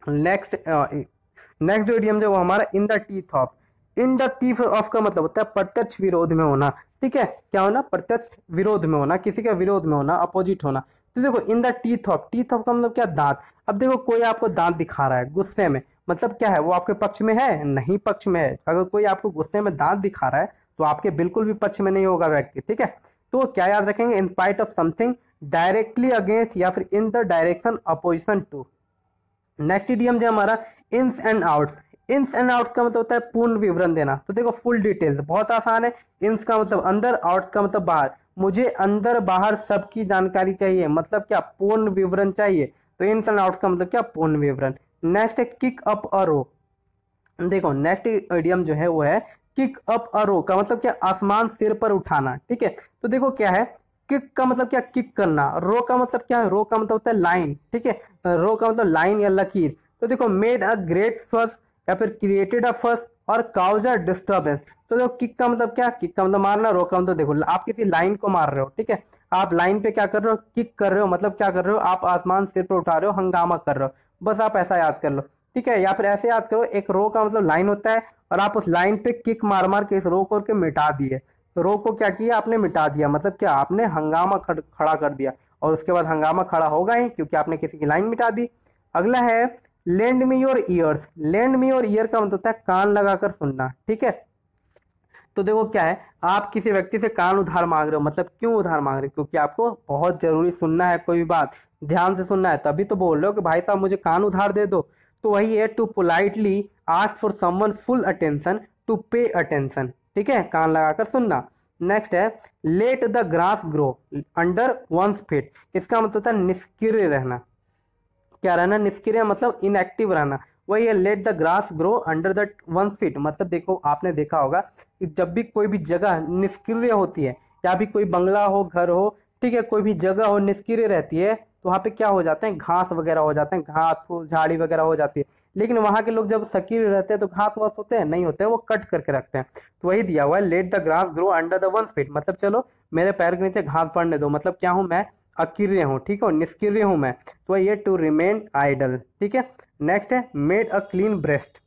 नेक्स्ट नेक्स्ट जो एडियम जो वो हमारा in the teeth of in the teeth of का मतलब होता है प्रत्यक्ष विरोध में होना ठीक है क्या होना प्रत्यक्ष विरोध में होना किसी का विरोध में होना अपोजिट होना तो देखो in the teeth of teeth of का मतलब क्या दांत अब देखो कोई आपको दांत दिखा रहा है गुस्से में मतलब क्या है वो आपके पक्ष में है नहीं पक्ष में है अगर कोई आपको गुस्से में दांत दिखा रहा है तो आपके बिल्कुल भी पक्ष में नहीं होगा व्यक्ति ठीक है तो क्या याद रखेंगे in spite of something directly against या फिर in the direction opposition to next idiom जो हमारा ins and outs ins and outs का मतलब होता है पूर्ण विवरण देना तो देखो फुल डिटेल बहुत आसान है इंस का मतलब अंदर आउट्स का मतलब बाहर मुझे अंदर बाहर सबकी जानकारी चाहिए मतलब क्या पूर्ण विवरण चाहिए तो इन सन आउट्स का मतलब क्या पूर्ण विवरण नेक्स्ट है किक अप अरो देखो नेक्स्ट एडियम जो है वो है किक अप अरो का मतलब क्या आसमान सिर पर उठाना ठीक है तो देखो क्या है किक का मतलब क्या किक करना रो का मतलब क्या है रो का मतलब होता है लाइन ठीक है रो का मतलब लाइन या लकीर तो देखो मेड अ ग्रेट फर्स्ट या फिर क्रिएटेड अ फर्स्ट और काउजर डिस्टर्बेंस तो देखो किक का मतलब क्या किक का मतलब मारना रोक का मतलब देखो आप किसी लाइन को मार रहे हो ठीक है आप लाइन पे क्या कर रहे हो किक कर रहे हो मतलब क्या कर रहे हो आप आसमान सिर पर उठा रहे हो हंगामा कर रहे हो बस आप ऐसा याद कर लो ठीक है या फिर ऐसे याद करो एक रो का मतलब लाइन होता है और आप उस लाइन पे किक मार मार के इस रो को करके मिटा दिए रो को क्या किया आपने मिटा दिया मतलब क्या आपने हंगामा खड़ा कर दिया और उसके बाद हंगामा खड़ा होगा ही क्योंकि आपने किसी की लाइन मिटा दी अगला है lend me your ears lend me your ear का मतलब होता है कान लगाकर सुनना ठीक है तो देखो क्या है आप किसी व्यक्ति से कान उधार मांग रहे हो मतलब क्यों उधार मांग रहे हो क्योंकि आपको बहुत जरूरी सुनना है कोई भी बात ध्यान से सुनना है तभी तो बोल रहे हो कि भाई साहब मुझे कान उधार दे दो तो वही है to politely ask for someone full attention to pay attention ठीक है कान लगाकर सुनना नेक्स्ट है let the grass grow under one's feet इसका मतलब था निष्क्रिय रहना क्या रहना निष्क्रिय मतलब इनएक्टिव रहना वही है let the grass grow under the one feet मतलब देखो आपने देखा होगा कि जब भी कोई भी जगह निष्क्रिय होती है या भी कोई बंगला हो घर हो ठीक है कोई भी जगह हो निष्क्रिय रहती है तो वहाँ पे क्या हो जाते हैं घास वगैरह हो जाते हैं घास फूस झाड़ी वगैरह हो जाती है लेकिन वहाँ के लोग जब सक्रिय रहते हैं तो घास वास होते हैं नहीं होते हैं वो कट करके रखते हैं तो वही दिया हुआ है let the grass grow under the one feet मतलब चलो मेरे पैर के नीचे घास पड़ने दो मतलब क्या हूँ मैं अक्रिय हूँ ठीक है निष्क्रिय हूँ मैं तो ये टू रिमेन आइडल ठीक है नेक्स्ट है मेड अ क्लीन ब्रेस्ट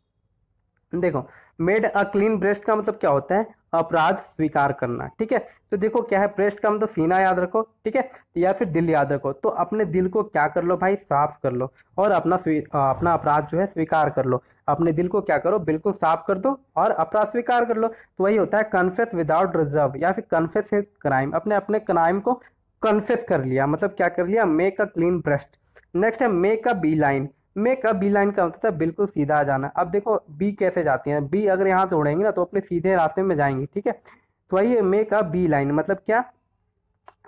देखो मेड अ क्लीन ब्रेस्ट का मतलब क्या होता है अपराध स्वीकार करना ठीक है तो देखो क्या है ब्रेस्ट का मतलब सीना याद रखो ठीक है या फिर दिल याद रखो तो अपने दिल को क्या कर लो भाई साफ कर लो और अपना अपना अपराध जो है स्वीकार कर लो अपने दिल को क्या करो बिल्कुल साफ कर दो और अपराध स्वीकार कर लो तो वही होता है कन्फेस विदाउट रिजर्व या फिर कन्फेस क्राइम अपने अपने क्राइम को कन्फेस कर लिया मतलब क्या कर लिया make a clean breast next है make a beeline make a beeline का होता था बिल्कुल सीधा जाना अब देखो बी कैसे जाती है बी अगर यहाँ से उड़ेंगे ना तो अपने सीधे रास्ते में जाएंगे ठीक है तो आइए मेक अ बी लाइन मतलब क्या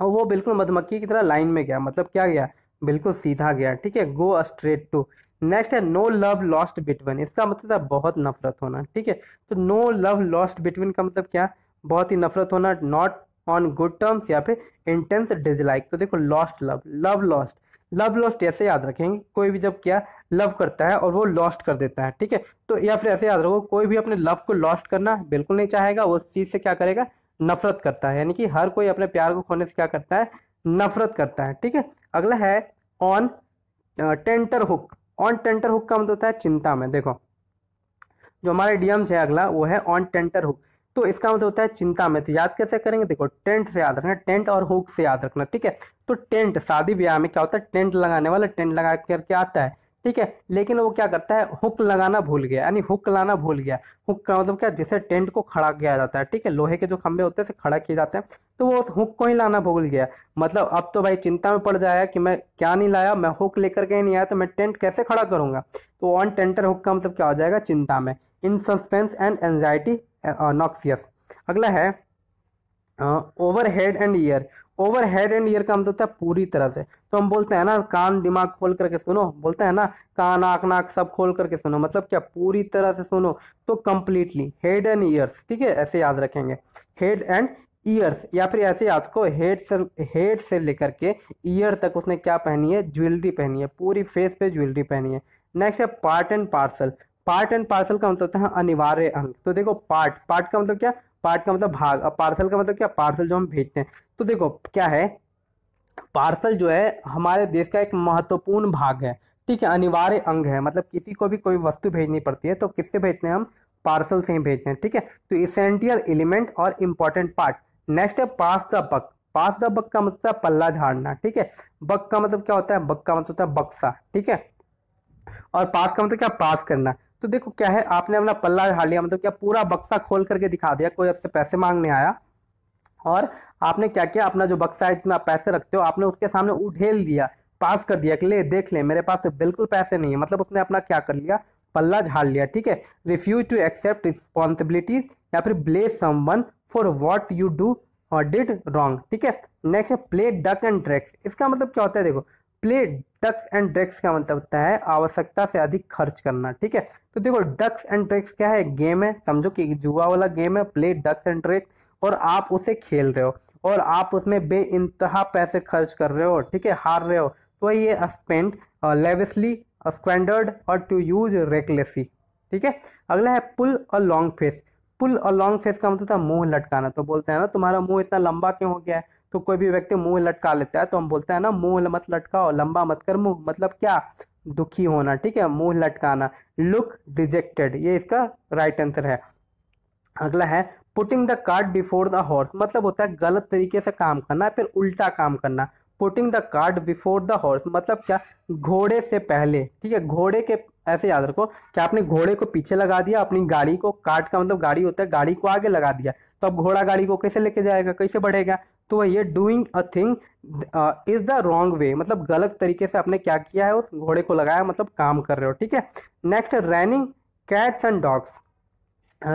और वो बिल्कुल मधुमक्खी की तरह लाइन में गया मतलब क्या गया बिल्कुल सीधा गया ठीक है गो स्ट्रेट टू नेक्स्ट है नो लव लॉस्ट बिटवीन इसका मतलब था बहुत नफरत होना ठीक है तो नो लव लॉस्ट बिटवीन का मतलब क्या बहुत ही नफरत होना नॉट ऑन गुड टर्म्स या फिर इंटेंस डिजलाइक तो देखो lost love love lost love lost ऐसे याद रखेंगे कोई भी जब क्या लव करता है और वो लॉस्ट कर देता है ठीक है तो या फिर ऐसे याद रखो कोई भी अपने लव को लॉस्ट करना बिल्कुल नहीं चाहेगा वो उस चीज़ से क्या करेगा नफरत करता है यानी कि हर कोई अपने प्यार को खोने से क्या करता है नफरत करता है ठीक है अगला है on tenter hook on tenter hook का मतलब होता है चिंता में देखो जो हमारे डीएम्स है अगला वो है ऑन टेंटर हुक तो इसका मतलब होता है चिंता में तो याद कैसे करेंगे देखो टेंट से याद रखना टेंट और हुक से याद रखना ठीक है तो टेंट शादी ब्याह में क्या होता है टेंट लगाने वाला टेंट लगा करके आता है ठीक है लेकिन वो क्या करता है हुक लगाना भूल गया यानी हुक लाना भूल गया हुक का मतलब क्या जिसे टेंट को खड़ा किया जाता है ठीक है लोहे के जो खंभे होते हैं खड़ा किए जाते हैं तो वो उस हुक को ही लाना भूल गया मतलब अब तो भाई चिंता में पड़ जाएगा कि मैं क्या नहीं लाया मैं हुक लेकर के नहीं आया तो मैं टेंट कैसे खड़ा करूंगा तो ऑन टेंटर हुक का मतलब क्या हो जाएगा चिंता में in suspense and anxiety noxious अगला है over head and ear over head and ear का मतलब होता है पूरी तरह से तो हम बोलते हैं ना कान दिमाग खोल करके सुनो बोलते हैं ना कान आँख नाक सब खोल करके सुनो मतलब क्या पूरी तरह से सुनो तो कम्प्लीटली हेड एंड ईयर्स ठीक है ऐसे याद रखेंगे हेड एंड ईयर्स या फिर ऐसे याद को हेड से हेड से लेकर के ईयर तक उसने क्या पहनी है ज्वेलरी पहनी है पूरी फेस पे ज्वेलरी पहनी है नेक्स्ट है part and parcel part and parcel का मतलब होता है अनिवार्य अंग तो देखो पार्ट पार्ट का मतलब क्या पार्ट का मतलब भाग और पार्सल का मतलब क्या पार्सल जो हम भेजते हैं तो देखो क्या है पार्सल जो है हमारे देश का एक महत्वपूर्ण भाग है ठीक है अनिवार्य अंग है मतलब किसी को भी कोई वस्तु भेजनी पड़ती है तो किससे भेजते हैं हम पार्सल से ही भेजते हैं ठीक है तो इसेंटियल एलिमेंट और इम्पोर्टेंट पार्ट नेक्स्ट है pass the buck pass the buck का मतलब है पल्ला झाड़ना ठीक है बक का मतलब क्या होता है बक का मतलब होता है बक्सा ठीक है और पास का मतलब क्या पास करना तो देखो क्या है आपने अपना पल्ला हार लिया मतलब क्या पूरा बक्सा खोल करके दिखा दिया कोई आपसे पैसे मांगने आया और आपने क्या किया अपना जो बक्सा है जिसमें आप पैसे रखते हो आपने उसके सामने उठेल दिया पास कर दिया कि ले देख ले मेरे पास तो बिल्कुल पैसे नहीं है मतलब उसने अपना क्या कर लिया पल्ला झाड़ लिया ठीक है रिफ्यूज टू एक्सेप्ट रिस्पॉन्सिबिलिटीज या फिर blame some one for what you do और डिड रॉन्ग ठीक है नेक्स्ट है प्ले डक एंड ट्रैक्स इसका मतलब क्या होता है देखो प्ले डक्स एंड ड्रेक्स का मतलब होता है आवश्यकता से अधिक खर्च करना ठीक है तो देखो डक्स एंड ड्रेक्स क्या है गेम है समझो कि जुआ वाला गेम है प्ले डक्स एंड ड्रेक्स और आप उसे खेल रहे हो और आप उसमें बे इंतहा पैसे खर्च कर रहे हो ठीक है हार रहे हो तो ये स्पेंड लेविसली स्क्वेंडर्ड और टू यूज रेकलेसी ठीक है अगला है पुल और लॉन्ग फेस पुल और लॉन्ग फेस का मतलब था मुंह लटकाना तो बोलते हैं ना तुम्हारा मुंह इतना लंबा क्यों हो गया है तो कोई भी व्यक्ति मुंह लटका लेता है तो हम बोलते हैं ना मुंह मत लटकाओ लंबा मत कर मुंह मतलब क्या दुखी होना ठीक है मुंह लटकाना लुक डिजेक्टेड ये इसका राइट आंसर है अगला है putting the cart before the horse मतलब होता है गलत तरीके से काम करना फिर उल्टा काम करना putting the cart before the horse मतलब क्या घोड़े से पहले ठीक है घोड़े के ऐसे याद रखो कि आपने घोड़े को पीछे लगा दिया अपनी गाड़ी को कार्ड का मतलब गाड़ी होता है गाड़ी को आगे लगा दिया तो अब घोड़ा गाड़ी को कैसे लेके जाएगा कैसे बढ़ेगा तो वही doing a thing is the wrong way मतलब गलत तरीके से आपने क्या किया है उस घोड़े को लगाया मतलब काम कर रहे हो ठीक है next raining cats and dogs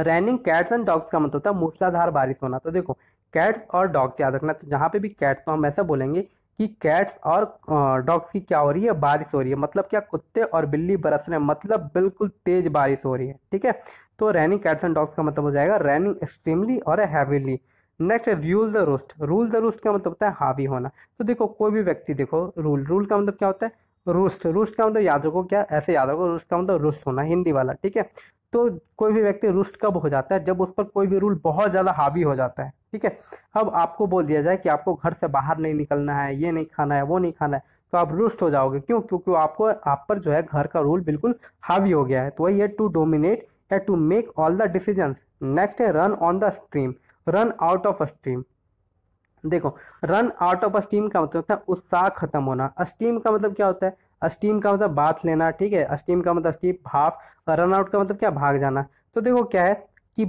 raining cats and dogs का मतलब होता है मूसलाधार बारिश होना तो देखो कैट्स और डॉग्स याद रखना तो जहाँ पे भी कैट तो हम ऐसा बोलेंगे कि कैट्स और डॉग्स uh, की क्या हो रही है बारिश हो रही है मतलब क्या कुत्ते और बिल्ली बरस रहे हैं मतलब बिल्कुल तेज बारिश हो रही है ठीक है तो रैनिंग कैट्स एंड डॉग्स का मतलब हो जाएगा रैनिंग एक्सट्रीमली और heavily next rule the roost rule the roost का मतलब होता है हावी होना तो देखो कोई भी व्यक्ति देखो रूल रूल का मतलब क्या होता है रूस्ट रूस्ट का मतलब याद रखो क्या ऐसे याद रखो रूस्ट का मतलब रूस्ट होना हिंदी वाला ठीक है तो कोई भी व्यक्ति रुष्ट कब हो जाता है जब उस पर कोई भी रूल बहुत ज़्यादा हावी हो जाता है ठीक है अब आपको बोल दिया जाए कि आपको घर से बाहर नहीं निकलना है ये नहीं खाना है वो नहीं खाना है तो आप रुष्ट हो जाओगे क्यों क्योंकि आपको आप पर जो है घर का रूल बिल्कुल हावी हो गया है तो वही है टू डोमिनेट है to make all the decision next है run on the stream run out of steam देखो रन आउट ऑफ स्टीम का मतलब होता है उत्साह खत्म होना स्टीम का मतलब क्या होता है स्टीम का मतलब बात लेना ठीक है स्टीम का मतलब स्टीम भाप रन आउट का मतलब क्या भाग जाना तो देखो क्या है कि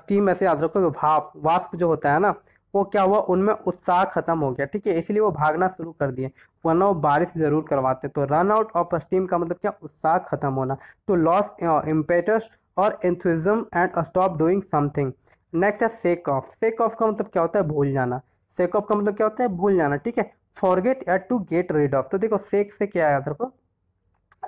स्टीम ऐसे याद रखो भाप वास्प जो होता है ना वो क्या हुआ उनमें उत्साह खत्म हो गया ठीक है इसलिए वो भागना शुरू कर दिए वरना वो बारिश जरूर करवाते तो रन आउट ऑफ स्टीम का मतलब क्या उत्साह खत्म होना टू लॉस इम्पेटस और enthusiasm and stop doing something next है सेक ऑफ सेक ऑफ का मतलब क्या होता है भूल जाना सेक ऑफ का मतलब क्या होता है भूल जाना ठीक है फॉरगेट या टू गेट रेड ऑफ तो देखो सेक से क्या याद रखो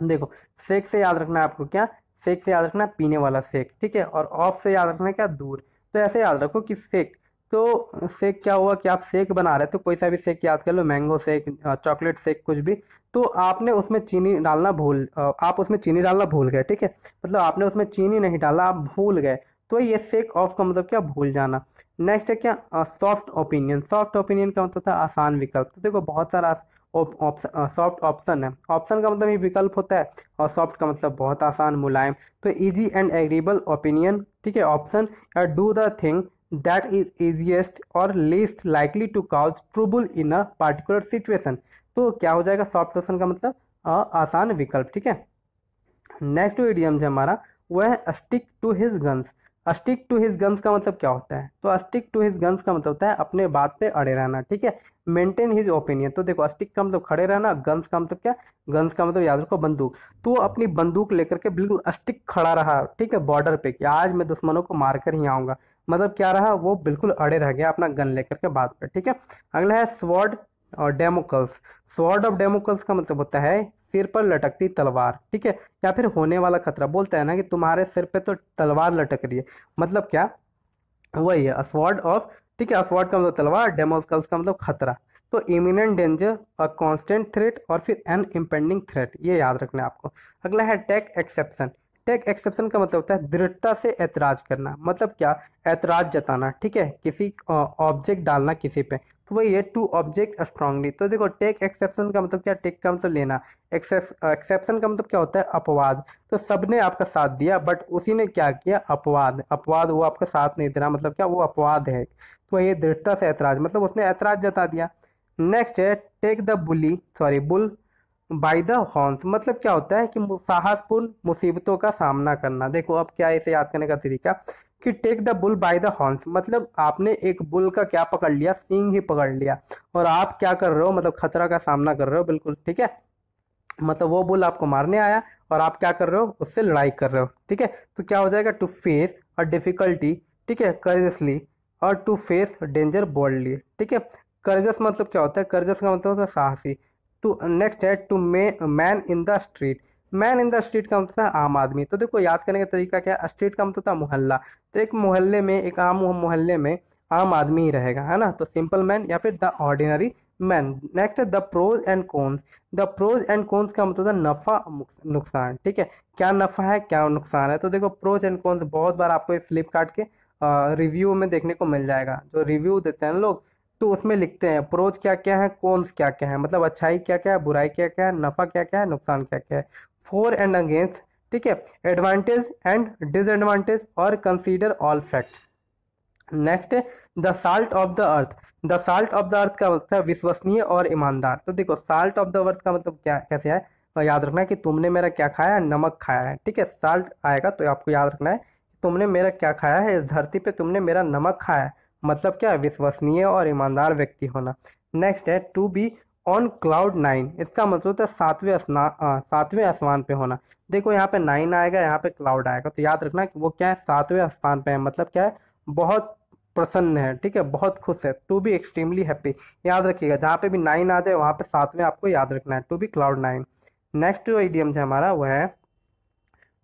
देखो सेक से याद रखना है आपको क्या सेक से याद रखना पीने वाला सेक ठीक है और ऑफ से याद रखना क्या दूर तो ऐसे याद रखो कि सेक तो सेक क्या हुआ कि आप सेक बना रहे तो कोई सा भी सेक याद कर लो मैंगो सेक चॉकलेट सेक कुछ भी तो आपने उसमें चीनी डालना भूल आप उसमें चीनी डालना भूल गए ठीक है मतलब आपने उसमें चीनी नहीं डाला आप भूल गए तो ये सेक ऑफ का मतलब क्या भूल जाना नेक्स्ट है क्या सॉफ्ट ओपिनियन सॉफ्ट ओपिनियन का मतलब था आसान विकल्प तो देखो बहुत सारा सॉफ्ट ऑप्शन है ऑप्शन का मतलब ही विकल्प होता है और सॉफ्ट का मतलब बहुत आसान मुलायम तो इजी एंड एग्रीबल ओपिनियन ठीक है ऑप्शन या do the thing that is easiest और least likely to cause trouble in a particular situation तो क्या हो जाएगा सॉफ्ट ऑप्शन का मतलब आ, आसान विकल्प ठीक है नेक्स्ट इडियम जो हमारा वह है stick to his guns stick to his guns का मतलब क्या होता है तो अस्टिक टू हिज गन्स का मतलब होता है अपने बात पे अड़े रहना ठीक है मेंटेन हिज ओपिनियन तो देखो अस्टिक का मतलब खड़े रहना गन्स का मतलब क्या गन्स का मतलब याद रखो बंदूक तो अपनी बंदूक लेकर के बिल्कुल अस्टिक खड़ा रहा ठीक है बॉर्डर पे कि आज मैं दुश्मनों को मारकर ही आऊँगा मतलब क्या रहा वो बिल्कुल अड़े रह गया अपना गन लेकर के बात पे ठीक है अगला है स्वॉर्ड और डेमोकल्स स्वॉर्ड ऑफ डेमोकल्स का मतलब होता है सिर पर लटकती तलवार ठीक है या फिर होने वाला खतरा बोलते हैं ना कि तुम्हारे सिर पे तो तलवार लटक रही है मतलब क्या वही है अस्वॉर्ड ऑफ ठीक है अस्वॉर्ड का मतलब तलवार डेमोस्कल्स का मतलब खतरा तो imminent danger a constant threat और फिर एन इम्पेंडिंग थ्रेट ये याद रखना है आपको अगला है टेक एक्सेप्शन टेक एक्सेप्शन का मतलब होता है दृढ़ता से ऐतराज करना मतलब क्या ऐतराज जताना ठीक है किसी ऑब्जेक्ट डालना किसी पे तो वो ये टू ऑब्जेक्ट स्ट्रांगली तो देखो टेक एक्सेप्शन का मतलब क्या टेक का मतलब लेना एक्सेप्शन का मतलब क्या होता है अपवाद तो सबने आपका साथ दिया बट उसी ने क्या किया अपवाद अपवाद वो आपका साथ नहीं देना मतलब क्या वो अपवाद है तो ये दृढ़ता से ऐतराज मतलब उसने ऐतराज जता दिया नेक्स्ट है take the bully sorry bull by the horns मतलब क्या होता है कि साहसपूर्ण मुसीबतों का सामना करना देखो अब क्या इसे याद करने का तरीका कि take the bull by the horns मतलब आपने एक बुल का क्या पकड़ लिया सींग ही पकड़ लिया और आप क्या कर रहे हो मतलब खतरा का सामना कर रहे हो बिल्कुल ठीक है मतलब वो बुल आपको मारने आया और आप क्या कर रहे हो उससे लड़ाई कर रहे हो ठीक है तो क्या हो जाएगा टू फेस अ डिफिकल्टी ठीक है करजसली और टू फेस डेंजर बोल्डली ठीक है करजस मतलब क्या होता है करजस का मतलब होता है साहसी टू नेक्स्ट है to may man in the street man in the street का मतलब था आम आदमी तो देखो याद करने का तरीका क्या है स्ट्रीट का मतलब था मोहल्ला तो एक मोहल्ले में एक आम मोहल्ले में आम आदमी ही रहेगा है ना तो सिंपल मैन या फिर the ordinary man next the pros and cons the pros and cons का मतलब था नफ़ा नुकसान ठीक है क्या नफ़ा है क्या नुकसान है तो देखो प्रोज एंड कॉन्स बहुत बार आपको फ्लिपकार्ट के रिव्यू में देखने को मिल जाएगा जो रिव्यू देते हैं लोग तो उसमें लिखते हैं प्रोज क्या क्या है कॉन्स क्या क्या है मतलब अच्छाई क्या क्या है बुराई क्या क्या है नफ़ा क्या क्या है नुकसान क्या क्या है फोर एंड अगेंस्ट ठीक है एडवांटेज एंड डिसएडवांटेज और consider all facts next the salt of the earth the salt of the earth का मतलब है विश्वसनीय और ईमानदार तो देखो साल्ट ऑफ द अर्थ का मतलब क्या कैसे है और तो याद रखना है कि तुमने मेरा क्या खाया है नमक खाया है ठीक है साल्ट आएगा तो आपको याद रखना है तुमने मेरा क्या खाया है इस धरती पे तुमने मेरा नमक खाया है मतलब क्या है विश्वसनीय और ईमानदार व्यक्ति होना नेक्स्ट है to be on cloud nine इसका मतलब होता है सातवें सातवें आसमान पे होना देखो यहाँ पे नाइन आएगा यहाँ पे क्लाउड आएगा तो याद रखना कि वो क्या है सातवें आसमान पे है मतलब क्या है बहुत प्रसन्न है ठीक है बहुत खुश है टू बी एक्सट्रीमली हैप्पी याद रखिएगा जहाँ पे भी नाइन आ जाए वहाँ पे सातवें आपको याद रखना है to be cloud nine next जो आइडियम है हमारा वह है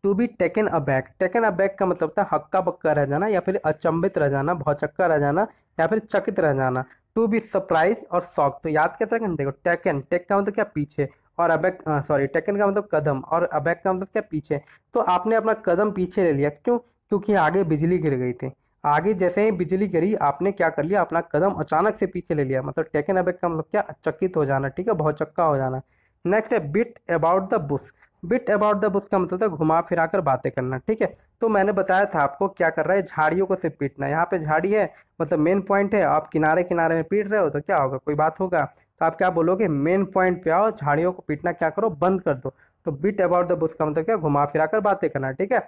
to be taken aback taken aback का मतलब था हक्का बक्का रह जाना या फिर अचंबित रह जाना भौचक्का रह जाना या फिर चकित रह जाना टू बी सरप्राइज और शॉक तो याद कैसे रखें देखो टेकन टेक का मतलब क्या पीछे और अबैक सॉरी टेकन का मतलब कदम और अबैक का मतलब क्या पीछे तो आपने अपना कदम पीछे ले लिया क्यों क्योंकि आगे बिजली गिर गई थी आगे जैसे ही बिजली गिरी आपने क्या कर लिया अपना कदम अचानक से पीछे ले लिया मतलब टेकन अबैक का मतलब क्या चकित हो जाना ठीक है बहुत चक्का हो जाना नेक्स्ट है beat about the bush beat about the bush का मतलब था घुमा फिरा कर बातें करना ठीक है तो मैंने बताया था आपको क्या कर रहा है झाड़ियों को सिर्फ पीटना यहाँ पे झाड़ी है मतलब मेन पॉइंट है आप किनारे किनारे में पीट रहे हो तो क्या होगा कोई बात होगा तो आप क्या बोलोगे मेन पॉइंट पे आओ झाड़ियों को पीटना क्या करो बंद कर दो तो बिट अबाउट द बुश का मतलब क्या घुमा फिरा कर बातें करना ठीक है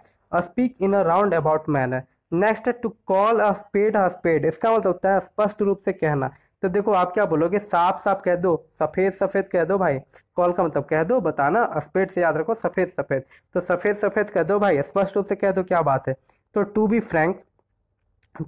speak in a roundabout manner next to call a spade a spade इसका मतलब होता है स्पष्ट रूप से कहना तो देखो आप क्या बोलोगे साफ साफ कह दो सफेद सफेद कह दो भाई कॉल का मतलब कह दो बताना स्पेट से याद रखो सफेद सफेद तो सफेद सफेद कह दो भाई स्पष्ट रूप से कह दो क्या बात है तो to be frank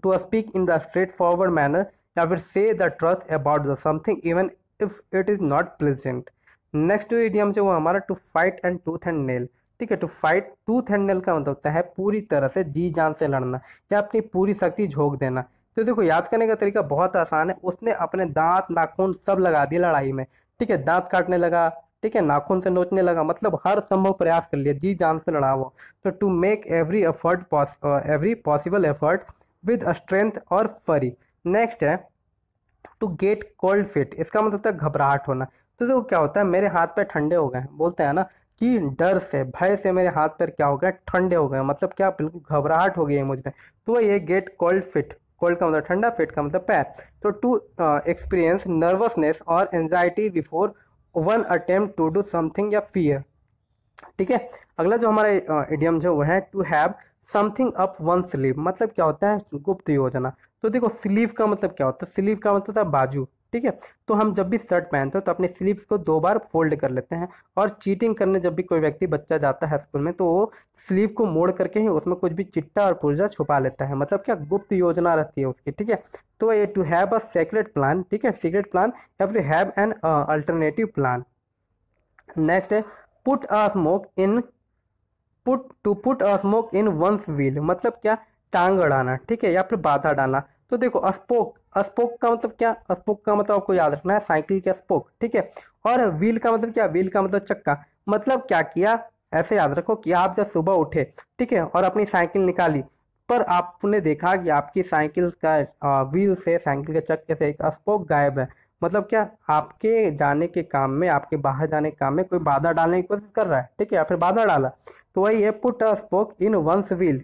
to speak in the straightforward manner या फिर say the trust about the something even if it is not pleasant next जो इडियम जो वो हमारा to fight and tooth and nail ठीक है to fight tooth and nail का मतलब होता है पूरी तरह से जी जान से लड़ना या अपनी पूरी शक्ति झोंक देना तो देखो याद करने का तरीका बहुत आसान है उसने अपने दांत नाखून सब लगा दिए लड़ाई में ठीक है दांत काटने लगा ठीक है नाखून से नोचने लगा मतलब हर संभव प्रयास कर लिया जी जान से लड़ा वो तो to make every effort every possible effort with strength और फरी नेक्स्ट है टू गेट कोल्ड फिट इसका मतलब था घबराहट होना तो देखो क्या होता है मेरे हाथ पैर ठंडे हो गए बोलते हैं ना कि डर से भय से मेरे हाथ पैर क्या हो गए ठंडे हो गए मतलब क्या बिल्कुल घबराहट हो गई है मुझ में तो ये गेट कोल्ड फिट कोल्ड का मतलब ठंडा फिट का मतलब पैर तो टू एक्सपीरियंस नर्वसनेस और anxiety before one attempt to do something या फियर ठीक है अगला जो हमारा एडियम uh, जो वो है to have something up one sleeve मतलब क्या होता है गुप्त योजना तो देखो स्लीव का मतलब क्या होता है स्लीव का मतलब था बाजू ठीक है तो हम जब भी शर्ट पहनते हैं तो अपने स्लीव्स को दो बार फोल्ड कर लेते हैं और चीटिंग करने जब भी कोई व्यक्ति बच्चा जाता है स्कूल में तो वो स्लीव को मोड़ करके ही उसमें कुछ भी चिट्टा और पुर्जा छुपा लेता है मतलब क्या गुप्त योजना रहती है उसकी ठीक है तो ये to have a secret plan ठीक है सीक्रेट प्लान या फिर have an alternative plan next है put a smoke in put to put a smoke in one's wheel मतलब क्या टांग अड़ाना ठीक है या फिर बाधा डालना तो देखो स्पोक स्पोक का मतलब क्या स्पोक का मतलब आपको याद रखना है साइकिल के स्पोक ठीक है और व्हील का मतलब क्या व्हील का मतलब चक्का मतलब क्या किया ऐसे याद रखो कि आप जब सुबह उठे ठीक है और अपनी साइकिल निकाली पर आपने देखा कि आपकी साइकिल का व्हील से साइकिल के चक्के से एक स्पोक गायब है मतलब क्या आपके जाने के काम में आपके बाहर जाने के काम में कोई बाधा डालने की कोशिश कर रहा है ठीक है या फिर बाधा डाला तो वही है put a spoke in one's wheel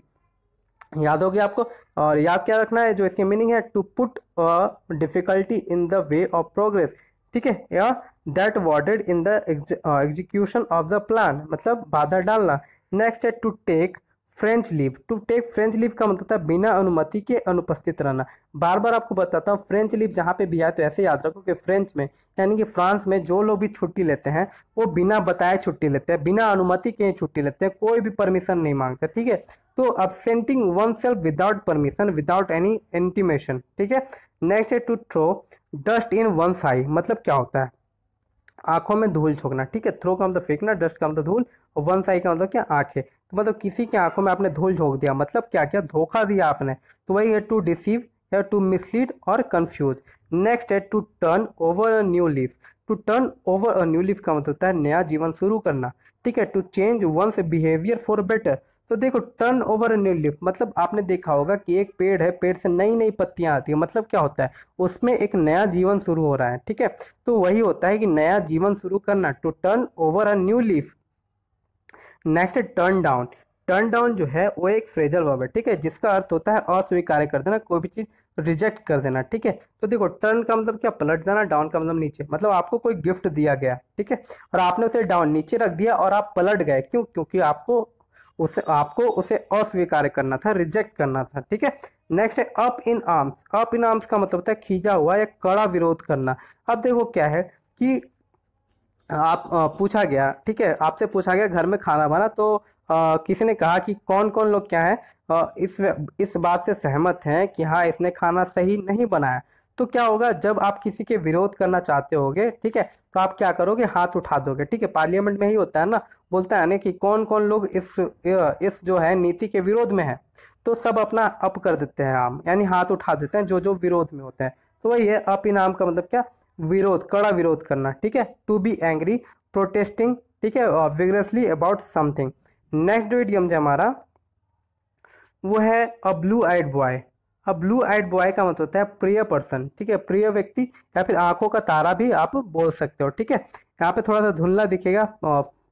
याद होगी आपको और याद क्या रखना है जो इसकी मीनिंग है to put a difficulty in the way of progress ठीक है या that warded in the execution of the plan मतलब बाधा डालना नेक्स्ट है to take French leave to take French leave का मतलब था बिना अनुमति के अनुपस्थित रहना बार बार आपको बताता हूँ फ्रेंच लीव जहाँ पे भी आए तो ऐसे याद रखो कि फ्रेंच में यानी कि फ्रांस में जो लोग भी छुट्टी लेते हैं वो बिना बताए छुट्टी लेते हैं बिना अनुमति के छुट्टी लेते हैं कोई भी परमिशन नहीं मांगते ठीक है तो absenting one self without permission without any intimation ठीक है नेक्स्ट है to throw dust in one eyes मतलब क्या होता है आंखों में धूल छोकना ठीक है थ्रो का मतलब फेंकना डस्ट का मतलब धूल और वन साई का मतलब क्या आंखें मतलब किसी की आंखों में आपने धूल झोंक दिया मतलब क्या क्या धोखा दिया आपने तो वही है टू डिसीव है टू मिसलीड और कंफ्यूज नेक्स्ट है to turn over a new leaf to turn over a new leaf का मतलब होता है नया जीवन शुरू करना ठीक है to change one's behaviour for better तो देखो turn over a new leaf मतलब आपने देखा होगा कि एक पेड़ है पेड़ से नई नई पत्तियां आती है मतलब क्या होता है उसमें एक नया जीवन शुरू हो रहा है ठीक है तो वही होता है कि नया जीवन शुरू करना to turn over a new leaf next है टर्न डाउन टर्न डाउन जो है वो एक फ्रेजल वर्ब है ठीक है जिसका अर्थ होता है अस्वीकार कर देना कोई भी चीज़ रिजेक्ट कर देना ठीक है तो देखो टर्न का मतलब क्या पलट जाना डाउन का मतलब नीचे मतलब आपको कोई गिफ्ट दिया गया ठीक है और आपने उसे डाउन नीचे रख दिया और आप पलट गए क्यों क्योंकि आपको उसे आपको उसे अस्वीकार करना था रिजेक्ट करना था ठीक है नेक्स्ट है up in arms up in arms का मतलब होता है खींचा हुआ या कड़ा विरोध करना अब देखो क्या है कि आप पूछा गया ठीक है आपसे पूछा गया घर में खाना बना तो आ, किसी ने कहा कि कौन कौन लोग क्या है आ, इस इस बात से सहमत हैं कि हाँ इसने खाना सही नहीं बनाया तो क्या होगा जब आप किसी के विरोध करना चाहते होगे ठीक है तो आप क्या करोगे हाथ उठा दोगे ठीक है पार्लियामेंट में ही होता है ना बोलता है ना कि कौन कौन लोग इस इस जो है नीति के विरोध में है तो सब अपना अप कर देते हैं आम यानी हाथ उठा देते हैं जो जो विरोध में होते हैं तो वही है अपनाम का मतलब क्या विरोध कड़ा विरोध करना ठीक है टू बी एंग्री प्रोटेस्टिंग ठीक है विगरसली अबाउट समथिंग नेक्स्ट जो इडियम है हमारा वो है a blue eyed boy a blue eyed boy का मतलब होता है प्रिय पर्सन ठीक है प्रिय व्यक्ति या फिर आंखों का तारा भी आप बोल सकते हो ठीक है यहाँ पे थोड़ा सा धुंधला दिखेगा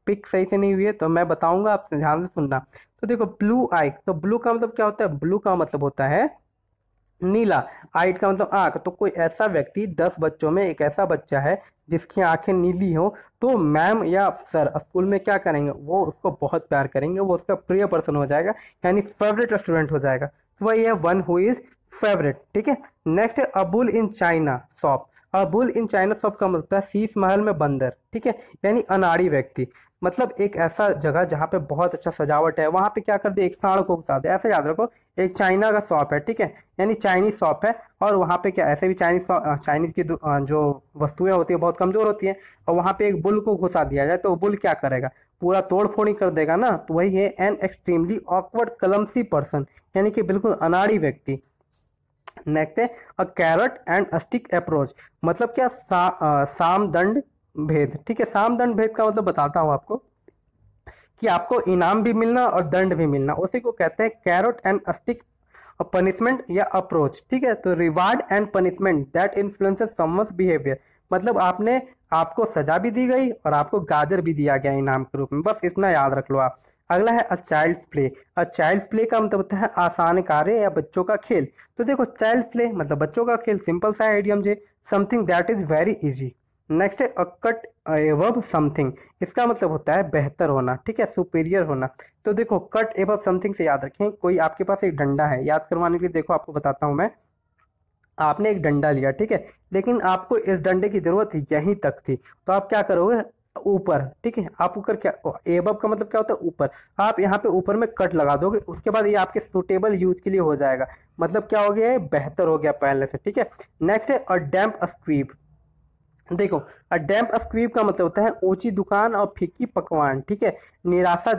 पिक सही से नहीं हुई है तो मैं बताऊंगा आप ध्यान से सुनना तो देखो ब्लू आई तो ब्लू का मतलब क्या होता है ब्लू का मतलब होता है नीला आइट का मतलब आंख तो कोई ऐसा व्यक्ति दस बच्चों में एक ऐसा बच्चा है जिसकी आंखें नीली हो तो मैम या सर स्कूल में क्या करेंगे वो उसको बहुत प्यार करेंगे वो उसका प्रिय पर्सन हो जाएगा यानी फेवरेट स्टूडेंट हो जाएगा तो वही है वन हु इज़ फेवरेट ठीक है next a bull in china shop a bull in china shop का मतलब है शीश महल में बंदर ठीक है यानी अनाड़ी व्यक्ति मतलब एक ऐसा जगह जहाँ पे बहुत अच्छा सजावट है वहाँ पे क्या कर दे एक साड़ को घुसा दे ऐसे याद रखो एक चाइना का शॉप है ठीक है यानी चाइनीज शॉप है और वहाँ पे क्या ऐसे भी चाइनीज चाइनीज की जो वस्तुएं होती है बहुत कमज़ोर होती हैं और वहाँ पे एक बुल को घुसा दिया जाए तो बुल क्या करेगा पूरा तोड़ कर देगा ना तो वही है an extremely awkward clumsy person यानी कि बिल्कुल अनाड़ी व्यक्ति नेक्स्ट है a carrot and a stick approach मतलब क्या सा, आ, दंड भेद ठीक है साम दंड भेद का मतलब बताता हूँ आपको कि आपको इनाम भी मिलना और दंड भी मिलना उसी को कहते हैं कैरोट एंड स्टिक पनिशमेंट या अप्रोच ठीक है तो reward and punishment that influences someone's behaviour मतलब आपने आपको सजा भी दी गई और आपको गाजर भी दिया गया इनाम के रूप में बस इतना याद रख लो आप अगला है a child play a child play का मतलब होता है आसान कार्य या बच्चों का खेल तो देखो चाइल्ड प्ले मतलब बच्चों का खेल सिंपल सा है आइडियम जे something that is very easy next है अकट एवब समथिंग इसका मतलब होता है बेहतर होना ठीक है सुपीरियर होना तो देखो कट एवब समथिंग से याद रखें कोई आपके पास एक डंडा है याद करवाने के लिए देखो आपको बताता हूँ मैं आपने एक डंडा लिया ठीक है लेकिन आपको इस डंडे की ज़रूरत यहीं तक थी तो आप क्या करोगे ऊपर ठीक है आप ऊपर क्या एबब का मतलब क्या होता है ऊपर आप यहाँ पे ऊपर में कट लगा दोगे उसके बाद ये आपके सुटेबल यूज के लिए हो जाएगा मतलब क्या हो गया है बेहतर हो गया पहले से ठीक है नेक्स्ट है अ डैम्प स्क्वीप देखो डैम्प स्क्वीप का मतलब होता है ऊंची दुकान और फीकी पकवान ठीक है निराशा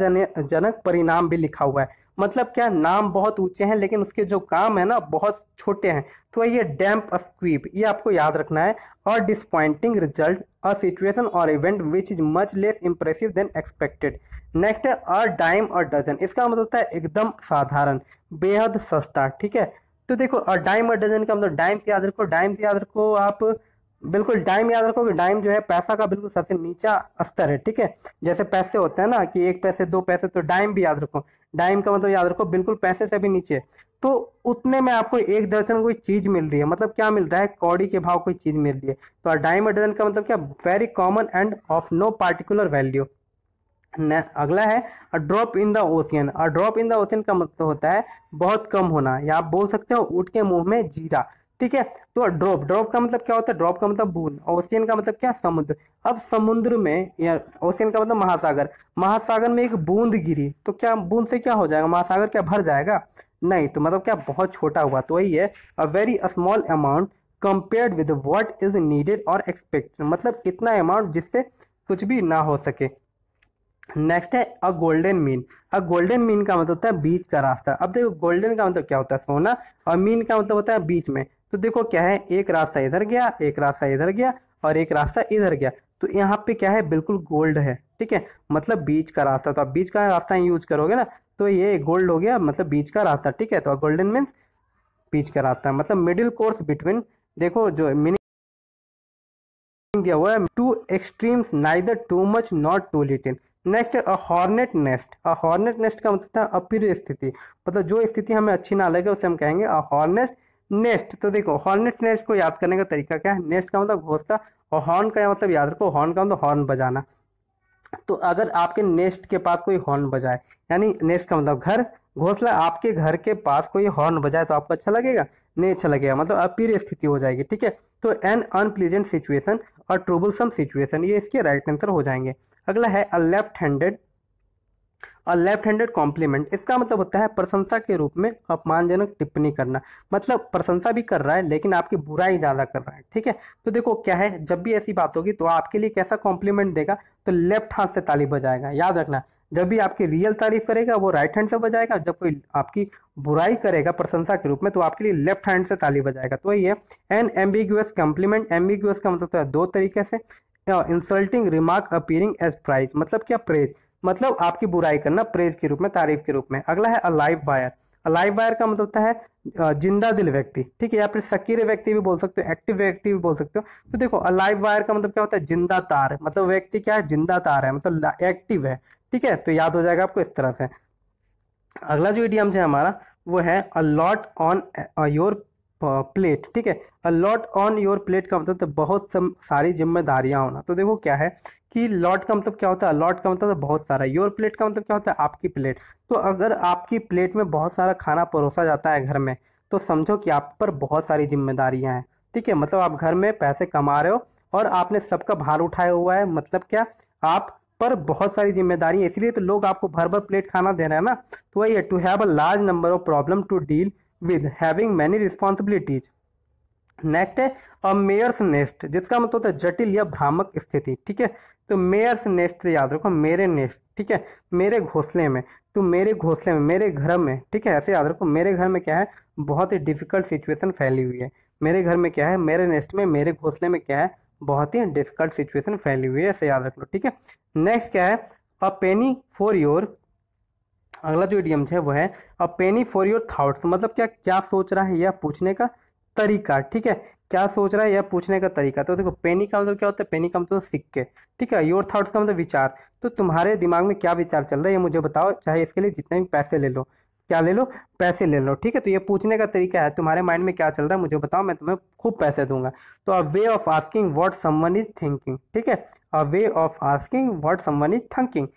जनक परिणाम भी लिखा हुआ है मतलब क्या नाम बहुत ऊंचे हैं लेकिन उसके जो काम है ना बहुत छोटे हैं तो ये डैम्प स्क्वीप ये आपको याद रखना है और disappointing result a situation or event which is much less impressive than expected next है अ डाइम और डजन इसका मतलब होता है एकदम साधारण बेहद सस्ता ठीक है तो देखो अ डाइम और डजन का मतलब डाइम्स याद रखो डाइम्स याद रखो आप बिल्कुल डाइम याद रखो कि डाइम जो है पैसा का बिल्कुल सबसे नीचा स्तर है ठीक है जैसे पैसे होते हैं ना कि एक पैसे दो पैसे तो डाइम भी याद रखो डाइम का मतलब याद रखो बिल्कुल पैसे से भी नीचे तो उतने में आपको एक दर्जन कोई चीज मिल रही है मतलब क्या मिल रहा है कौड़ी के भाव कोई चीज मिल रही है तो डाइम दर्जन का मतलब क्या very common and of no particular value अगला है a drop in the ocean a drop in the ocean का मतलब होता है बहुत कम होना या आप बोल सकते हो उठ के मुंह में जीरा ठीक है तो ड्रॉप ड्रॉप का मतलब क्या होता है ड्रॉप का मतलब बूंद ओशियन का मतलब क्या समुद्र अब समुद्र में या ओशियन का मतलब महासागर महासागर में एक बूंद गिरी तो क्या बूंद से क्या हो जाएगा महासागर क्या भर जाएगा नहीं तो मतलब क्या बहुत छोटा हुआ तो वही है a very small amount compared with what is needed or expect मतलब इतना अमाउंट जिससे कुछ भी ना हो सके नेक्स्ट है a golden mean a golden mean का मतलब होता है बीच का रास्ता अब देखो गोल्डन का मतलब क्या होता है सोना और मीन का मतलब होता है बीच में तो देखो क्या है एक रास्ता इधर गया एक रास्ता इधर गया और एक रास्ता इधर गया तो यहाँ पे क्या है बिल्कुल गोल्ड है ठीक है मतलब बीच का रास्ता तो आप बीच का रास्ता यूज करोगे ना तो ये गोल्ड हो गया मतलब बीच का रास्ता ठीक है तो गोल्डन मीन्स बीच का रास्ता मतलब मिडिल कोर्स बिटवीन देखो जो मीनिंग दिया हुआ है two extremes neither too much not too little next a hornet nest a hornet nest का मतलब था अप्रिय स्थिति मतलब जो स्थिति हमें अच्छी ना लगे उसे हम कहेंगे अ हॉर्नेस्ट नेस्ट तो देखो हॉर्नेट नेस्ट को याद करने का तरीका क्या है नेस्ट का मतलब घोसला और हॉर्न का मतलब याद रखो हॉर्न का मतलब हॉर्न बजाना तो अगर आपके नेस्ट के पास कोई हॉर्न बजाए यानी नेस्ट का मतलब घर घोसला आपके घर के पास कोई हॉर्न बजाए तो आपको अच्छा लगेगा नहीं अच्छा लगेगा मतलब अपीर स्थिति हो जाएगी ठीक है तो एन अनप्लीजेंट सिचुएशन और ट्रूबलसम सिचुएशन ये इसके राइट आंसर हो जाएंगे अगला है a left handed or left handed compliment इसका मतलब होता है प्रशंसा के रूप में अपमानजनक टिप्पणी करना मतलब प्रशंसा भी कर रहा है लेकिन आपकी बुराई ज़्यादा कर रहा है ठीक है तो देखो क्या है जब भी ऐसी बात होगी तो आपके लिए कैसा कॉम्प्लीमेंट देगा तो लेफ्ट हाथ से ताली बजाएगा याद रखना जब भी आपकी रियल तारीफ करेगा वो राइट हैंड से बजाएगा जब कोई आपकी बुराई करेगा प्रशंसा के रूप में तो आपके लिए लेफ्ट हैंड से ताली बजाएगा तो ये एन एम्बिग्यूस कॉम्प्लीमेंट एम्बिग्यूस का मतलब होता तो है दो तरीके से insulting remark appearing as praise मतलब क्या प्रेज मतलब आपकी बुराई करना प्रेज के रूप में तारीफ के रूप में अगला है अलाइव वायर अलाइव वायर का मतलब होता है जिंदा दिल व्यक्ति ठीक है या फिर सक्रिय व्यक्ति भी बोल सकते हो एक्टिव व्यक्ति भी बोल सकते हो तो देखो अलाइव वायर का मतलब क्या होता है जिंदा तार मतलब व्यक्ति क्या है जिंदा तार है मतलब एक्टिव है ठीक है तो याद हो जाएगा आपको इस तरह से अगला जो इडियम है हमारा वो है अलॉट ऑन योर प्लेट ठीक है अलॉट ऑन योर प्लेट का मतलब तो बहुत सारी जिम्मेदारियां होना तो देखो क्या है कि लॉट का मतलब क्या होता है लॉट का मतलब बहुत सारा योर प्लेट का मतलब क्या होता है आपकी प्लेट तो अगर आपकी प्लेट में बहुत सारा खाना परोसा जाता है घर में तो समझो कि आप पर बहुत सारी जिम्मेदारियां हैं ठीक है मतलब आप घर में पैसे कमा रहे हो और आपने सबका भार उठाया हुआ है मतलब क्या आप पर बहुत सारी जिम्मेदारी है इसलिए तो लोग आपको भर भर प्लेट खाना दे रहे हैं ना तो वही है to have a large number of problem to deal with having many responsibilities next है अ मेयर्स नेस्ट जिसका मतलब होता है जटिल या भ्रामक स्थिति ठीक है तो मेयर्स नेस्ट याद रखो मेरे नेस्ट ठीक है मेरे घोंसले में तो मेरे घोंसले में मेरे घर में ठीक है ऐसे याद रखो मेरे घर में क्या है बहुत ही डिफिकल्ट सिचुएशन फैली हुई है मेरे घर में क्या है मेरे नेस्ट में मेरे घोंसले में क्या है बहुत ही डिफिकल्ट सिचुएशन फैली हुई है ऐसे याद रख लो ठीक है नेक्स्ट क्या है अ पेनी फॉर योर अगला जो इडियम्स है वो है a penny for your thoughts मतलब क्या क्या सोच रहा है यह पूछने का तरीका ठीक है क्या सोच रहा है यह पूछने का तरीका तो देखो पेनी का मतलब क्या होता है पेनी का मतलब सिक्के ठीक है योर थाट्स का मतलब विचार तो तुम्हारे दिमाग में क्या विचार चल रहा है ये मुझे बताओ चाहे इसके लिए जितने भी पैसे ले लो क्या ले लो पैसे ले लो ठीक है तो ये पूछने का तरीका है तुम्हारे माइंड में क्या चल रहा है मुझे बताओ मैं तुम्हें खूब पैसे दूंगा तो a way of asking what someone is thinking ठीक है a way of asking what someone is thinking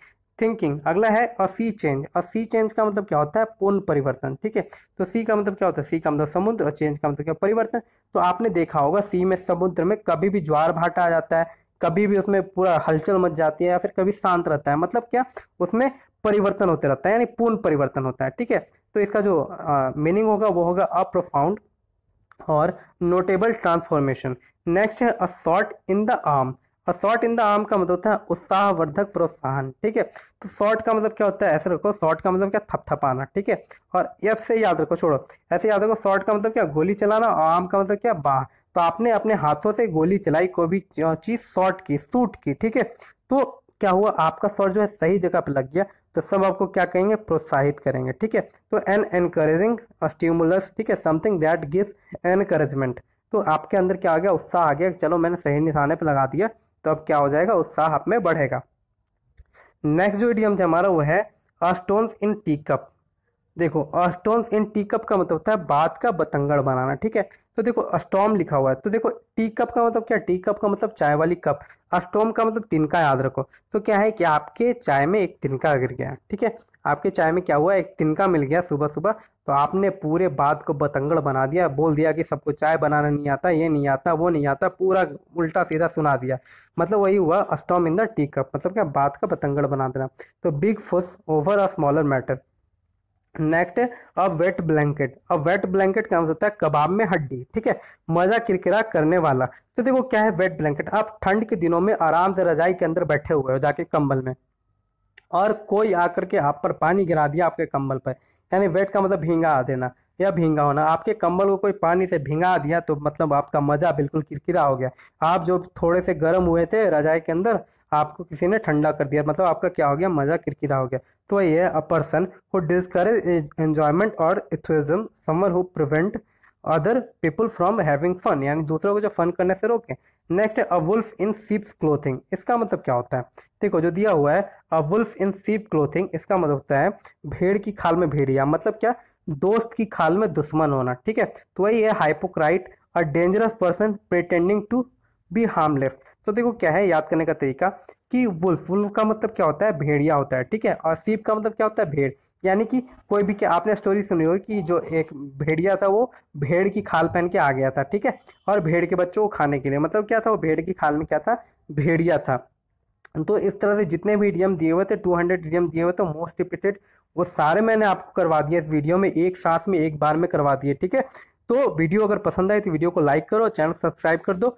thinking अगला है अ सी चेंज अ सी चेंज का मतलब क्या होता है पूर्ण परिवर्तन ठीक है तो सी का मतलब क्या होता है सी का मतलब समुद्र और चेंज का मतलब क्या परिवर्तन तो आपने देखा होगा सी में समुद्र में कभी भी ज्वार भाटा आ जाता है कभी भी उसमें पूरा हलचल मच जाती है या फिर कभी शांत रहता है मतलब क्या उसमें परिवर्तन होते रहता है यानी पूर्ण परिवर्तन होता है ठीक है तो इसका जो मीनिंग होगा वो होगा a profound or notable transformation next है a shot in the arm or shot in the arm का मतलब होता है उत्साहवर्धक प्रोत्साहन ठीक है तो शॉर्ट का मतलब क्या होता है ऐसे रखो शॉर्ट का मतलब क्या थपथपाना ठीक है और एफ से याद रखो छोड़ो ऐसे याद रखो शॉर्ट का मतलब क्या गोली चलाना और आर्म का मतलब क्या बाह तो आपने अपने हाथों से गोली चलाई कोई भी चीज़ शॉर्ट की सूट की ठीक है तो क्या हुआ आपका शॉर्ट जो है सही जगह पर लग गया तो सब आपको क्या कहेंगे प्रोत्साहित करेंगे ठीक है तो एन एनकरेजिंग स्टिमुलस ठीक है समथिंग दैट गिव्स एनकरेजमेंट तो आपके अंदर क्या आ गया उत्साह आ गया चलो मैंने सही निशाने पर लगा दिया तो अब क्या हो जाएगा उत्साह आप में बढ़ेगा नेक्स्ट जो इडियम हमारा वो है स्टोन्स इन टी कप देखो अस्टोम इन टीकअप का मतलब होता है बात का बतंगड़ बनाना ठीक है तो देखो अस्टोम लिखा हुआ है तो देखो टीकअप का मतलब क्या टीकअप का मतलब चाय वाली कप अस्टोम का मतलब तिनका याद रखो तो क्या है कि आपके चाय में एक तिनका गिर गया ठीक है आपके चाय में क्या हुआ एक तिनका मिल गया सुबह सुबह तो आपने पूरे बात को बतंगड़ बना दिया बोल दिया कि सबको चाय बनाना नहीं आता ये नहीं आता वो नहीं आता पूरा उल्टा सीधा सुना दिया मतलब वही हुआ a storm in the tea cup मतलब क्या बात का बतंगड़ बना देना तो big fuss over a smaller matter next a wet blanket a wet blanket क्या हो सकता है कबाब में हड्डी ठीक है मज़ा किरकिरा करने वाला तो देखो क्या है वेट ब्लैंकेट आप ठंड के दिनों में आराम से रजाई के अंदर बैठे हुए हो जाके कंबल में और कोई आकर के आप पर पानी गिरा दिया आपके कंबल पर यानी वेट का मतलब भींगा देना या भींगा होना आपके कंबल को कोई पानी से भींगा दिया तो मतलब आपका मज़ा बिल्कुल किरकिरा हो गया आप जो थोड़े से गर्म हुए थे रजाई के अंदर आपको किसी ने ठंडा कर दिया मतलब आपका क्या हो गया मज़ा किरकिरा हो गया तो ये a person who discourage enjoyment or enthusiasm someone who prevent other people from having fun यानी दूसरों को जो फन करने से रोके नेक्स्ट है अ वुल्फ इन सीप्स क्लोथिंग इसका मतलब क्या होता है देखो जो दिया हुआ है अ वुल्फ इन सीप क्लोथिंग इसका मतलब होता है भेड़ की खाल में भेड़िया मतलब क्या दोस्त की खाल में दुश्मन होना ठीक है तो वही है hypocrite a dangerous person pretending to be harmless तो देखो क्या है याद करने का तरीका कि वुल्फ वुल्फ का मतलब क्या होता है भेड़िया होता है ठीक है और सीप का मतलब क्या होता है भेड़ यानी कि कोई भी क्या आपने स्टोरी सुनी होगी कि जो एक भेड़िया था वो भेड़ की खाल पहन के आ गया था ठीक है और भेड़ के बच्चों को खाने के लिए मतलब क्या था वो भेड़ की खाल में क्या था भेड़िया था तो इस तरह से जितने भी डीएम दिए हुए थे टू इडियम दिए हुए थे मोस्ट रिपीटेड वो सारे मैंने आपको करवा दिए इस वीडियो में एक साथ में एक बार में करवा दिए ठीक है तो वीडियो अगर पसंद आए तो वीडियो को लाइक करो चैनल सब्सक्राइब कर दो